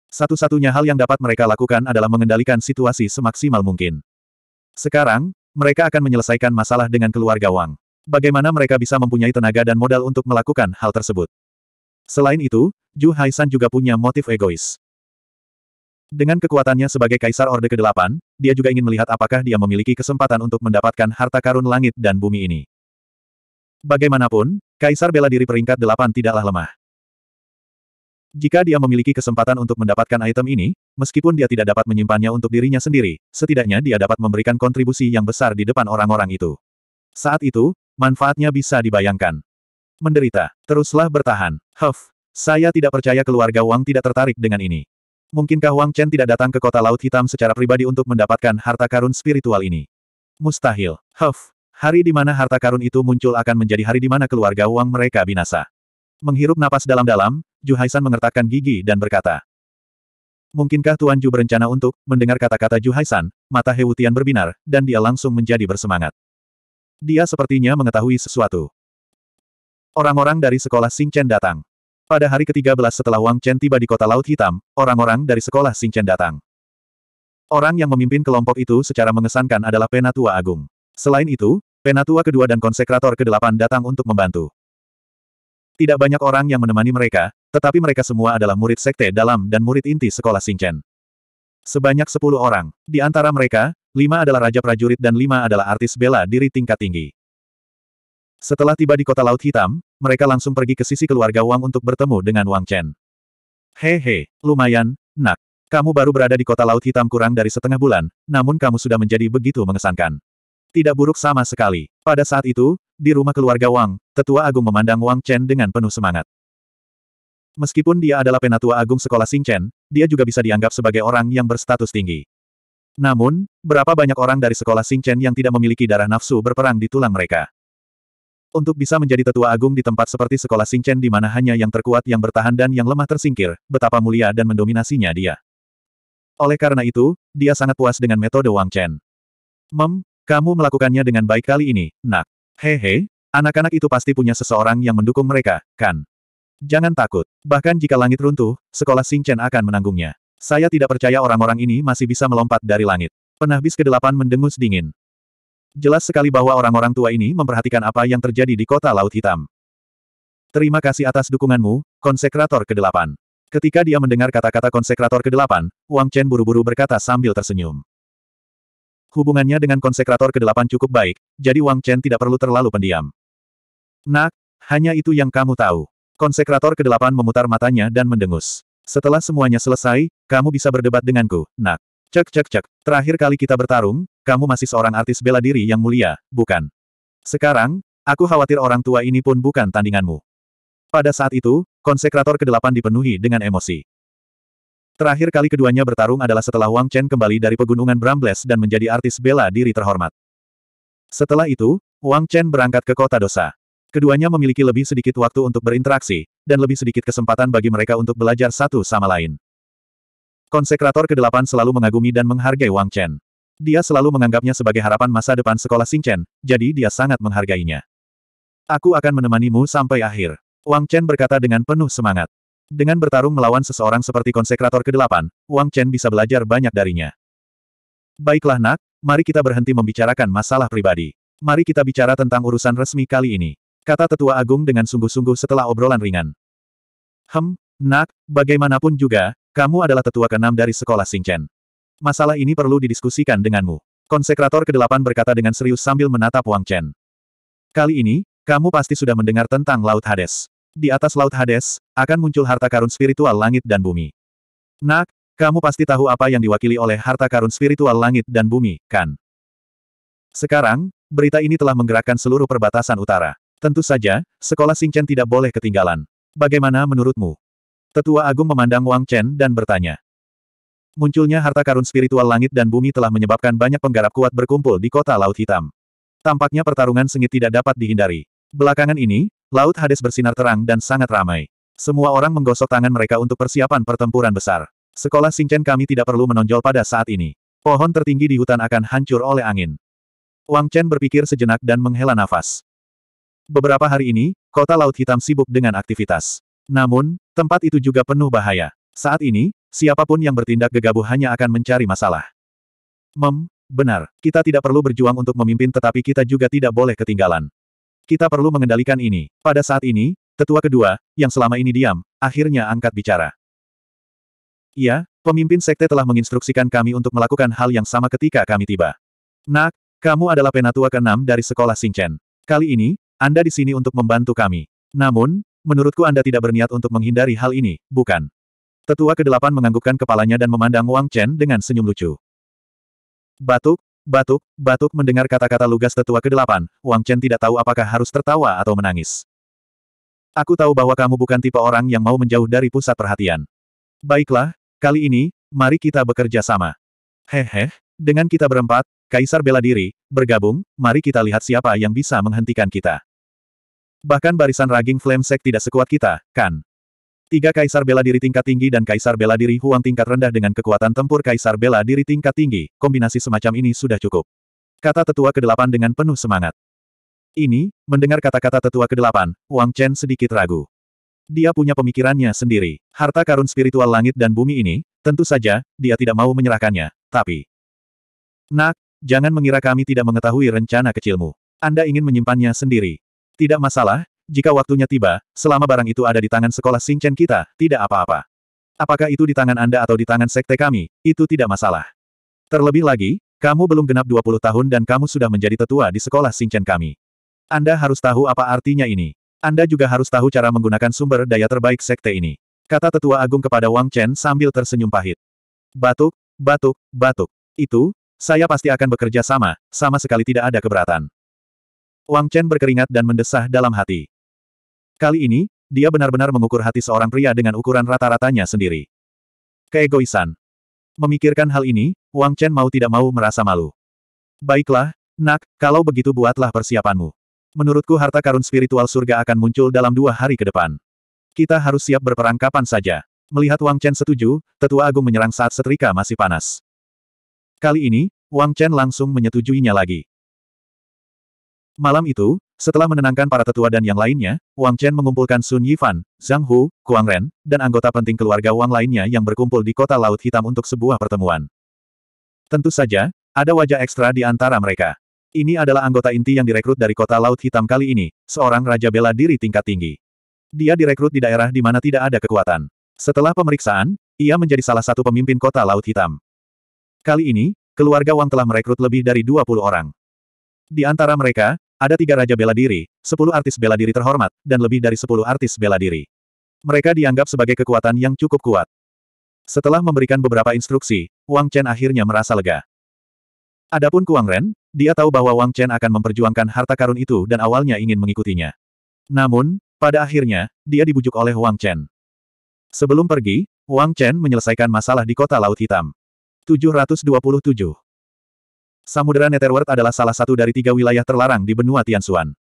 Satu-satunya hal yang dapat mereka lakukan adalah mengendalikan situasi semaksimal mungkin. Sekarang, mereka akan menyelesaikan masalah dengan keluarga Wang. Bagaimana mereka bisa mempunyai tenaga dan modal untuk melakukan hal tersebut? Selain itu, Ju Haisan juga punya motif egois. Dengan kekuatannya sebagai Kaisar Orde ke-8, dia juga ingin melihat apakah dia memiliki kesempatan untuk mendapatkan harta karun langit dan bumi ini. Bagaimanapun, Kaisar bela diri peringkat 8 tidaklah lemah. Jika dia memiliki kesempatan untuk mendapatkan item ini, meskipun dia tidak dapat menyimpannya untuk dirinya sendiri, setidaknya dia dapat memberikan kontribusi yang besar di depan orang-orang itu. Saat itu, manfaatnya bisa dibayangkan menderita. Teruslah bertahan. Huff. Saya tidak percaya keluarga Wang tidak tertarik dengan ini. Mungkinkah Wang Chen tidak datang ke kota Laut Hitam secara pribadi untuk mendapatkan harta karun spiritual ini? Mustahil. Huff. Hari di mana harta karun itu muncul akan menjadi hari di mana keluarga Wang mereka binasa. Menghirup napas dalam-dalam, Ju Haisan mengertakkan gigi dan berkata. Mungkinkah Tuan Ju berencana untuk mendengar kata-kata Ju Haisan, mata Hewutian berbinar, dan dia langsung menjadi bersemangat. Dia sepertinya mengetahui sesuatu. Orang-orang dari sekolah Chen datang. Pada hari ke-13 setelah Wang Chen tiba di kota Laut Hitam, orang-orang dari sekolah Chen datang. Orang yang memimpin kelompok itu secara mengesankan adalah Penatua Agung. Selain itu, Penatua kedua dan konsekrator ke-8 datang untuk membantu. Tidak banyak orang yang menemani mereka, tetapi mereka semua adalah murid sekte dalam dan murid inti sekolah Chen. Sebanyak 10 orang. Di antara mereka, lima adalah Raja Prajurit dan lima adalah artis bela diri tingkat tinggi. Setelah tiba di kota Laut Hitam, mereka langsung pergi ke sisi keluarga Wang untuk bertemu dengan Wang Chen. Hehe, lumayan, nak. Kamu baru berada di kota Laut Hitam kurang dari setengah bulan, namun kamu sudah menjadi begitu mengesankan. Tidak buruk sama sekali. Pada saat itu, di rumah keluarga Wang, tetua agung memandang Wang Chen dengan penuh semangat. Meskipun dia adalah penatua agung sekolah Sing Chen, dia juga bisa dianggap sebagai orang yang berstatus tinggi. Namun, berapa banyak orang dari sekolah Sing Chen yang tidak memiliki darah nafsu berperang di tulang mereka? Untuk bisa menjadi tetua agung di tempat seperti sekolah Singchen di mana hanya yang terkuat yang bertahan dan yang lemah tersingkir, betapa mulia dan mendominasinya dia. Oleh karena itu, dia sangat puas dengan metode Wang Chen. Mem, kamu melakukannya dengan baik kali ini, nak. Hehe, anak-anak itu pasti punya seseorang yang mendukung mereka, kan? Jangan takut, bahkan jika langit runtuh, sekolah Singchen akan menanggungnya. Saya tidak percaya orang-orang ini masih bisa melompat dari langit. Penahbis ke-8 mendengus dingin. Jelas sekali bahwa orang-orang tua ini memperhatikan apa yang terjadi di kota Laut Hitam. Terima kasih atas dukunganmu, Konsekrator ke-8. Ketika dia mendengar kata-kata Konsekrator ke-8, Wang Chen buru-buru berkata sambil tersenyum. Hubungannya dengan Konsekrator ke-8 cukup baik, jadi Wang Chen tidak perlu terlalu pendiam. Nak, hanya itu yang kamu tahu. Konsekrator ke-8 memutar matanya dan mendengus. Setelah semuanya selesai, kamu bisa berdebat denganku, nak. Cek cek cek, terakhir kali kita bertarung, kamu masih seorang artis bela diri yang mulia, bukan? Sekarang, aku khawatir orang tua ini pun bukan tandinganmu. Pada saat itu, konsekrator ke-8 dipenuhi dengan emosi. Terakhir kali keduanya bertarung adalah setelah Wang Chen kembali dari pegunungan Brambles dan menjadi artis bela diri terhormat. Setelah itu, Wang Chen berangkat ke kota dosa. Keduanya memiliki lebih sedikit waktu untuk berinteraksi, dan lebih sedikit kesempatan bagi mereka untuk belajar satu sama lain. Konsekrator ke-8 selalu mengagumi dan menghargai Wang Chen. Dia selalu menganggapnya sebagai harapan masa depan sekolah Sing Chen, jadi dia sangat menghargainya. Aku akan menemanimu sampai akhir. Wang Chen berkata dengan penuh semangat. Dengan bertarung melawan seseorang seperti konsekrator ke-8, Wang Chen bisa belajar banyak darinya. Baiklah nak, mari kita berhenti membicarakan masalah pribadi. Mari kita bicara tentang urusan resmi kali ini. Kata tetua agung dengan sungguh-sungguh setelah obrolan ringan. Hem, nak, bagaimanapun juga, kamu adalah tetua keenam dari sekolah Singchen. Masalah ini perlu didiskusikan denganmu. Konsekrator ke-8 berkata dengan serius sambil menatap Wang Chen. Kali ini, kamu pasti sudah mendengar tentang Laut Hades. Di atas Laut Hades, akan muncul harta karun spiritual langit dan bumi. Nak, kamu pasti tahu apa yang diwakili oleh harta karun spiritual langit dan bumi, kan? Sekarang, berita ini telah menggerakkan seluruh perbatasan utara. Tentu saja, sekolah Singchen tidak boleh ketinggalan. Bagaimana menurutmu? Tetua Agung memandang Wang Chen dan bertanya. Munculnya harta karun spiritual langit dan bumi telah menyebabkan banyak penggarap kuat berkumpul di kota Laut Hitam. Tampaknya pertarungan sengit tidak dapat dihindari. Belakangan ini, Laut Hades bersinar terang dan sangat ramai. Semua orang menggosok tangan mereka untuk persiapan pertempuran besar. Sekolah Singchen kami tidak perlu menonjol pada saat ini. Pohon tertinggi di hutan akan hancur oleh angin. Wang Chen berpikir sejenak dan menghela nafas. Beberapa hari ini, kota Laut Hitam sibuk dengan aktivitas. Namun, tempat itu juga penuh bahaya. Saat ini, siapapun yang bertindak gegabah hanya akan mencari masalah. Mem, benar, kita tidak perlu berjuang untuk memimpin tetapi kita juga tidak boleh ketinggalan. Kita perlu mengendalikan ini. Pada saat ini, tetua kedua, yang selama ini diam, akhirnya angkat bicara. ya pemimpin sekte telah menginstruksikan kami untuk melakukan hal yang sama ketika kami tiba. Nak, kamu adalah penatua keenam dari sekolah Singchen. Kali ini, Anda di sini untuk membantu kami. Namun, Menurutku Anda tidak berniat untuk menghindari hal ini, bukan? Tetua kedelapan menganggukkan kepalanya dan memandang Wang Chen dengan senyum lucu. Batuk, batuk, batuk mendengar kata-kata lugas tetua kedelapan, Wang Chen tidak tahu apakah harus tertawa atau menangis. Aku tahu bahwa kamu bukan tipe orang yang mau menjauh dari pusat perhatian. Baiklah, kali ini, mari kita bekerja sama. Hehe, dengan kita berempat, Kaisar bela diri, bergabung, mari kita lihat siapa yang bisa menghentikan kita. Bahkan barisan raging Flame Sek tidak sekuat kita, kan? Tiga kaisar bela diri tingkat tinggi dan kaisar bela diri Huang tingkat rendah dengan kekuatan tempur kaisar bela diri tingkat tinggi, kombinasi semacam ini sudah cukup. Kata tetua kedelapan dengan penuh semangat. Ini, mendengar kata-kata tetua kedelapan, Wang Chen sedikit ragu. Dia punya pemikirannya sendiri. Harta karun spiritual langit dan bumi ini, tentu saja, dia tidak mau menyerahkannya, tapi... Nak, jangan mengira kami tidak mengetahui rencana kecilmu. Anda ingin menyimpannya sendiri. Tidak masalah, jika waktunya tiba, selama barang itu ada di tangan sekolah Singchen kita, tidak apa-apa. Apakah itu di tangan Anda atau di tangan sekte kami, itu tidak masalah. Terlebih lagi, kamu belum genap 20 tahun dan kamu sudah menjadi tetua di sekolah Singchen kami. Anda harus tahu apa artinya ini. Anda juga harus tahu cara menggunakan sumber daya terbaik sekte ini. Kata tetua agung kepada Wang Chen sambil tersenyum pahit. Batuk, batuk, batuk. Itu, saya pasti akan bekerja sama, sama sekali tidak ada keberatan. Wang Chen berkeringat dan mendesah dalam hati. Kali ini, dia benar-benar mengukur hati seorang pria dengan ukuran rata-ratanya sendiri. Keegoisan. Memikirkan hal ini, Wang Chen mau tidak mau merasa malu. Baiklah, nak, kalau begitu buatlah persiapanmu. Menurutku harta karun spiritual surga akan muncul dalam dua hari ke depan. Kita harus siap berperang kapan saja. Melihat Wang Chen setuju, tetua agung menyerang saat setrika masih panas. Kali ini, Wang Chen langsung menyetujuinya lagi. Malam itu, setelah menenangkan para tetua dan yang lainnya, Wang Chen mengumpulkan Sun Yifan, Zhang Hu, Kuang Ren, dan anggota penting keluarga Wang lainnya yang berkumpul di kota Laut Hitam untuk sebuah pertemuan. Tentu saja, ada wajah ekstra di antara mereka. Ini adalah anggota inti yang direkrut dari kota Laut Hitam kali ini, seorang raja bela diri tingkat tinggi. Dia direkrut di daerah di mana tidak ada kekuatan. Setelah pemeriksaan, ia menjadi salah satu pemimpin kota Laut Hitam. Kali ini, keluarga Wang telah merekrut lebih dari 20 orang. Di antara mereka, ada tiga raja bela diri, sepuluh artis bela diri terhormat, dan lebih dari sepuluh artis bela diri. Mereka dianggap sebagai kekuatan yang cukup kuat. Setelah memberikan beberapa instruksi, Wang Chen akhirnya merasa lega. Adapun Kuang Ren, dia tahu bahwa Wang Chen akan memperjuangkan harta karun itu dan awalnya ingin mengikutinya. Namun, pada akhirnya, dia dibujuk oleh Wang Chen. Sebelum pergi, Wang Chen menyelesaikan masalah di kota Laut Hitam. 727 Samudera Netherworld adalah salah satu dari tiga wilayah terlarang di benua Tianxuan.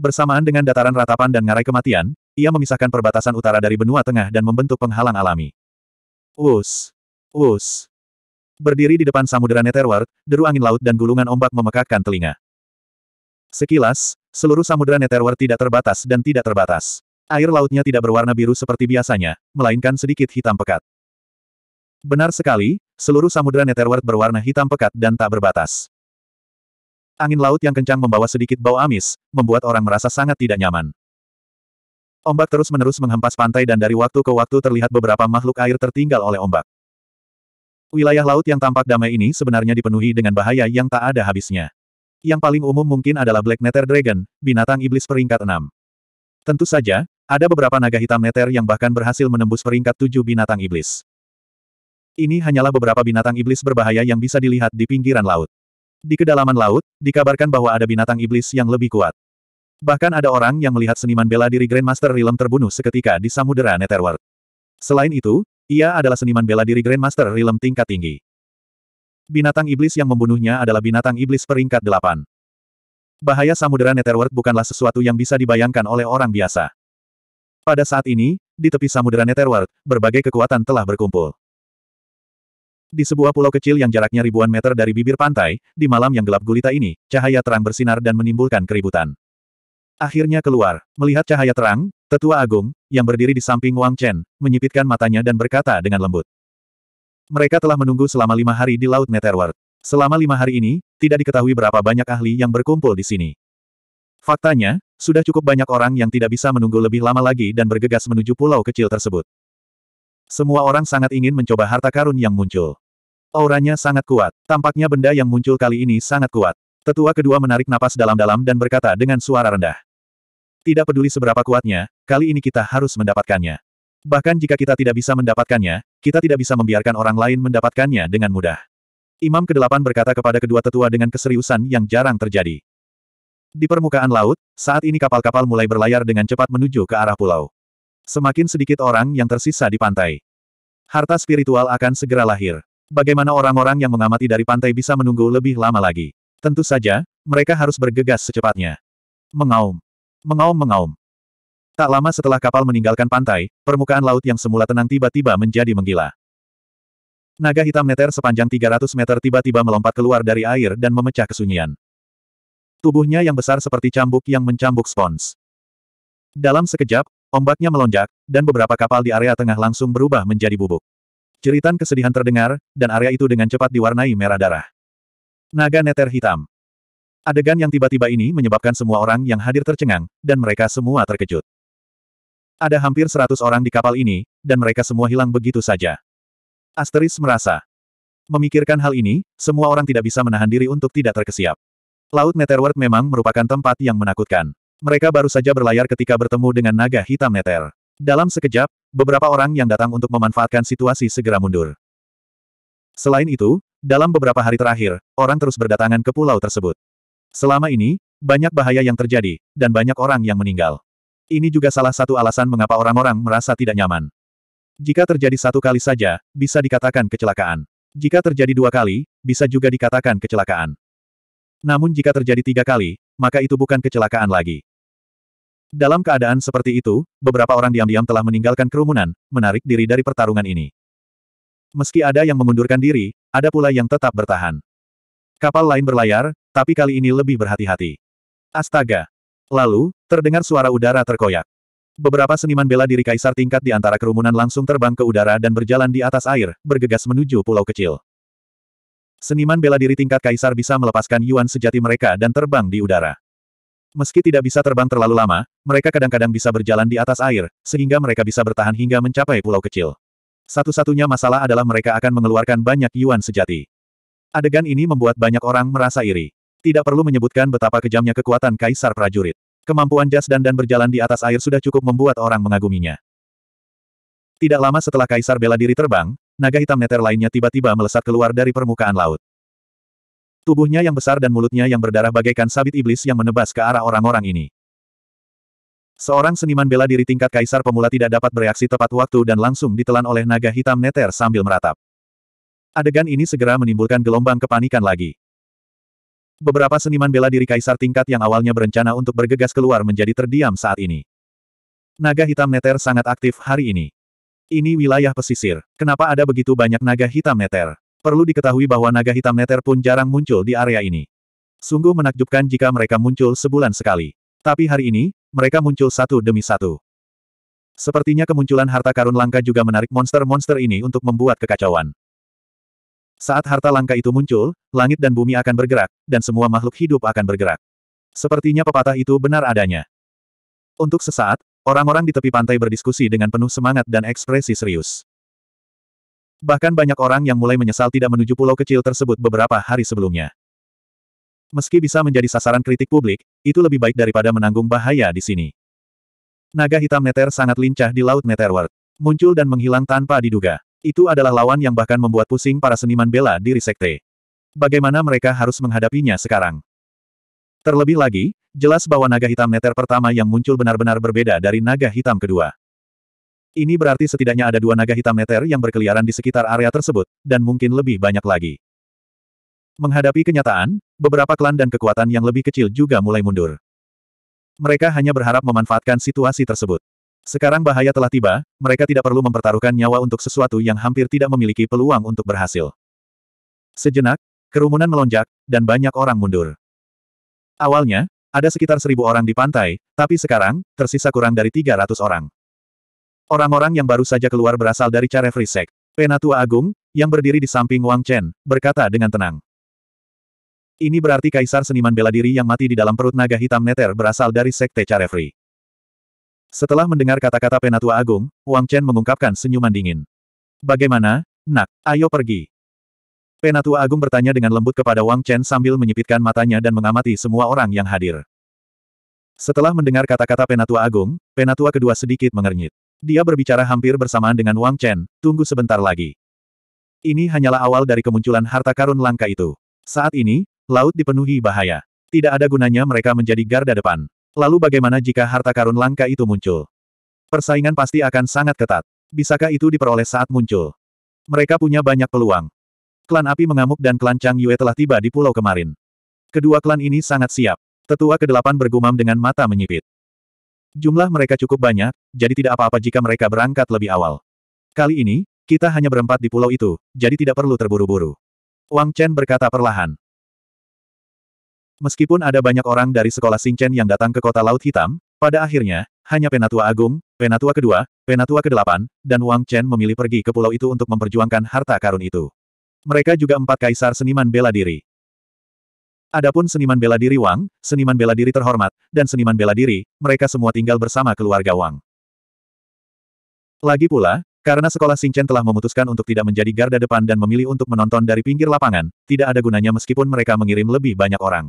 Bersamaan dengan dataran ratapan dan ngarai kematian, ia memisahkan perbatasan utara dari benua tengah dan membentuk penghalang alami. Us, us. Berdiri di depan samudera Netherworld, deru angin laut dan gulungan ombak memekakkan telinga. Sekilas, seluruh samudera Netherworld tidak terbatas dan tidak terbatas. Air lautnya tidak berwarna biru seperti biasanya, melainkan sedikit hitam pekat. Benar sekali, Seluruh samudera Netherworld berwarna hitam pekat dan tak berbatas. Angin laut yang kencang membawa sedikit bau amis, membuat orang merasa sangat tidak nyaman. Ombak terus-menerus menghempas pantai dan dari waktu ke waktu terlihat beberapa makhluk air tertinggal oleh ombak. Wilayah laut yang tampak damai ini sebenarnya dipenuhi dengan bahaya yang tak ada habisnya. Yang paling umum mungkin adalah Black Nether Dragon, binatang iblis peringkat 6. Tentu saja, ada beberapa naga hitam Nether yang bahkan berhasil menembus peringkat 7 binatang iblis. Ini hanyalah beberapa binatang iblis berbahaya yang bisa dilihat di pinggiran laut. Di kedalaman laut, dikabarkan bahwa ada binatang iblis yang lebih kuat. Bahkan ada orang yang melihat seniman bela diri Grandmaster Rilem terbunuh seketika di Samudera Netherworld. Selain itu, ia adalah seniman bela diri Grandmaster Rilem tingkat tinggi. Binatang iblis yang membunuhnya adalah binatang iblis peringkat delapan. Bahaya Samudera Netherworld bukanlah sesuatu yang bisa dibayangkan oleh orang biasa. Pada saat ini, di tepi Samudera Netherworld, berbagai kekuatan telah berkumpul. Di sebuah pulau kecil yang jaraknya ribuan meter dari bibir pantai, di malam yang gelap gulita ini, cahaya terang bersinar dan menimbulkan keributan. Akhirnya keluar, melihat cahaya terang, tetua agung, yang berdiri di samping Wang Chen, menyipitkan matanya dan berkata dengan lembut. Mereka telah menunggu selama lima hari di Laut Netherworld. Selama lima hari ini, tidak diketahui berapa banyak ahli yang berkumpul di sini. Faktanya, sudah cukup banyak orang yang tidak bisa menunggu lebih lama lagi dan bergegas menuju pulau kecil tersebut. Semua orang sangat ingin mencoba harta karun yang muncul. Auranya sangat kuat. Tampaknya benda yang muncul kali ini sangat kuat. Tetua kedua menarik napas dalam-dalam dan berkata dengan suara rendah. Tidak peduli seberapa kuatnya, kali ini kita harus mendapatkannya. Bahkan jika kita tidak bisa mendapatkannya, kita tidak bisa membiarkan orang lain mendapatkannya dengan mudah. Imam kedelapan berkata kepada kedua tetua dengan keseriusan yang jarang terjadi. Di permukaan laut, saat ini kapal-kapal mulai berlayar dengan cepat menuju ke arah pulau. Semakin sedikit orang yang tersisa di pantai. Harta spiritual akan segera lahir. Bagaimana orang-orang yang mengamati dari pantai bisa menunggu lebih lama lagi? Tentu saja, mereka harus bergegas secepatnya. Mengaum. Mengaum-mengaum. Tak lama setelah kapal meninggalkan pantai, permukaan laut yang semula tenang tiba-tiba menjadi menggila. Naga hitam neter sepanjang 300 meter tiba-tiba melompat keluar dari air dan memecah kesunyian. Tubuhnya yang besar seperti cambuk yang mencambuk spons. Dalam sekejap, Ombaknya melonjak, dan beberapa kapal di area tengah langsung berubah menjadi bubuk. Ceritan kesedihan terdengar, dan area itu dengan cepat diwarnai merah darah. Naga neter hitam. Adegan yang tiba-tiba ini menyebabkan semua orang yang hadir tercengang, dan mereka semua terkejut. Ada hampir seratus orang di kapal ini, dan mereka semua hilang begitu saja. Asteris merasa. Memikirkan hal ini, semua orang tidak bisa menahan diri untuk tidak terkesiap. Laut Netherworld memang merupakan tempat yang menakutkan. Mereka baru saja berlayar ketika bertemu dengan naga hitam Neter. Dalam sekejap, beberapa orang yang datang untuk memanfaatkan situasi segera mundur. Selain itu, dalam beberapa hari terakhir, orang terus berdatangan ke pulau tersebut. Selama ini, banyak bahaya yang terjadi, dan banyak orang yang meninggal. Ini juga salah satu alasan mengapa orang-orang merasa tidak nyaman. Jika terjadi satu kali saja, bisa dikatakan kecelakaan. Jika terjadi dua kali, bisa juga dikatakan kecelakaan. Namun jika terjadi tiga kali, maka itu bukan kecelakaan lagi. Dalam keadaan seperti itu, beberapa orang diam-diam telah meninggalkan kerumunan, menarik diri dari pertarungan ini. Meski ada yang mengundurkan diri, ada pula yang tetap bertahan. Kapal lain berlayar, tapi kali ini lebih berhati-hati. Astaga! Lalu, terdengar suara udara terkoyak. Beberapa seniman bela diri kaisar tingkat di antara kerumunan langsung terbang ke udara dan berjalan di atas air, bergegas menuju pulau kecil. Seniman bela diri tingkat kaisar bisa melepaskan yuan sejati mereka dan terbang di udara. Meski tidak bisa terbang terlalu lama, mereka kadang-kadang bisa berjalan di atas air, sehingga mereka bisa bertahan hingga mencapai pulau kecil. Satu-satunya masalah adalah mereka akan mengeluarkan banyak yuan sejati. Adegan ini membuat banyak orang merasa iri. Tidak perlu menyebutkan betapa kejamnya kekuatan kaisar prajurit. Kemampuan jas dan dan berjalan di atas air sudah cukup membuat orang mengaguminya. Tidak lama setelah kaisar bela diri terbang, naga hitam neter lainnya tiba-tiba melesat keluar dari permukaan laut. Tubuhnya yang besar dan mulutnya yang berdarah bagaikan sabit iblis yang menebas ke arah orang-orang ini. Seorang seniman bela diri tingkat kaisar pemula tidak dapat bereaksi tepat waktu dan langsung ditelan oleh naga hitam neter sambil meratap. Adegan ini segera menimbulkan gelombang kepanikan lagi. Beberapa seniman bela diri kaisar tingkat yang awalnya berencana untuk bergegas keluar menjadi terdiam saat ini. Naga hitam neter sangat aktif hari ini. Ini wilayah pesisir. Kenapa ada begitu banyak naga hitam neter? Perlu diketahui bahwa naga hitam neter pun jarang muncul di area ini. Sungguh menakjubkan jika mereka muncul sebulan sekali. Tapi hari ini, mereka muncul satu demi satu. Sepertinya kemunculan harta karun langka juga menarik monster-monster ini untuk membuat kekacauan. Saat harta langka itu muncul, langit dan bumi akan bergerak, dan semua makhluk hidup akan bergerak. Sepertinya pepatah itu benar adanya. Untuk sesaat, orang-orang di tepi pantai berdiskusi dengan penuh semangat dan ekspresi serius. Bahkan banyak orang yang mulai menyesal tidak menuju pulau kecil tersebut beberapa hari sebelumnya. Meski bisa menjadi sasaran kritik publik, itu lebih baik daripada menanggung bahaya di sini. Naga hitam Neter sangat lincah di Laut Netherworld. Muncul dan menghilang tanpa diduga. Itu adalah lawan yang bahkan membuat pusing para seniman bela diri sekte. Bagaimana mereka harus menghadapinya sekarang? Terlebih lagi, jelas bahwa naga hitam Neter pertama yang muncul benar-benar berbeda dari naga hitam kedua. Ini berarti setidaknya ada dua naga hitam meter yang berkeliaran di sekitar area tersebut, dan mungkin lebih banyak lagi. Menghadapi kenyataan, beberapa klan dan kekuatan yang lebih kecil juga mulai mundur. Mereka hanya berharap memanfaatkan situasi tersebut. Sekarang bahaya telah tiba, mereka tidak perlu mempertaruhkan nyawa untuk sesuatu yang hampir tidak memiliki peluang untuk berhasil. Sejenak, kerumunan melonjak, dan banyak orang mundur. Awalnya, ada sekitar seribu orang di pantai, tapi sekarang, tersisa kurang dari 300 orang. Orang-orang yang baru saja keluar berasal dari Carefree Sek. Penatua Agung, yang berdiri di samping Wang Chen, berkata dengan tenang. Ini berarti kaisar seniman bela diri yang mati di dalam perut naga hitam Neter berasal dari Sekte Carefree. Setelah mendengar kata-kata Penatua Agung, Wang Chen mengungkapkan senyuman dingin. Bagaimana, nak, ayo pergi. Penatua Agung bertanya dengan lembut kepada Wang Chen sambil menyipitkan matanya dan mengamati semua orang yang hadir. Setelah mendengar kata-kata Penatua Agung, Penatua kedua sedikit mengernyit. Dia berbicara hampir bersamaan dengan Wang Chen, tunggu sebentar lagi. Ini hanyalah awal dari kemunculan harta karun langka itu. Saat ini, laut dipenuhi bahaya. Tidak ada gunanya mereka menjadi garda depan. Lalu bagaimana jika harta karun langka itu muncul? Persaingan pasti akan sangat ketat. Bisakah itu diperoleh saat muncul? Mereka punya banyak peluang. Klan api mengamuk dan klan Chang Yue telah tiba di pulau kemarin. Kedua klan ini sangat siap. Tetua Kedelapan bergumam dengan mata menyipit. Jumlah mereka cukup banyak, jadi tidak apa-apa jika mereka berangkat lebih awal. Kali ini, kita hanya berempat di pulau itu, jadi tidak perlu terburu-buru. Wang Chen berkata perlahan. Meskipun ada banyak orang dari sekolah Chen yang datang ke kota Laut Hitam, pada akhirnya, hanya Penatua Agung, Penatua Kedua, Penatua Kedelapan, dan Wang Chen memilih pergi ke pulau itu untuk memperjuangkan harta karun itu. Mereka juga empat kaisar seniman bela diri. Adapun seniman bela diri Wang, seniman bela diri terhormat, dan seniman bela diri, mereka semua tinggal bersama keluarga Wang. Lagi pula, karena sekolah Singchen telah memutuskan untuk tidak menjadi garda depan dan memilih untuk menonton dari pinggir lapangan, tidak ada gunanya meskipun mereka mengirim lebih banyak orang.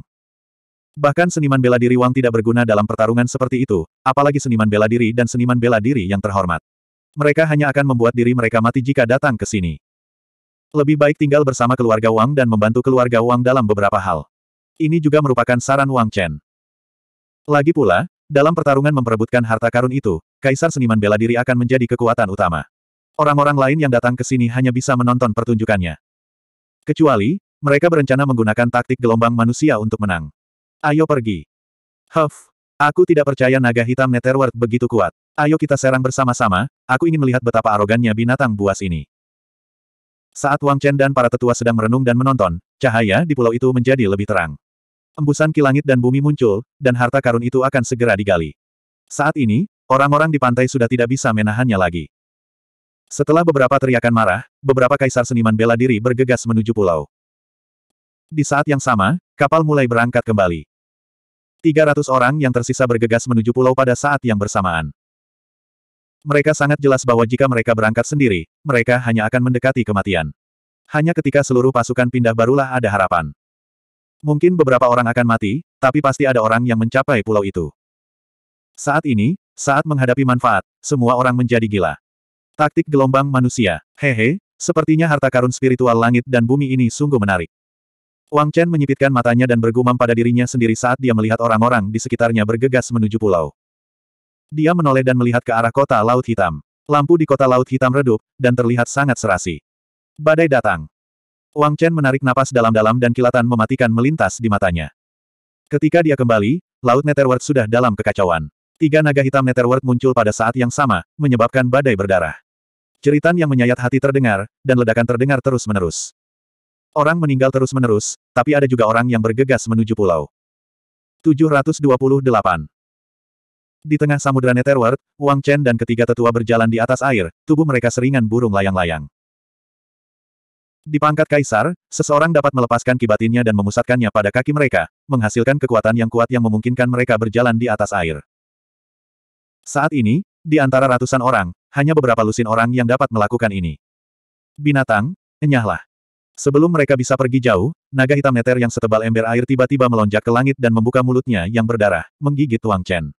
Bahkan seniman bela diri Wang tidak berguna dalam pertarungan seperti itu, apalagi seniman bela diri dan seniman bela diri yang terhormat. Mereka hanya akan membuat diri mereka mati jika datang ke sini. Lebih baik tinggal bersama keluarga Wang dan membantu keluarga Wang dalam beberapa hal ini juga merupakan saran Wang Chen. Lagi pula, dalam pertarungan memperebutkan harta karun itu, Kaisar Seniman Bela Diri akan menjadi kekuatan utama. Orang-orang lain yang datang ke sini hanya bisa menonton pertunjukannya. Kecuali, mereka berencana menggunakan taktik gelombang manusia untuk menang. Ayo pergi. Huff, aku tidak percaya naga hitam Netherworld begitu kuat. Ayo kita serang bersama-sama, aku ingin melihat betapa arogannya binatang buas ini. Saat Wang Chen dan para tetua sedang merenung dan menonton, cahaya di pulau itu menjadi lebih terang. Embusan kilangit dan bumi muncul, dan harta karun itu akan segera digali. Saat ini, orang-orang di pantai sudah tidak bisa menahannya lagi. Setelah beberapa teriakan marah, beberapa kaisar seniman bela diri bergegas menuju pulau. Di saat yang sama, kapal mulai berangkat kembali. 300 orang yang tersisa bergegas menuju pulau pada saat yang bersamaan. Mereka sangat jelas bahwa jika mereka berangkat sendiri, mereka hanya akan mendekati kematian. Hanya ketika seluruh pasukan pindah barulah ada harapan. Mungkin beberapa orang akan mati, tapi pasti ada orang yang mencapai pulau itu. Saat ini, saat menghadapi manfaat, semua orang menjadi gila. Taktik gelombang manusia. Hehe, sepertinya harta karun spiritual langit dan bumi ini sungguh menarik. Wang Chen menyipitkan matanya dan bergumam pada dirinya sendiri saat dia melihat orang-orang di sekitarnya bergegas menuju pulau. Dia menoleh dan melihat ke arah kota Laut Hitam. Lampu di kota Laut Hitam redup, dan terlihat sangat serasi. Badai datang. Wang Chen menarik napas dalam-dalam dan kilatan mematikan melintas di matanya. Ketika dia kembali, Laut Netherworld sudah dalam kekacauan. Tiga naga hitam Netherworld muncul pada saat yang sama, menyebabkan badai berdarah. Jeritan yang menyayat hati terdengar, dan ledakan terdengar terus-menerus. Orang meninggal terus-menerus, tapi ada juga orang yang bergegas menuju pulau. 728 Di tengah samudera Netherworld, Wang Chen dan ketiga tetua berjalan di atas air, tubuh mereka seringan burung layang-layang. Di pangkat kaisar, seseorang dapat melepaskan kibatinnya dan memusatkannya pada kaki mereka, menghasilkan kekuatan yang kuat yang memungkinkan mereka berjalan di atas air. Saat ini, di antara ratusan orang, hanya beberapa lusin orang yang dapat melakukan ini. Binatang, enyahlah. Sebelum mereka bisa pergi jauh, naga hitam neter yang setebal ember air tiba-tiba melonjak ke langit dan membuka mulutnya yang berdarah, menggigit Wang Chen.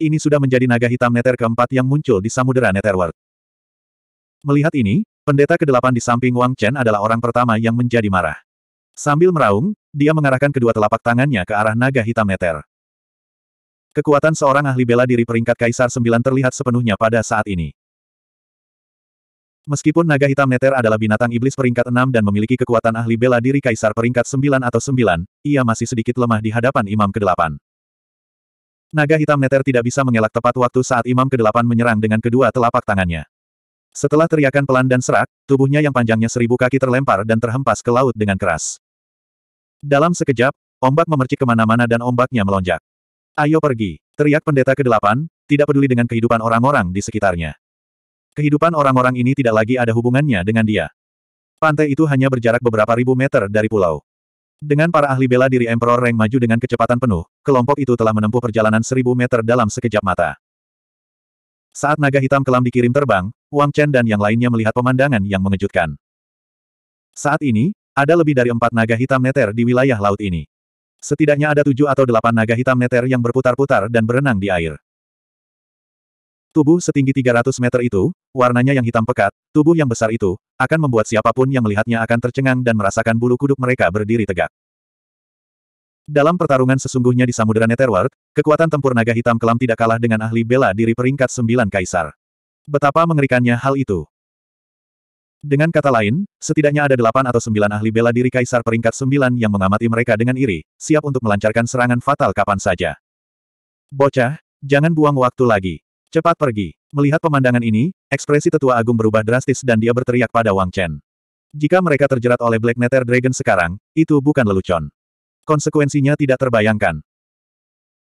Ini sudah menjadi naga hitam neter keempat yang muncul di samudera Netherworld. Melihat ini, Pendeta kedelapan di samping Wang Chen adalah orang pertama yang menjadi marah. Sambil meraung, dia mengarahkan kedua telapak tangannya ke arah naga hitam neter. Kekuatan seorang ahli bela diri peringkat Kaisar Sembilan terlihat sepenuhnya pada saat ini. Meskipun naga hitam neter adalah binatang iblis peringkat enam dan memiliki kekuatan ahli bela diri Kaisar peringkat sembilan atau sembilan, ia masih sedikit lemah di hadapan Imam kedelapan. Naga hitam neter tidak bisa mengelak tepat waktu saat Imam kedelapan menyerang dengan kedua telapak tangannya. Setelah teriakan pelan dan serak, tubuhnya yang panjangnya seribu kaki terlempar dan terhempas ke laut dengan keras. Dalam sekejap, ombak memercik kemana-mana dan ombaknya melonjak. Ayo pergi, teriak pendeta ke-8, tidak peduli dengan kehidupan orang-orang di sekitarnya. Kehidupan orang-orang ini tidak lagi ada hubungannya dengan dia. Pantai itu hanya berjarak beberapa ribu meter dari pulau. Dengan para ahli bela diri Emperor Reng maju dengan kecepatan penuh, kelompok itu telah menempuh perjalanan seribu meter dalam sekejap mata. Saat naga hitam kelam dikirim terbang, Wang Chen dan yang lainnya melihat pemandangan yang mengejutkan. Saat ini, ada lebih dari empat naga hitam neter di wilayah laut ini. Setidaknya ada tujuh atau delapan naga hitam neter yang berputar-putar dan berenang di air. Tubuh setinggi 300 meter itu, warnanya yang hitam pekat, tubuh yang besar itu, akan membuat siapapun yang melihatnya akan tercengang dan merasakan bulu kuduk mereka berdiri tegak. Dalam pertarungan sesungguhnya di Samudera Netherworld, kekuatan tempur naga hitam kelam tidak kalah dengan ahli bela diri peringkat sembilan kaisar. Betapa mengerikannya hal itu. Dengan kata lain, setidaknya ada delapan atau sembilan ahli bela diri kaisar peringkat sembilan yang mengamati mereka dengan iri, siap untuk melancarkan serangan fatal kapan saja. Bocah, jangan buang waktu lagi. Cepat pergi. Melihat pemandangan ini, ekspresi tetua agung berubah drastis dan dia berteriak pada Wang Chen. Jika mereka terjerat oleh Black Nether Dragon sekarang, itu bukan lelucon konsekuensinya tidak terbayangkan.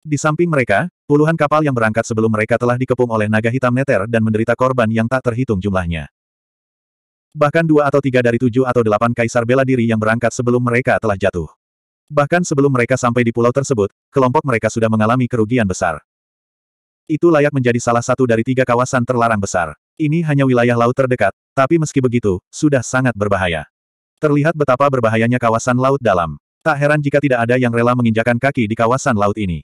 Di samping mereka, puluhan kapal yang berangkat sebelum mereka telah dikepung oleh naga hitam neter dan menderita korban yang tak terhitung jumlahnya. Bahkan dua atau tiga dari tujuh atau delapan kaisar bela diri yang berangkat sebelum mereka telah jatuh. Bahkan sebelum mereka sampai di pulau tersebut, kelompok mereka sudah mengalami kerugian besar. Itu layak menjadi salah satu dari tiga kawasan terlarang besar. Ini hanya wilayah laut terdekat, tapi meski begitu, sudah sangat berbahaya. Terlihat betapa berbahayanya kawasan laut dalam. Tak heran jika tidak ada yang rela menginjakan kaki di kawasan laut ini.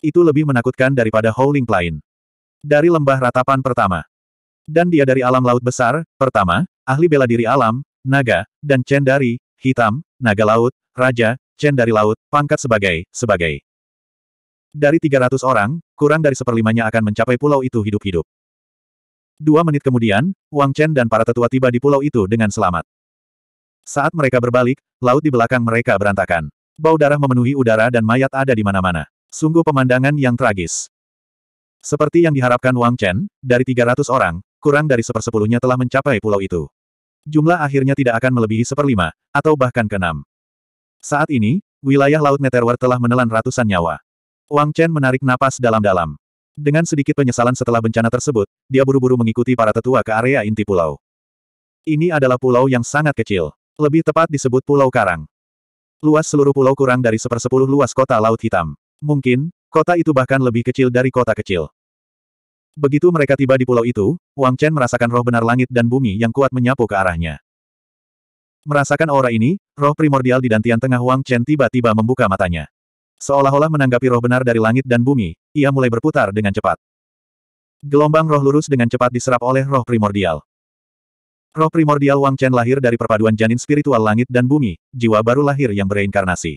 Itu lebih menakutkan daripada Howling Plain. Dari lembah ratapan pertama. Dan dia dari alam laut besar, pertama, ahli bela diri alam, naga, dan cendari, hitam, naga laut, raja, cendari laut, pangkat sebagai, sebagai. Dari 300 orang, kurang dari seperlimanya akan mencapai pulau itu hidup-hidup. Dua menit kemudian, Wang Chen dan para tetua tiba di pulau itu dengan selamat. Saat mereka berbalik, laut di belakang mereka berantakan. Bau darah memenuhi udara dan mayat ada di mana-mana. Sungguh pemandangan yang tragis. Seperti yang diharapkan Wang Chen, dari 300 orang, kurang dari sepersepuluhnya telah mencapai pulau itu. Jumlah akhirnya tidak akan melebihi seperlima, atau bahkan keenam. Saat ini, wilayah Laut Neterwer telah menelan ratusan nyawa. Wang Chen menarik napas dalam-dalam. Dengan sedikit penyesalan setelah bencana tersebut, dia buru-buru mengikuti para tetua ke area inti pulau. Ini adalah pulau yang sangat kecil. Lebih tepat disebut Pulau Karang. Luas seluruh pulau kurang dari sepersepuluh luas kota Laut Hitam. Mungkin, kota itu bahkan lebih kecil dari kota kecil. Begitu mereka tiba di pulau itu, Wang Chen merasakan roh benar langit dan bumi yang kuat menyapu ke arahnya. Merasakan aura ini, roh primordial di dantian tengah Wang Chen tiba-tiba membuka matanya. Seolah-olah menanggapi roh benar dari langit dan bumi, ia mulai berputar dengan cepat. Gelombang roh lurus dengan cepat diserap oleh roh primordial. Roh primordial Wang Chen lahir dari perpaduan janin spiritual langit dan bumi, jiwa baru lahir yang bereinkarnasi.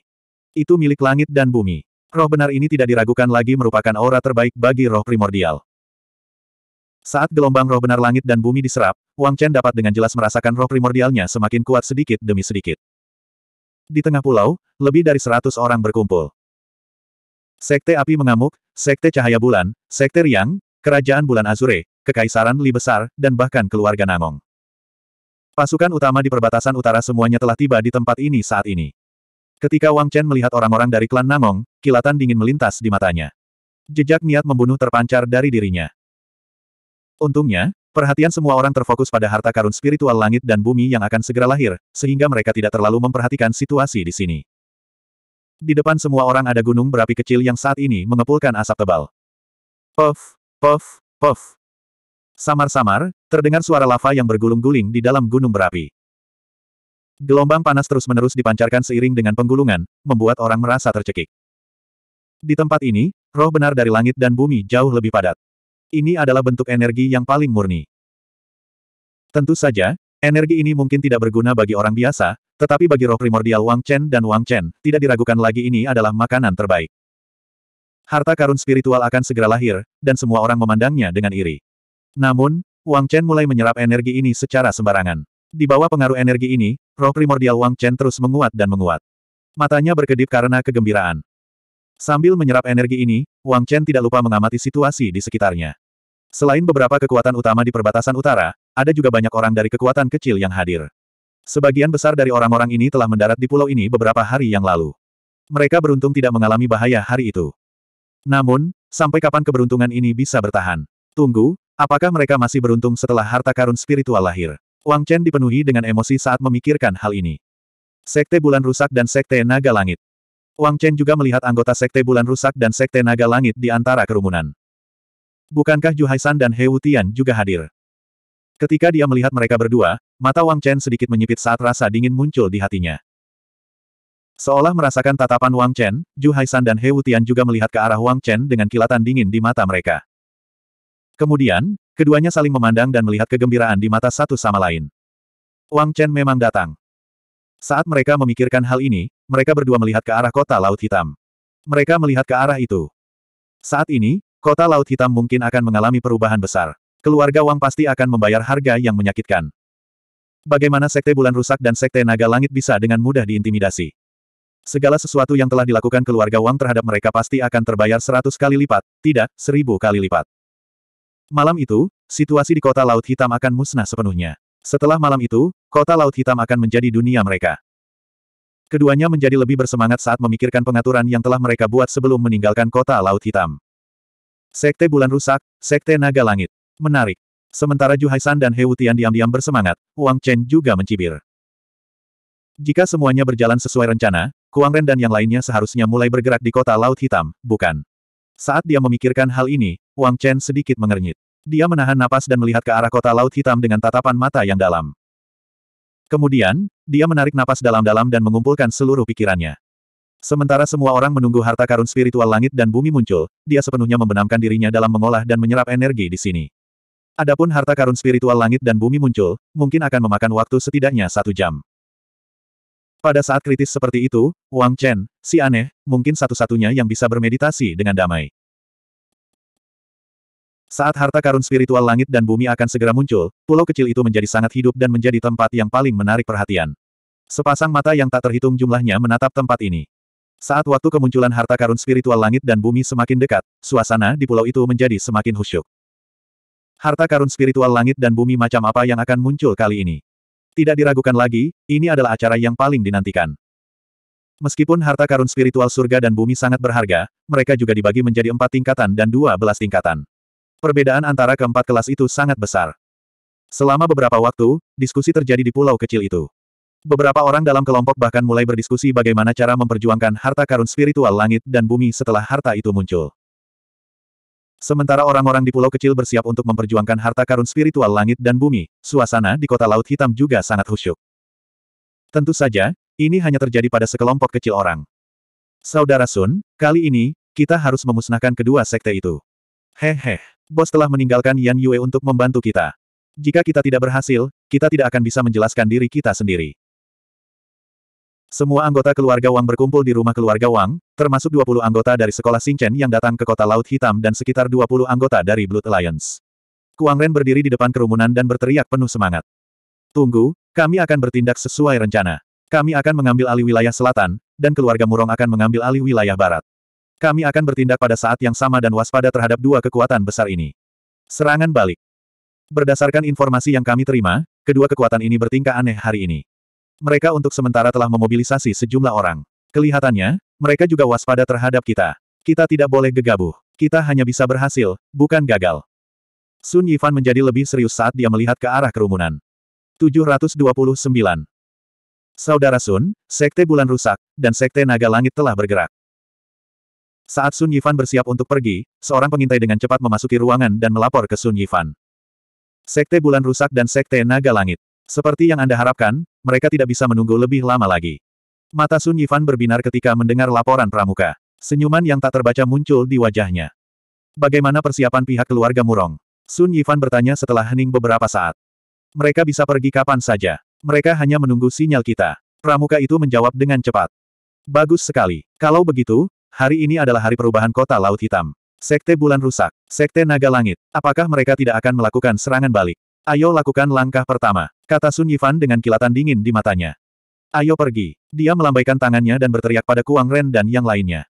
Itu milik langit dan bumi. Roh benar ini tidak diragukan lagi merupakan aura terbaik bagi roh primordial. Saat gelombang roh benar langit dan bumi diserap, Wang Chen dapat dengan jelas merasakan roh primordialnya semakin kuat sedikit demi sedikit. Di tengah pulau, lebih dari seratus orang berkumpul. Sekte api mengamuk, sekte cahaya bulan, sekte riang, kerajaan bulan Azure, kekaisaran Li Besar, dan bahkan keluarga Namong. Pasukan utama di perbatasan utara semuanya telah tiba di tempat ini saat ini. Ketika Wang Chen melihat orang-orang dari klan Namong, kilatan dingin melintas di matanya. Jejak niat membunuh terpancar dari dirinya. Untungnya, perhatian semua orang terfokus pada harta karun spiritual langit dan bumi yang akan segera lahir, sehingga mereka tidak terlalu memperhatikan situasi di sini. Di depan semua orang ada gunung berapi kecil yang saat ini mengepulkan asap tebal. Puff, puff, puff. Samar-samar, terdengar suara lava yang bergulung-guling di dalam gunung berapi. Gelombang panas terus-menerus dipancarkan seiring dengan penggulungan, membuat orang merasa tercekik. Di tempat ini, roh benar dari langit dan bumi jauh lebih padat. Ini adalah bentuk energi yang paling murni. Tentu saja, energi ini mungkin tidak berguna bagi orang biasa, tetapi bagi roh primordial Wang Chen dan Wang Chen, tidak diragukan lagi ini adalah makanan terbaik. Harta karun spiritual akan segera lahir, dan semua orang memandangnya dengan iri. Namun, Wang Chen mulai menyerap energi ini secara sembarangan. Di bawah pengaruh energi ini, roh primordial Wang Chen terus menguat dan menguat. Matanya berkedip karena kegembiraan. Sambil menyerap energi ini, Wang Chen tidak lupa mengamati situasi di sekitarnya. Selain beberapa kekuatan utama di perbatasan utara, ada juga banyak orang dari kekuatan kecil yang hadir. Sebagian besar dari orang-orang ini telah mendarat di pulau ini beberapa hari yang lalu. Mereka beruntung tidak mengalami bahaya hari itu. Namun, sampai kapan keberuntungan ini bisa bertahan? Tunggu, Apakah mereka masih beruntung setelah harta karun spiritual lahir? Wang Chen dipenuhi dengan emosi saat memikirkan hal ini. Sekte Bulan Rusak dan Sekte Naga Langit Wang Chen juga melihat anggota Sekte Bulan Rusak dan Sekte Naga Langit di antara kerumunan. Bukankah Zhu Haisan dan He Wutian juga hadir? Ketika dia melihat mereka berdua, mata Wang Chen sedikit menyipit saat rasa dingin muncul di hatinya. Seolah merasakan tatapan Wang Chen, Zhu Haisan dan He Wutian juga melihat ke arah Wang Chen dengan kilatan dingin di mata mereka. Kemudian, keduanya saling memandang dan melihat kegembiraan di mata satu sama lain. Wang Chen memang datang. Saat mereka memikirkan hal ini, mereka berdua melihat ke arah kota Laut Hitam. Mereka melihat ke arah itu. Saat ini, kota Laut Hitam mungkin akan mengalami perubahan besar. Keluarga Wang pasti akan membayar harga yang menyakitkan. Bagaimana Sekte Bulan Rusak dan Sekte Naga Langit bisa dengan mudah diintimidasi? Segala sesuatu yang telah dilakukan keluarga Wang terhadap mereka pasti akan terbayar seratus kali lipat, tidak, seribu kali lipat. Malam itu, situasi di kota Laut Hitam akan musnah sepenuhnya. Setelah malam itu, kota Laut Hitam akan menjadi dunia mereka. Keduanya menjadi lebih bersemangat saat memikirkan pengaturan yang telah mereka buat sebelum meninggalkan kota Laut Hitam. Sekte Bulan Rusak, Sekte Naga Langit. Menarik. Sementara Ju Haisan dan He Wutian diam-diam bersemangat, Wang Chen juga mencibir. Jika semuanya berjalan sesuai rencana, Kuang Ren dan yang lainnya seharusnya mulai bergerak di kota Laut Hitam, bukan? Saat dia memikirkan hal ini, Wang Chen sedikit mengernyit. Dia menahan napas dan melihat ke arah kota laut hitam dengan tatapan mata yang dalam. Kemudian, dia menarik napas dalam-dalam dan mengumpulkan seluruh pikirannya. Sementara semua orang menunggu harta karun spiritual langit dan bumi muncul, dia sepenuhnya membenamkan dirinya dalam mengolah dan menyerap energi di sini. Adapun harta karun spiritual langit dan bumi muncul, mungkin akan memakan waktu setidaknya satu jam. Pada saat kritis seperti itu, Wang Chen, si aneh, mungkin satu-satunya yang bisa bermeditasi dengan damai. Saat harta karun spiritual langit dan bumi akan segera muncul, pulau kecil itu menjadi sangat hidup dan menjadi tempat yang paling menarik perhatian. Sepasang mata yang tak terhitung jumlahnya menatap tempat ini. Saat waktu kemunculan harta karun spiritual langit dan bumi semakin dekat, suasana di pulau itu menjadi semakin khusyuk. Harta karun spiritual langit dan bumi macam apa yang akan muncul kali ini? Tidak diragukan lagi, ini adalah acara yang paling dinantikan. Meskipun harta karun spiritual surga dan bumi sangat berharga, mereka juga dibagi menjadi empat tingkatan dan dua belas tingkatan. Perbedaan antara keempat kelas itu sangat besar. Selama beberapa waktu, diskusi terjadi di pulau kecil itu. Beberapa orang dalam kelompok bahkan mulai berdiskusi bagaimana cara memperjuangkan harta karun spiritual langit dan bumi setelah harta itu muncul. Sementara orang-orang di pulau kecil bersiap untuk memperjuangkan harta karun spiritual langit dan bumi, suasana di kota Laut Hitam juga sangat khusyuk. Tentu saja, ini hanya terjadi pada sekelompok kecil orang. Saudara Sun, kali ini, kita harus memusnahkan kedua sekte itu. Hehe, bos telah meninggalkan Yan Yue untuk membantu kita. Jika kita tidak berhasil, kita tidak akan bisa menjelaskan diri kita sendiri. Semua anggota keluarga Wang berkumpul di rumah keluarga Wang, termasuk 20 anggota dari sekolah Xingchen yang datang ke kota Laut Hitam dan sekitar 20 anggota dari Blood Alliance. Kuang Ren berdiri di depan kerumunan dan berteriak penuh semangat. Tunggu, kami akan bertindak sesuai rencana. Kami akan mengambil alih wilayah selatan, dan keluarga Murong akan mengambil alih wilayah barat. Kami akan bertindak pada saat yang sama dan waspada terhadap dua kekuatan besar ini. Serangan balik. Berdasarkan informasi yang kami terima, kedua kekuatan ini bertingkah aneh hari ini. Mereka untuk sementara telah memobilisasi sejumlah orang. Kelihatannya, mereka juga waspada terhadap kita. Kita tidak boleh gegabah. Kita hanya bisa berhasil, bukan gagal. Sun Yifan menjadi lebih serius saat dia melihat ke arah kerumunan. 729. Saudara Sun, Sekte Bulan Rusak, dan Sekte Naga Langit telah bergerak. Saat Sun Yifan bersiap untuk pergi, seorang pengintai dengan cepat memasuki ruangan dan melapor ke Sun Yifan. Sekte Bulan Rusak dan Sekte Naga Langit. Seperti yang Anda harapkan, mereka tidak bisa menunggu lebih lama lagi. Mata Sun Yifan berbinar ketika mendengar laporan pramuka. Senyuman yang tak terbaca muncul di wajahnya. Bagaimana persiapan pihak keluarga Murong? Sun Yifan bertanya setelah hening beberapa saat. Mereka bisa pergi kapan saja. Mereka hanya menunggu sinyal kita. Pramuka itu menjawab dengan cepat. Bagus sekali. Kalau begitu, hari ini adalah hari perubahan kota Laut Hitam. Sekte Bulan Rusak, Sekte Naga Langit, apakah mereka tidak akan melakukan serangan balik? Ayo lakukan langkah pertama, kata Sun Yifan dengan kilatan dingin di matanya. Ayo pergi. Dia melambaikan tangannya dan berteriak pada Kuang Ren dan yang lainnya.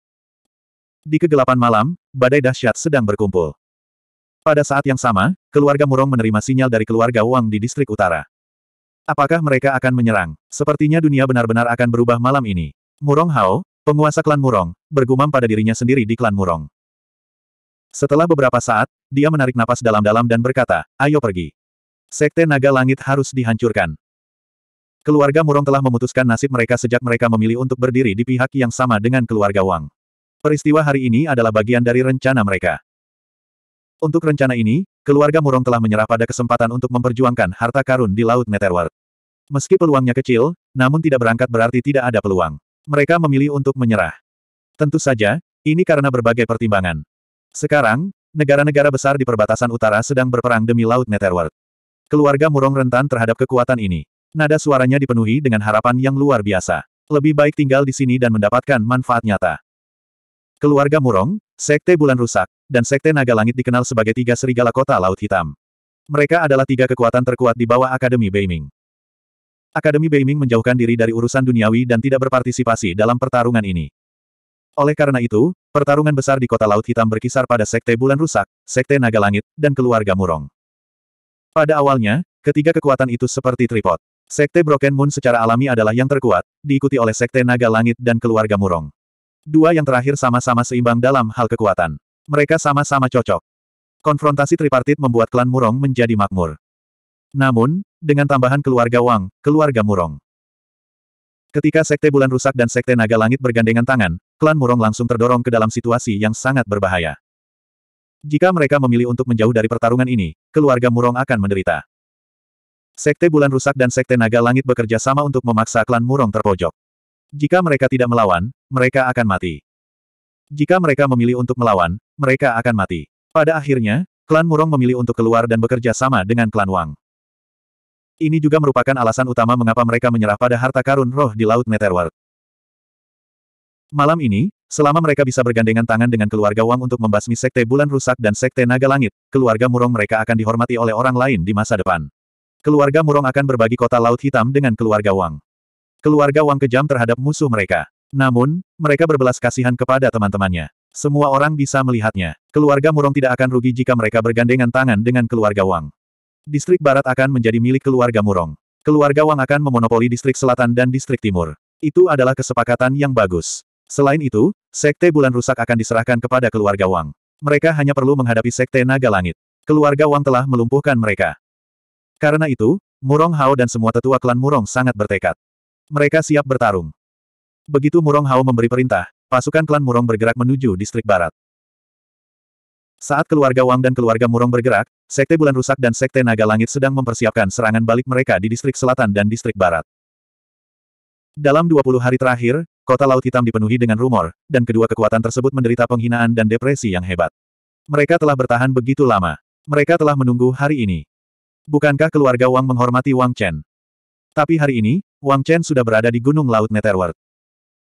Di kegelapan malam, badai dahsyat sedang berkumpul. Pada saat yang sama, keluarga Murong menerima sinyal dari keluarga Wang di distrik utara. Apakah mereka akan menyerang? Sepertinya dunia benar-benar akan berubah malam ini. Murong Hao, penguasa klan Murong, bergumam pada dirinya sendiri di klan Murong. Setelah beberapa saat, dia menarik napas dalam-dalam dan berkata, ayo pergi. Sekte Naga Langit harus dihancurkan. Keluarga Murong telah memutuskan nasib mereka sejak mereka memilih untuk berdiri di pihak yang sama dengan keluarga Wang. Peristiwa hari ini adalah bagian dari rencana mereka. Untuk rencana ini, keluarga Murong telah menyerah pada kesempatan untuk memperjuangkan harta karun di Laut Netherworld. Meski peluangnya kecil, namun tidak berangkat berarti tidak ada peluang. Mereka memilih untuk menyerah. Tentu saja, ini karena berbagai pertimbangan. Sekarang, negara-negara besar di perbatasan utara sedang berperang demi Laut Netherworld. Keluarga Murong rentan terhadap kekuatan ini. Nada suaranya dipenuhi dengan harapan yang luar biasa. Lebih baik tinggal di sini dan mendapatkan manfaat nyata. Keluarga Murong, Sekte Bulan Rusak, dan Sekte Naga Langit dikenal sebagai tiga serigala kota Laut Hitam. Mereka adalah tiga kekuatan terkuat di bawah Akademi Beiming. Akademi Beiming menjauhkan diri dari urusan duniawi dan tidak berpartisipasi dalam pertarungan ini. Oleh karena itu, pertarungan besar di kota Laut Hitam berkisar pada Sekte Bulan Rusak, Sekte Naga Langit, dan Keluarga Murong. Pada awalnya, ketiga kekuatan itu seperti tripod. Sekte Broken Moon secara alami adalah yang terkuat, diikuti oleh Sekte Naga Langit dan keluarga Murong. Dua yang terakhir sama-sama seimbang dalam hal kekuatan. Mereka sama-sama cocok. Konfrontasi tripartit membuat klan Murong menjadi makmur. Namun, dengan tambahan keluarga Wang, keluarga Murong. Ketika Sekte Bulan Rusak dan Sekte Naga Langit bergandengan tangan, klan Murong langsung terdorong ke dalam situasi yang sangat berbahaya. Jika mereka memilih untuk menjauh dari pertarungan ini, keluarga Murong akan menderita. Sekte Bulan Rusak dan Sekte Naga Langit bekerja sama untuk memaksa klan Murong terpojok. Jika mereka tidak melawan, mereka akan mati. Jika mereka memilih untuk melawan, mereka akan mati. Pada akhirnya, klan Murong memilih untuk keluar dan bekerja sama dengan klan Wang. Ini juga merupakan alasan utama mengapa mereka menyerah pada harta karun roh di Laut Netherworld. Malam ini, Selama mereka bisa bergandengan tangan dengan keluarga Wang untuk membasmi Sekte Bulan Rusak dan Sekte Naga Langit, keluarga Murong mereka akan dihormati oleh orang lain di masa depan. Keluarga Murong akan berbagi kota Laut Hitam dengan keluarga Wang. Keluarga Wang kejam terhadap musuh mereka. Namun, mereka berbelas kasihan kepada teman-temannya. Semua orang bisa melihatnya. Keluarga Murong tidak akan rugi jika mereka bergandengan tangan dengan keluarga Wang. Distrik Barat akan menjadi milik keluarga Murong. Keluarga Wang akan memonopoli distrik selatan dan distrik timur. Itu adalah kesepakatan yang bagus. Selain itu, Sekte Bulan Rusak akan diserahkan kepada keluarga Wang. Mereka hanya perlu menghadapi Sekte Naga Langit. Keluarga Wang telah melumpuhkan mereka. Karena itu, Murong Hao dan semua tetua klan Murong sangat bertekad. Mereka siap bertarung. Begitu Murong Hao memberi perintah, pasukan klan Murong bergerak menuju distrik barat. Saat keluarga Wang dan keluarga Murong bergerak, Sekte Bulan Rusak dan Sekte Naga Langit sedang mempersiapkan serangan balik mereka di distrik selatan dan distrik barat. Dalam 20 hari terakhir, Kota Laut Hitam dipenuhi dengan rumor, dan kedua kekuatan tersebut menderita penghinaan dan depresi yang hebat. Mereka telah bertahan begitu lama. Mereka telah menunggu hari ini. Bukankah keluarga Wang menghormati Wang Chen? Tapi hari ini, Wang Chen sudah berada di Gunung Laut Netherworld.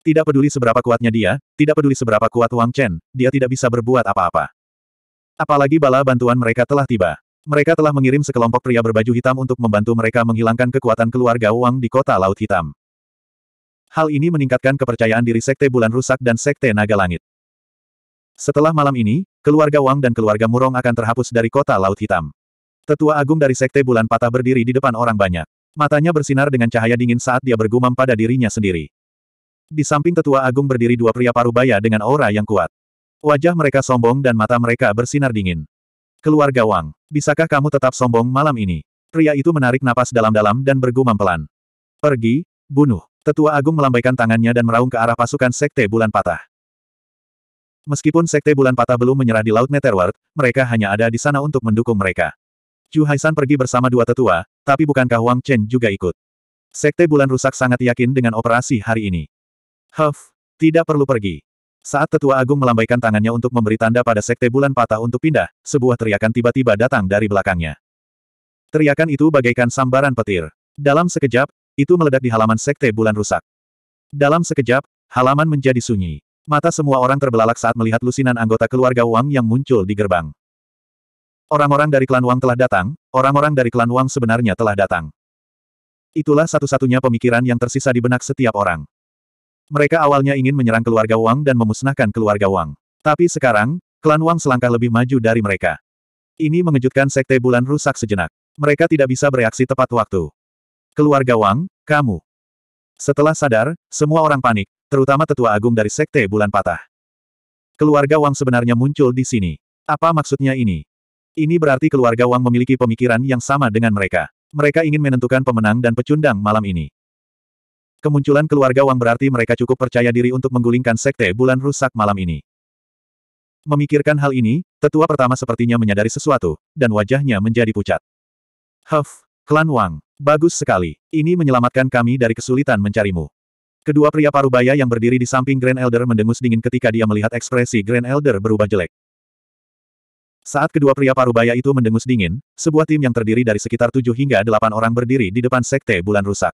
Tidak peduli seberapa kuatnya dia, tidak peduli seberapa kuat Wang Chen, dia tidak bisa berbuat apa-apa. Apalagi bala bantuan mereka telah tiba. Mereka telah mengirim sekelompok pria berbaju hitam untuk membantu mereka menghilangkan kekuatan keluarga Wang di kota Laut Hitam. Hal ini meningkatkan kepercayaan diri Sekte Bulan Rusak dan Sekte Naga Langit. Setelah malam ini, keluarga Wang dan keluarga Murong akan terhapus dari kota Laut Hitam. Tetua agung dari Sekte Bulan Patah berdiri di depan orang banyak. Matanya bersinar dengan cahaya dingin saat dia bergumam pada dirinya sendiri. Di samping tetua agung berdiri dua pria parubaya dengan aura yang kuat. Wajah mereka sombong dan mata mereka bersinar dingin. Keluarga Wang, bisakah kamu tetap sombong malam ini? Pria itu menarik napas dalam-dalam dan bergumam pelan. Pergi, bunuh. Tetua Agung melambaikan tangannya dan meraung ke arah pasukan Sekte Bulan Patah. Meskipun Sekte Bulan Patah belum menyerah di Laut Netherworld, mereka hanya ada di sana untuk mendukung mereka. Chu Haisan pergi bersama dua tetua, tapi bukankah Wang Chen juga ikut? Sekte Bulan Rusak sangat yakin dengan operasi hari ini. Huff, tidak perlu pergi. Saat Tetua Agung melambaikan tangannya untuk memberi tanda pada Sekte Bulan Patah untuk pindah, sebuah teriakan tiba-tiba datang dari belakangnya. Teriakan itu bagaikan sambaran petir. Dalam sekejap, itu meledak di halaman Sekte Bulan Rusak. Dalam sekejap, halaman menjadi sunyi. Mata semua orang terbelalak saat melihat lusinan anggota keluarga Wang yang muncul di gerbang. Orang-orang dari klan Wang telah datang, orang-orang dari klan Wang sebenarnya telah datang. Itulah satu-satunya pemikiran yang tersisa di benak setiap orang. Mereka awalnya ingin menyerang keluarga Wang dan memusnahkan keluarga Wang. Tapi sekarang, klan Wang selangkah lebih maju dari mereka. Ini mengejutkan Sekte Bulan Rusak sejenak. Mereka tidak bisa bereaksi tepat waktu. Keluarga Wang, kamu. Setelah sadar, semua orang panik, terutama tetua agung dari Sekte Bulan Patah. Keluarga Wang sebenarnya muncul di sini. Apa maksudnya ini? Ini berarti keluarga Wang memiliki pemikiran yang sama dengan mereka. Mereka ingin menentukan pemenang dan pecundang malam ini. Kemunculan keluarga Wang berarti mereka cukup percaya diri untuk menggulingkan Sekte Bulan Rusak malam ini. Memikirkan hal ini, tetua pertama sepertinya menyadari sesuatu, dan wajahnya menjadi pucat. Huff, Klan Wang, bagus sekali. Ini menyelamatkan kami dari kesulitan mencarimu. Kedua pria parubaya yang berdiri di samping Grand Elder mendengus dingin ketika dia melihat ekspresi Grand Elder berubah jelek. Saat kedua pria parubaya itu mendengus dingin, sebuah tim yang terdiri dari sekitar tujuh hingga delapan orang berdiri di depan Sekte Bulan Rusak.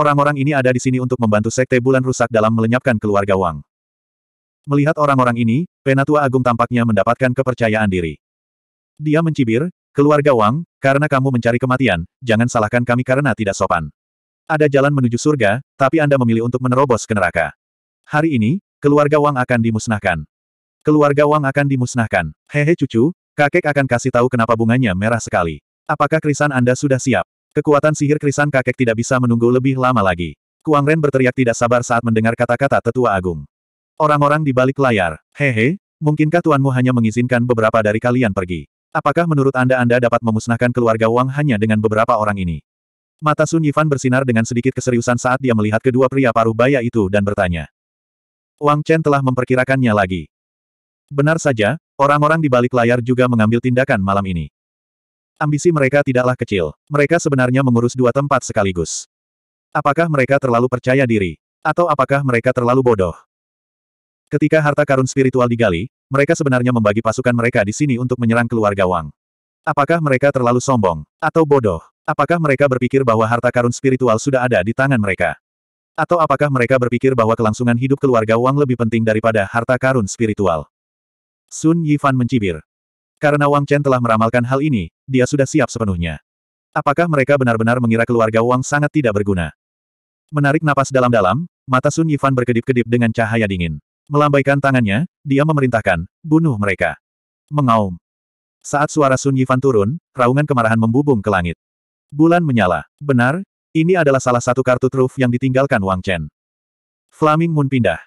Orang-orang ini ada di sini untuk membantu Sekte Bulan Rusak dalam melenyapkan keluarga Wang. Melihat orang-orang ini, Penatua Agung tampaknya mendapatkan kepercayaan diri. Dia mencibir, Keluarga Wang, karena kamu mencari kematian, jangan salahkan kami karena tidak sopan. Ada jalan menuju surga, tapi Anda memilih untuk menerobos ke neraka. Hari ini, keluarga Wang akan dimusnahkan. Keluarga Wang akan dimusnahkan. Hehe cucu, kakek akan kasih tahu kenapa bunganya merah sekali. Apakah krisan Anda sudah siap? Kekuatan sihir krisan kakek tidak bisa menunggu lebih lama lagi. Kuang Ren berteriak tidak sabar saat mendengar kata-kata tetua agung. Orang-orang di balik layar, hehe, mungkinkah tuanmu hanya mengizinkan beberapa dari kalian pergi? Apakah menurut Anda Anda dapat memusnahkan keluarga Wang hanya dengan beberapa orang ini? Mata Sun Yifan bersinar dengan sedikit keseriusan saat dia melihat kedua pria paruh baya itu dan bertanya. Wang Chen telah memperkirakannya lagi. Benar saja, orang-orang di balik layar juga mengambil tindakan malam ini. Ambisi mereka tidaklah kecil. Mereka sebenarnya mengurus dua tempat sekaligus. Apakah mereka terlalu percaya diri? Atau apakah mereka terlalu bodoh? Ketika harta karun spiritual digali, mereka sebenarnya membagi pasukan mereka di sini untuk menyerang keluarga Wang. Apakah mereka terlalu sombong? Atau bodoh? Apakah mereka berpikir bahwa harta karun spiritual sudah ada di tangan mereka? Atau apakah mereka berpikir bahwa kelangsungan hidup keluarga Wang lebih penting daripada harta karun spiritual? Sun Yifan mencibir. Karena Wang Chen telah meramalkan hal ini, dia sudah siap sepenuhnya. Apakah mereka benar-benar mengira keluarga Wang sangat tidak berguna? Menarik napas dalam-dalam, mata Sun Yifan berkedip-kedip dengan cahaya dingin. Melambaikan tangannya, dia memerintahkan, bunuh mereka. Mengaum. Saat suara Sun Yifan turun, raungan kemarahan membubung ke langit. Bulan menyala. Benar, ini adalah salah satu kartu truf yang ditinggalkan Wang Chen. Flaming Moon pindah.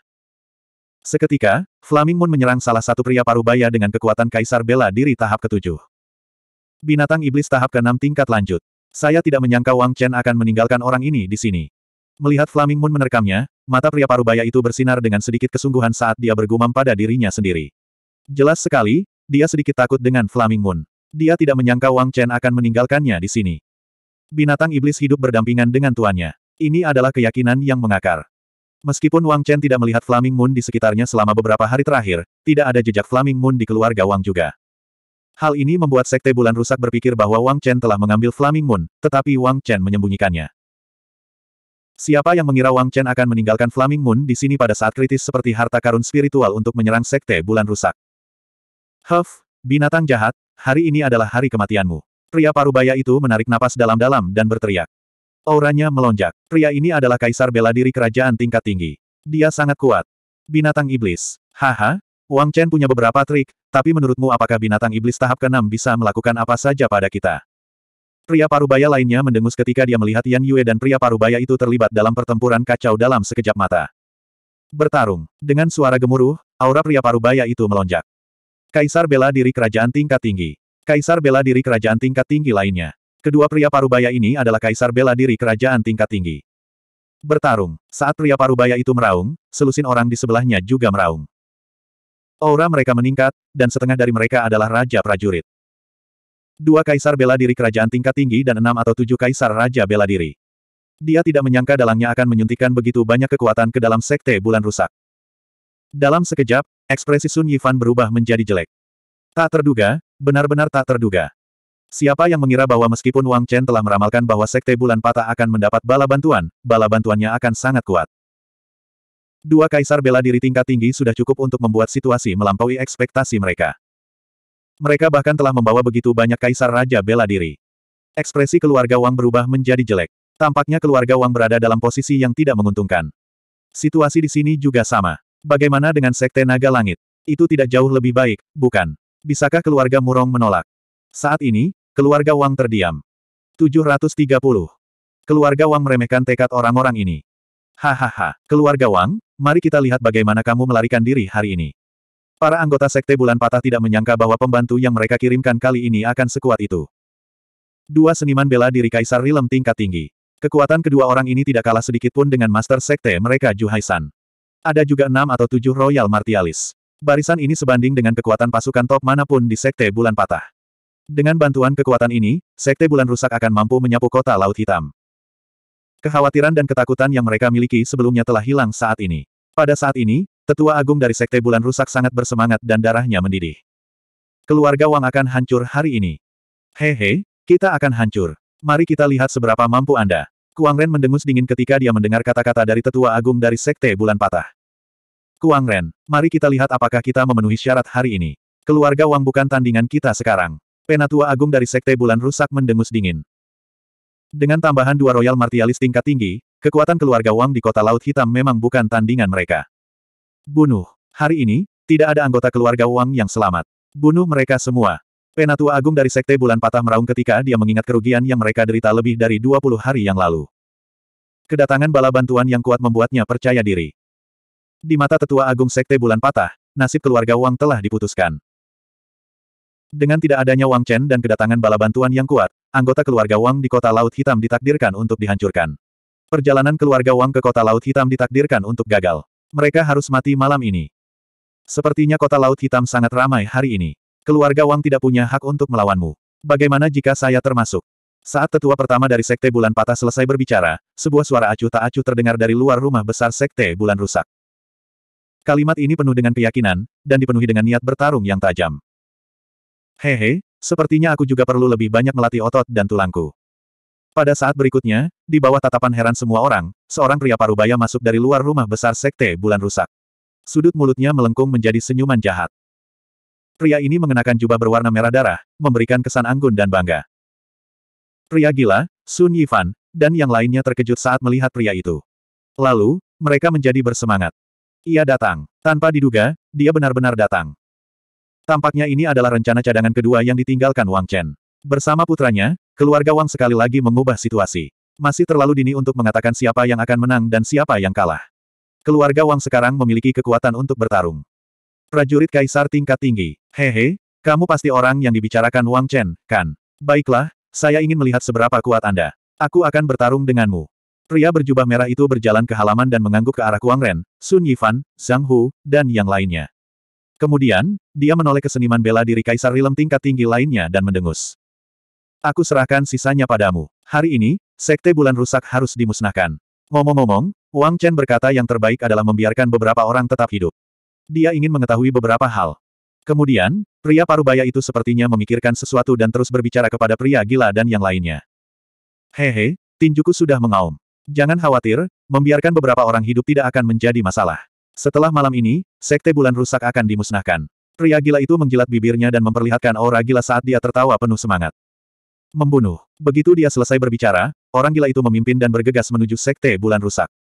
Seketika, Flaming Moon menyerang salah satu pria parubaya dengan kekuatan Kaisar Bela Diri tahap ketujuh. Binatang iblis tahap ke keenam tingkat lanjut. Saya tidak menyangka Wang Chen akan meninggalkan orang ini di sini. Melihat Flaming Moon menerkamnya, Mata pria parubaya itu bersinar dengan sedikit kesungguhan saat dia bergumam pada dirinya sendiri. Jelas sekali, dia sedikit takut dengan Flaming Moon. Dia tidak menyangka Wang Chen akan meninggalkannya di sini. Binatang iblis hidup berdampingan dengan tuannya. Ini adalah keyakinan yang mengakar. Meskipun Wang Chen tidak melihat Flaming Moon di sekitarnya selama beberapa hari terakhir, tidak ada jejak Flaming Moon di keluarga Wang juga. Hal ini membuat Sekte Bulan Rusak berpikir bahwa Wang Chen telah mengambil Flaming Moon, tetapi Wang Chen menyembunyikannya. Siapa yang mengira Wang Chen akan meninggalkan Flaming Moon di sini pada saat kritis seperti harta karun spiritual untuk menyerang sekte bulan rusak? Huff, binatang jahat, hari ini adalah hari kematianmu. Pria parubaya itu menarik napas dalam-dalam dan berteriak. Auranya melonjak. Pria ini adalah kaisar bela diri kerajaan tingkat tinggi. Dia sangat kuat. Binatang iblis. Haha, Wang Chen punya beberapa trik, tapi menurutmu apakah binatang iblis tahap ke-6 bisa melakukan apa saja pada kita? Pria parubaya lainnya mendengus ketika dia melihat Yan Yue dan pria parubaya itu terlibat dalam pertempuran kacau dalam sekejap mata. Bertarung. Dengan suara gemuruh, aura pria parubaya itu melonjak. Kaisar bela diri kerajaan tingkat tinggi. Kaisar bela diri kerajaan tingkat tinggi lainnya. Kedua pria parubaya ini adalah kaisar bela diri kerajaan tingkat tinggi. Bertarung. Saat pria parubaya itu meraung, selusin orang di sebelahnya juga meraung. Aura mereka meningkat, dan setengah dari mereka adalah raja prajurit. Dua kaisar bela diri kerajaan tingkat tinggi dan enam atau tujuh kaisar raja bela diri. Dia tidak menyangka dalangnya akan menyuntikkan begitu banyak kekuatan ke dalam sekte bulan rusak. Dalam sekejap, ekspresi Sun Yifan berubah menjadi jelek. Tak terduga, benar-benar tak terduga. Siapa yang mengira bahwa meskipun Wang Chen telah meramalkan bahwa sekte bulan patah akan mendapat bala bantuan, bala bantuannya akan sangat kuat. Dua kaisar bela diri tingkat tinggi sudah cukup untuk membuat situasi melampaui ekspektasi mereka. Mereka bahkan telah membawa begitu banyak kaisar raja bela diri. Ekspresi keluarga Wang berubah menjadi jelek. Tampaknya keluarga Wang berada dalam posisi yang tidak menguntungkan. Situasi di sini juga sama. Bagaimana dengan Sekte Naga Langit? Itu tidak jauh lebih baik, bukan? Bisakah keluarga Murong menolak? Saat ini, keluarga Wang terdiam. 730. Keluarga Wang meremehkan tekad orang-orang ini. Hahaha, keluarga Wang, mari kita lihat bagaimana kamu melarikan diri hari ini. Para anggota Sekte Bulan Patah tidak menyangka bahwa pembantu yang mereka kirimkan kali ini akan sekuat itu. Dua seniman bela diri Kaisar Rilem tingkat tinggi. Kekuatan kedua orang ini tidak kalah sedikit pun dengan Master Sekte mereka Juhaisan. Ada juga enam atau tujuh Royal Martialis. Barisan ini sebanding dengan kekuatan pasukan top manapun di Sekte Bulan Patah. Dengan bantuan kekuatan ini, Sekte Bulan Rusak akan mampu menyapu kota Laut Hitam. Kekhawatiran dan ketakutan yang mereka miliki sebelumnya telah hilang saat ini. Pada saat ini, Tetua agung dari Sekte Bulan Rusak sangat bersemangat dan darahnya mendidih. Keluarga Wang akan hancur hari ini. Hehe, kita akan hancur. Mari kita lihat seberapa mampu Anda. Kuang Ren mendengus dingin ketika dia mendengar kata-kata dari tetua agung dari Sekte Bulan Patah. Kuang Ren, mari kita lihat apakah kita memenuhi syarat hari ini. Keluarga Wang bukan tandingan kita sekarang. Penatua agung dari Sekte Bulan Rusak mendengus dingin. Dengan tambahan dua Royal Martialis tingkat tinggi, kekuatan keluarga Wang di kota Laut Hitam memang bukan tandingan mereka. Bunuh. Hari ini, tidak ada anggota keluarga Wang yang selamat. Bunuh mereka semua. Penatua Agung dari Sekte Bulan patah meraung ketika dia mengingat kerugian yang mereka derita lebih dari 20 hari yang lalu. Kedatangan bala bantuan yang kuat membuatnya percaya diri. Di mata Tetua Agung Sekte Bulan patah, nasib keluarga Wang telah diputuskan. Dengan tidak adanya Wang Chen dan kedatangan bala bantuan yang kuat, anggota keluarga Wang di kota Laut Hitam ditakdirkan untuk dihancurkan. Perjalanan keluarga Wang ke kota Laut Hitam ditakdirkan untuk gagal. Mereka harus mati malam ini. Sepertinya kota Laut Hitam sangat ramai hari ini. Keluarga Wang tidak punya hak untuk melawanmu. Bagaimana jika saya termasuk? Saat tetua pertama dari Sekte Bulan Patah selesai berbicara, sebuah suara acuh tak acuh terdengar dari luar rumah besar Sekte Bulan Rusak. Kalimat ini penuh dengan keyakinan, dan dipenuhi dengan niat bertarung yang tajam. Hehe, sepertinya aku juga perlu lebih banyak melatih otot dan tulangku. Pada saat berikutnya, di bawah tatapan heran semua orang, seorang pria parubaya masuk dari luar rumah besar Sekte Bulan Rusak. Sudut mulutnya melengkung menjadi senyuman jahat. Pria ini mengenakan jubah berwarna merah darah, memberikan kesan anggun dan bangga. Pria gila, Sun Yifan, dan yang lainnya terkejut saat melihat pria itu. Lalu, mereka menjadi bersemangat. Ia datang. Tanpa diduga, dia benar-benar datang. Tampaknya ini adalah rencana cadangan kedua yang ditinggalkan Wang Chen. Bersama putranya, keluarga Wang sekali lagi mengubah situasi. Masih terlalu dini untuk mengatakan siapa yang akan menang dan siapa yang kalah. Keluarga Wang sekarang memiliki kekuatan untuk bertarung. Prajurit kaisar tingkat tinggi. Hehe, kamu pasti orang yang dibicarakan Wang Chen, kan? Baiklah, saya ingin melihat seberapa kuat Anda. Aku akan bertarung denganmu. Pria berjubah merah itu berjalan ke halaman dan mengangguk ke arah Kuang Ren, Sun Yifan, Zhang Hu, dan yang lainnya. Kemudian, dia menoleh ke seniman bela diri Kaisar Rilem tingkat tinggi lainnya dan mendengus. Aku serahkan sisanya padamu. Hari ini, Sekte Bulan Rusak harus dimusnahkan. Ngomong-ngomong, Wang Chen berkata yang terbaik adalah membiarkan beberapa orang tetap hidup. Dia ingin mengetahui beberapa hal. Kemudian, pria parubaya itu sepertinya memikirkan sesuatu dan terus berbicara kepada pria gila dan yang lainnya. Hehe, tinjuku sudah mengaum. Jangan khawatir, membiarkan beberapa orang hidup tidak akan menjadi masalah. Setelah malam ini, Sekte Bulan Rusak akan dimusnahkan. Pria gila itu menjilat bibirnya dan memperlihatkan aura gila saat dia tertawa penuh semangat. Membunuh. Begitu dia selesai berbicara, orang gila itu memimpin dan bergegas menuju Sekte Bulan Rusak.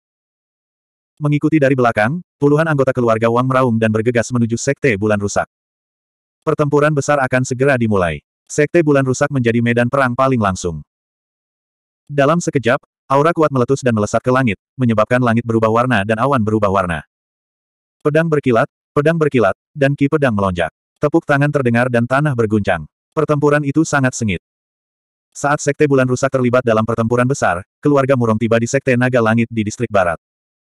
Mengikuti dari belakang, puluhan anggota keluarga Wang meraung dan bergegas menuju Sekte Bulan Rusak. Pertempuran besar akan segera dimulai. Sekte Bulan Rusak menjadi medan perang paling langsung. Dalam sekejap, aura kuat meletus dan melesat ke langit, menyebabkan langit berubah warna dan awan berubah warna. Pedang berkilat, pedang berkilat, dan ki pedang melonjak. Tepuk tangan terdengar dan tanah berguncang. Pertempuran itu sangat sengit. Saat Sekte Bulan Rusak terlibat dalam pertempuran besar, keluarga Murong tiba di Sekte Naga Langit di distrik barat.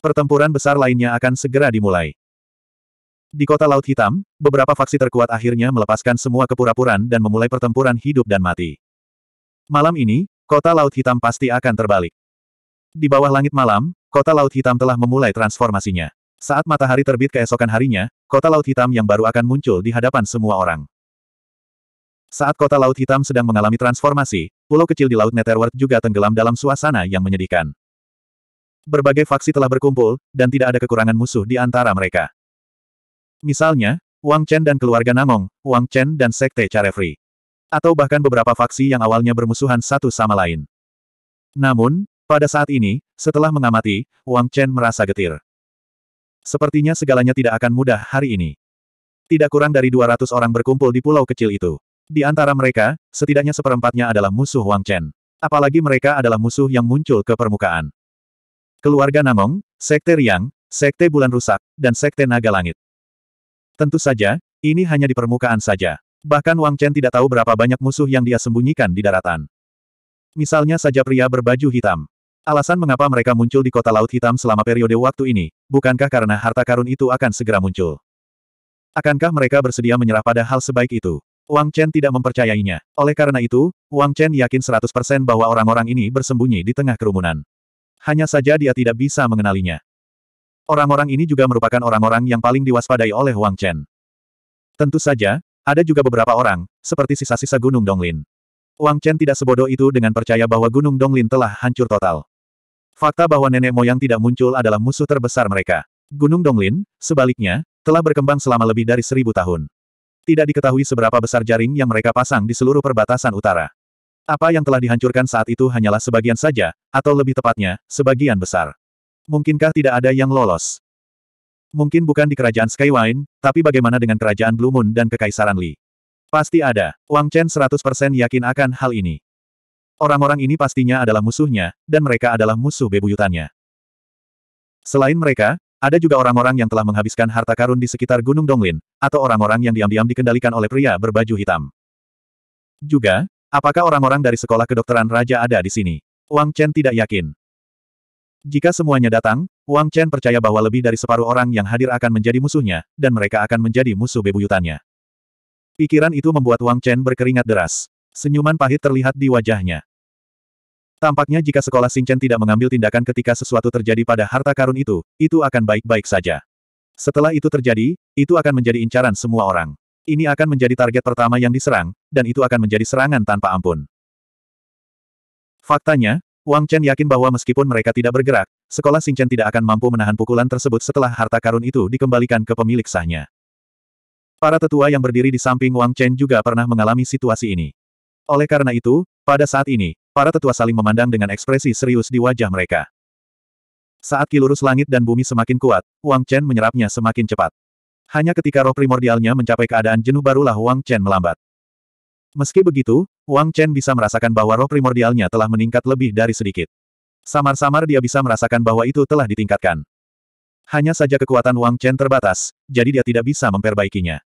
Pertempuran besar lainnya akan segera dimulai. Di kota Laut Hitam, beberapa faksi terkuat akhirnya melepaskan semua kepura-puraan dan memulai pertempuran hidup dan mati. Malam ini, kota Laut Hitam pasti akan terbalik. Di bawah langit malam, kota Laut Hitam telah memulai transformasinya. Saat matahari terbit keesokan harinya, kota Laut Hitam yang baru akan muncul di hadapan semua orang. Saat kota Laut Hitam sedang mengalami transformasi, pulau kecil di Laut Netherworld juga tenggelam dalam suasana yang menyedihkan. Berbagai faksi telah berkumpul, dan tidak ada kekurangan musuh di antara mereka. Misalnya, Wang Chen dan keluarga Namong, Wang Chen dan Sekte Charefri. Atau bahkan beberapa faksi yang awalnya bermusuhan satu sama lain. Namun, pada saat ini, setelah mengamati, Wang Chen merasa getir. Sepertinya segalanya tidak akan mudah hari ini. Tidak kurang dari 200 orang berkumpul di pulau kecil itu. Di antara mereka, setidaknya seperempatnya adalah musuh Wang Chen. Apalagi mereka adalah musuh yang muncul ke permukaan. Keluarga Namong, Sekte Riang, Sekte Bulan Rusak, dan Sekte Naga Langit. Tentu saja, ini hanya di permukaan saja. Bahkan Wang Chen tidak tahu berapa banyak musuh yang dia sembunyikan di daratan. Misalnya saja pria berbaju hitam. Alasan mengapa mereka muncul di kota Laut Hitam selama periode waktu ini, bukankah karena harta karun itu akan segera muncul? Akankah mereka bersedia menyerah pada hal sebaik itu? Wang Chen tidak mempercayainya. Oleh karena itu, Wang Chen yakin 100% bahwa orang-orang ini bersembunyi di tengah kerumunan. Hanya saja dia tidak bisa mengenalinya. Orang-orang ini juga merupakan orang-orang yang paling diwaspadai oleh Wang Chen. Tentu saja, ada juga beberapa orang, seperti sisa-sisa Gunung Donglin. Wang Chen tidak sebodoh itu dengan percaya bahwa Gunung Donglin telah hancur total. Fakta bahwa nenek moyang tidak muncul adalah musuh terbesar mereka. Gunung Donglin, sebaliknya, telah berkembang selama lebih dari seribu tahun. Tidak diketahui seberapa besar jaring yang mereka pasang di seluruh perbatasan utara. Apa yang telah dihancurkan saat itu hanyalah sebagian saja, atau lebih tepatnya, sebagian besar. Mungkinkah tidak ada yang lolos? Mungkin bukan di kerajaan Skywine, tapi bagaimana dengan kerajaan Blue Moon dan Kekaisaran Li? Pasti ada. Wang Chen 100% yakin akan hal ini. Orang-orang ini pastinya adalah musuhnya, dan mereka adalah musuh bebuyutannya. Selain mereka, ada juga orang-orang yang telah menghabiskan harta karun di sekitar Gunung Donglin, atau orang-orang yang diam-diam dikendalikan oleh pria berbaju hitam. Juga, apakah orang-orang dari sekolah kedokteran raja ada di sini? Wang Chen tidak yakin. Jika semuanya datang, Wang Chen percaya bahwa lebih dari separuh orang yang hadir akan menjadi musuhnya, dan mereka akan menjadi musuh bebuyutannya. Pikiran itu membuat Wang Chen berkeringat deras. Senyuman pahit terlihat di wajahnya. Tampaknya jika sekolah Singchen tidak mengambil tindakan ketika sesuatu terjadi pada harta karun itu, itu akan baik-baik saja. Setelah itu terjadi, itu akan menjadi incaran semua orang. Ini akan menjadi target pertama yang diserang, dan itu akan menjadi serangan tanpa ampun. Faktanya, Wang Chen yakin bahwa meskipun mereka tidak bergerak, sekolah Singchen tidak akan mampu menahan pukulan tersebut setelah harta karun itu dikembalikan ke pemilik sahnya. Para tetua yang berdiri di samping Wang Chen juga pernah mengalami situasi ini. Oleh karena itu, pada saat ini, Para tetua saling memandang dengan ekspresi serius di wajah mereka. Saat kilurus langit dan bumi semakin kuat, Wang Chen menyerapnya semakin cepat. Hanya ketika roh primordialnya mencapai keadaan jenuh barulah Wang Chen melambat. Meski begitu, Wang Chen bisa merasakan bahwa roh primordialnya telah meningkat lebih dari sedikit. Samar-samar dia bisa merasakan bahwa itu telah ditingkatkan. Hanya saja kekuatan Wang Chen terbatas, jadi dia tidak bisa memperbaikinya.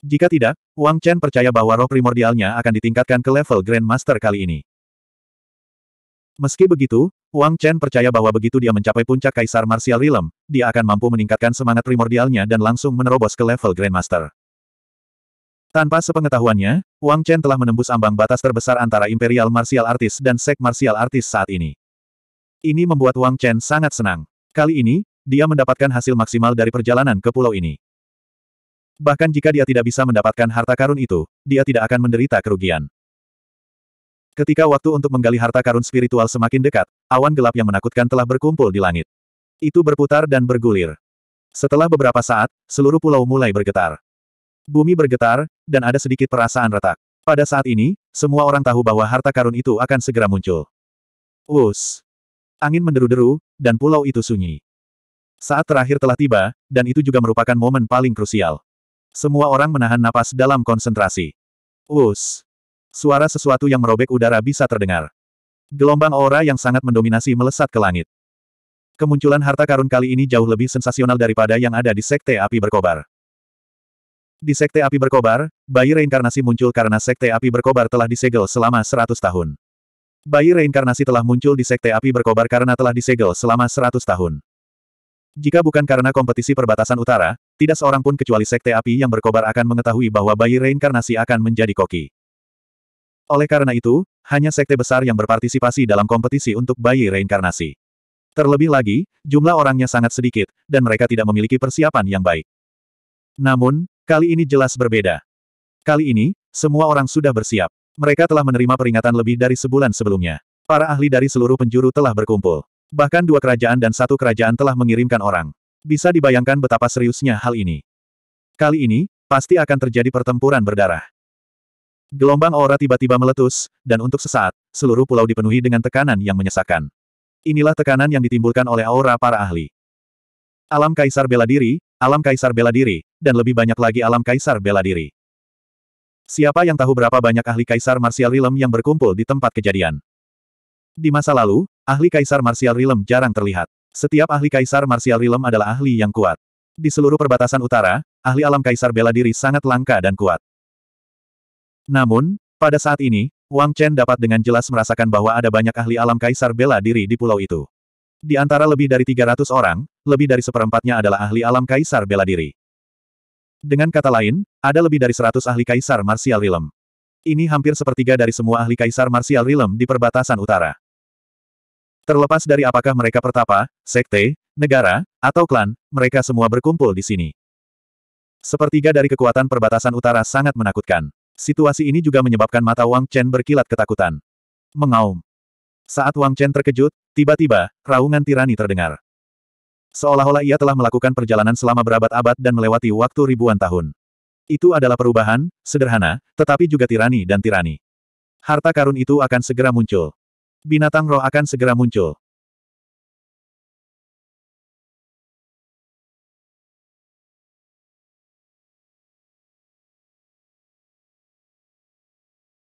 Jika tidak, Wang Chen percaya bahwa roh primordialnya akan ditingkatkan ke level Grand Master kali ini. Meski begitu, Wang Chen percaya bahwa begitu dia mencapai puncak Kaisar Martial Realm, dia akan mampu meningkatkan semangat primordialnya dan langsung menerobos ke level Grandmaster. Tanpa sepengetahuannya, Wang Chen telah menembus ambang batas terbesar antara Imperial Martial Artist dan Sek Martial Artist saat ini. Ini membuat Wang Chen sangat senang. Kali ini, dia mendapatkan hasil maksimal dari perjalanan ke pulau ini. Bahkan jika dia tidak bisa mendapatkan harta karun itu, dia tidak akan menderita kerugian. Ketika waktu untuk menggali harta karun spiritual semakin dekat, awan gelap yang menakutkan telah berkumpul di langit. Itu berputar dan bergulir. Setelah beberapa saat, seluruh pulau mulai bergetar. Bumi bergetar, dan ada sedikit perasaan retak. Pada saat ini, semua orang tahu bahwa harta karun itu akan segera muncul. Us, Angin menderu-deru, dan pulau itu sunyi. Saat terakhir telah tiba, dan itu juga merupakan momen paling krusial. Semua orang menahan napas dalam konsentrasi. Us. Suara sesuatu yang merobek udara bisa terdengar. Gelombang aura yang sangat mendominasi melesat ke langit. Kemunculan harta karun kali ini jauh lebih sensasional daripada yang ada di Sekte Api Berkobar. Di Sekte Api Berkobar, bayi reinkarnasi muncul karena Sekte Api Berkobar telah disegel selama 100 tahun. Bayi reinkarnasi telah muncul di Sekte Api Berkobar karena telah disegel selama 100 tahun. Jika bukan karena kompetisi perbatasan utara, tidak seorang pun kecuali Sekte Api yang berkobar akan mengetahui bahwa bayi reinkarnasi akan menjadi koki. Oleh karena itu, hanya sekte besar yang berpartisipasi dalam kompetisi untuk bayi reinkarnasi. Terlebih lagi, jumlah orangnya sangat sedikit, dan mereka tidak memiliki persiapan yang baik. Namun, kali ini jelas berbeda. Kali ini, semua orang sudah bersiap. Mereka telah menerima peringatan lebih dari sebulan sebelumnya. Para ahli dari seluruh penjuru telah berkumpul. Bahkan dua kerajaan dan satu kerajaan telah mengirimkan orang. Bisa dibayangkan betapa seriusnya hal ini. Kali ini, pasti akan terjadi pertempuran berdarah. Gelombang aura tiba-tiba meletus, dan untuk sesaat, seluruh pulau dipenuhi dengan tekanan yang menyesakkan. Inilah tekanan yang ditimbulkan oleh aura para ahli. Alam Kaisar Bela Diri, Alam Kaisar Bela Diri, dan lebih banyak lagi Alam Kaisar Bela Diri. Siapa yang tahu berapa banyak ahli Kaisar Martial Realm yang berkumpul di tempat kejadian? Di masa lalu, ahli Kaisar Martial Realm jarang terlihat. Setiap ahli Kaisar Martial Realm adalah ahli yang kuat. Di seluruh perbatasan utara, ahli alam Kaisar Bela Diri sangat langka dan kuat. Namun, pada saat ini, Wang Chen dapat dengan jelas merasakan bahwa ada banyak ahli alam kaisar bela diri di pulau itu. Di antara lebih dari 300 orang, lebih dari seperempatnya adalah ahli alam kaisar bela diri. Dengan kata lain, ada lebih dari 100 ahli kaisar martial realm. Ini hampir sepertiga dari semua ahli kaisar martial realm di perbatasan utara. Terlepas dari apakah mereka pertapa, sekte, negara, atau klan, mereka semua berkumpul di sini. Sepertiga dari kekuatan perbatasan utara sangat menakutkan. Situasi ini juga menyebabkan mata Wang Chen berkilat ketakutan. Mengaum. Saat Wang Chen terkejut, tiba-tiba, raungan tirani terdengar. Seolah-olah ia telah melakukan perjalanan selama berabad-abad dan melewati waktu ribuan tahun. Itu adalah perubahan, sederhana, tetapi juga tirani dan tirani. Harta karun itu akan segera muncul. Binatang roh akan segera muncul.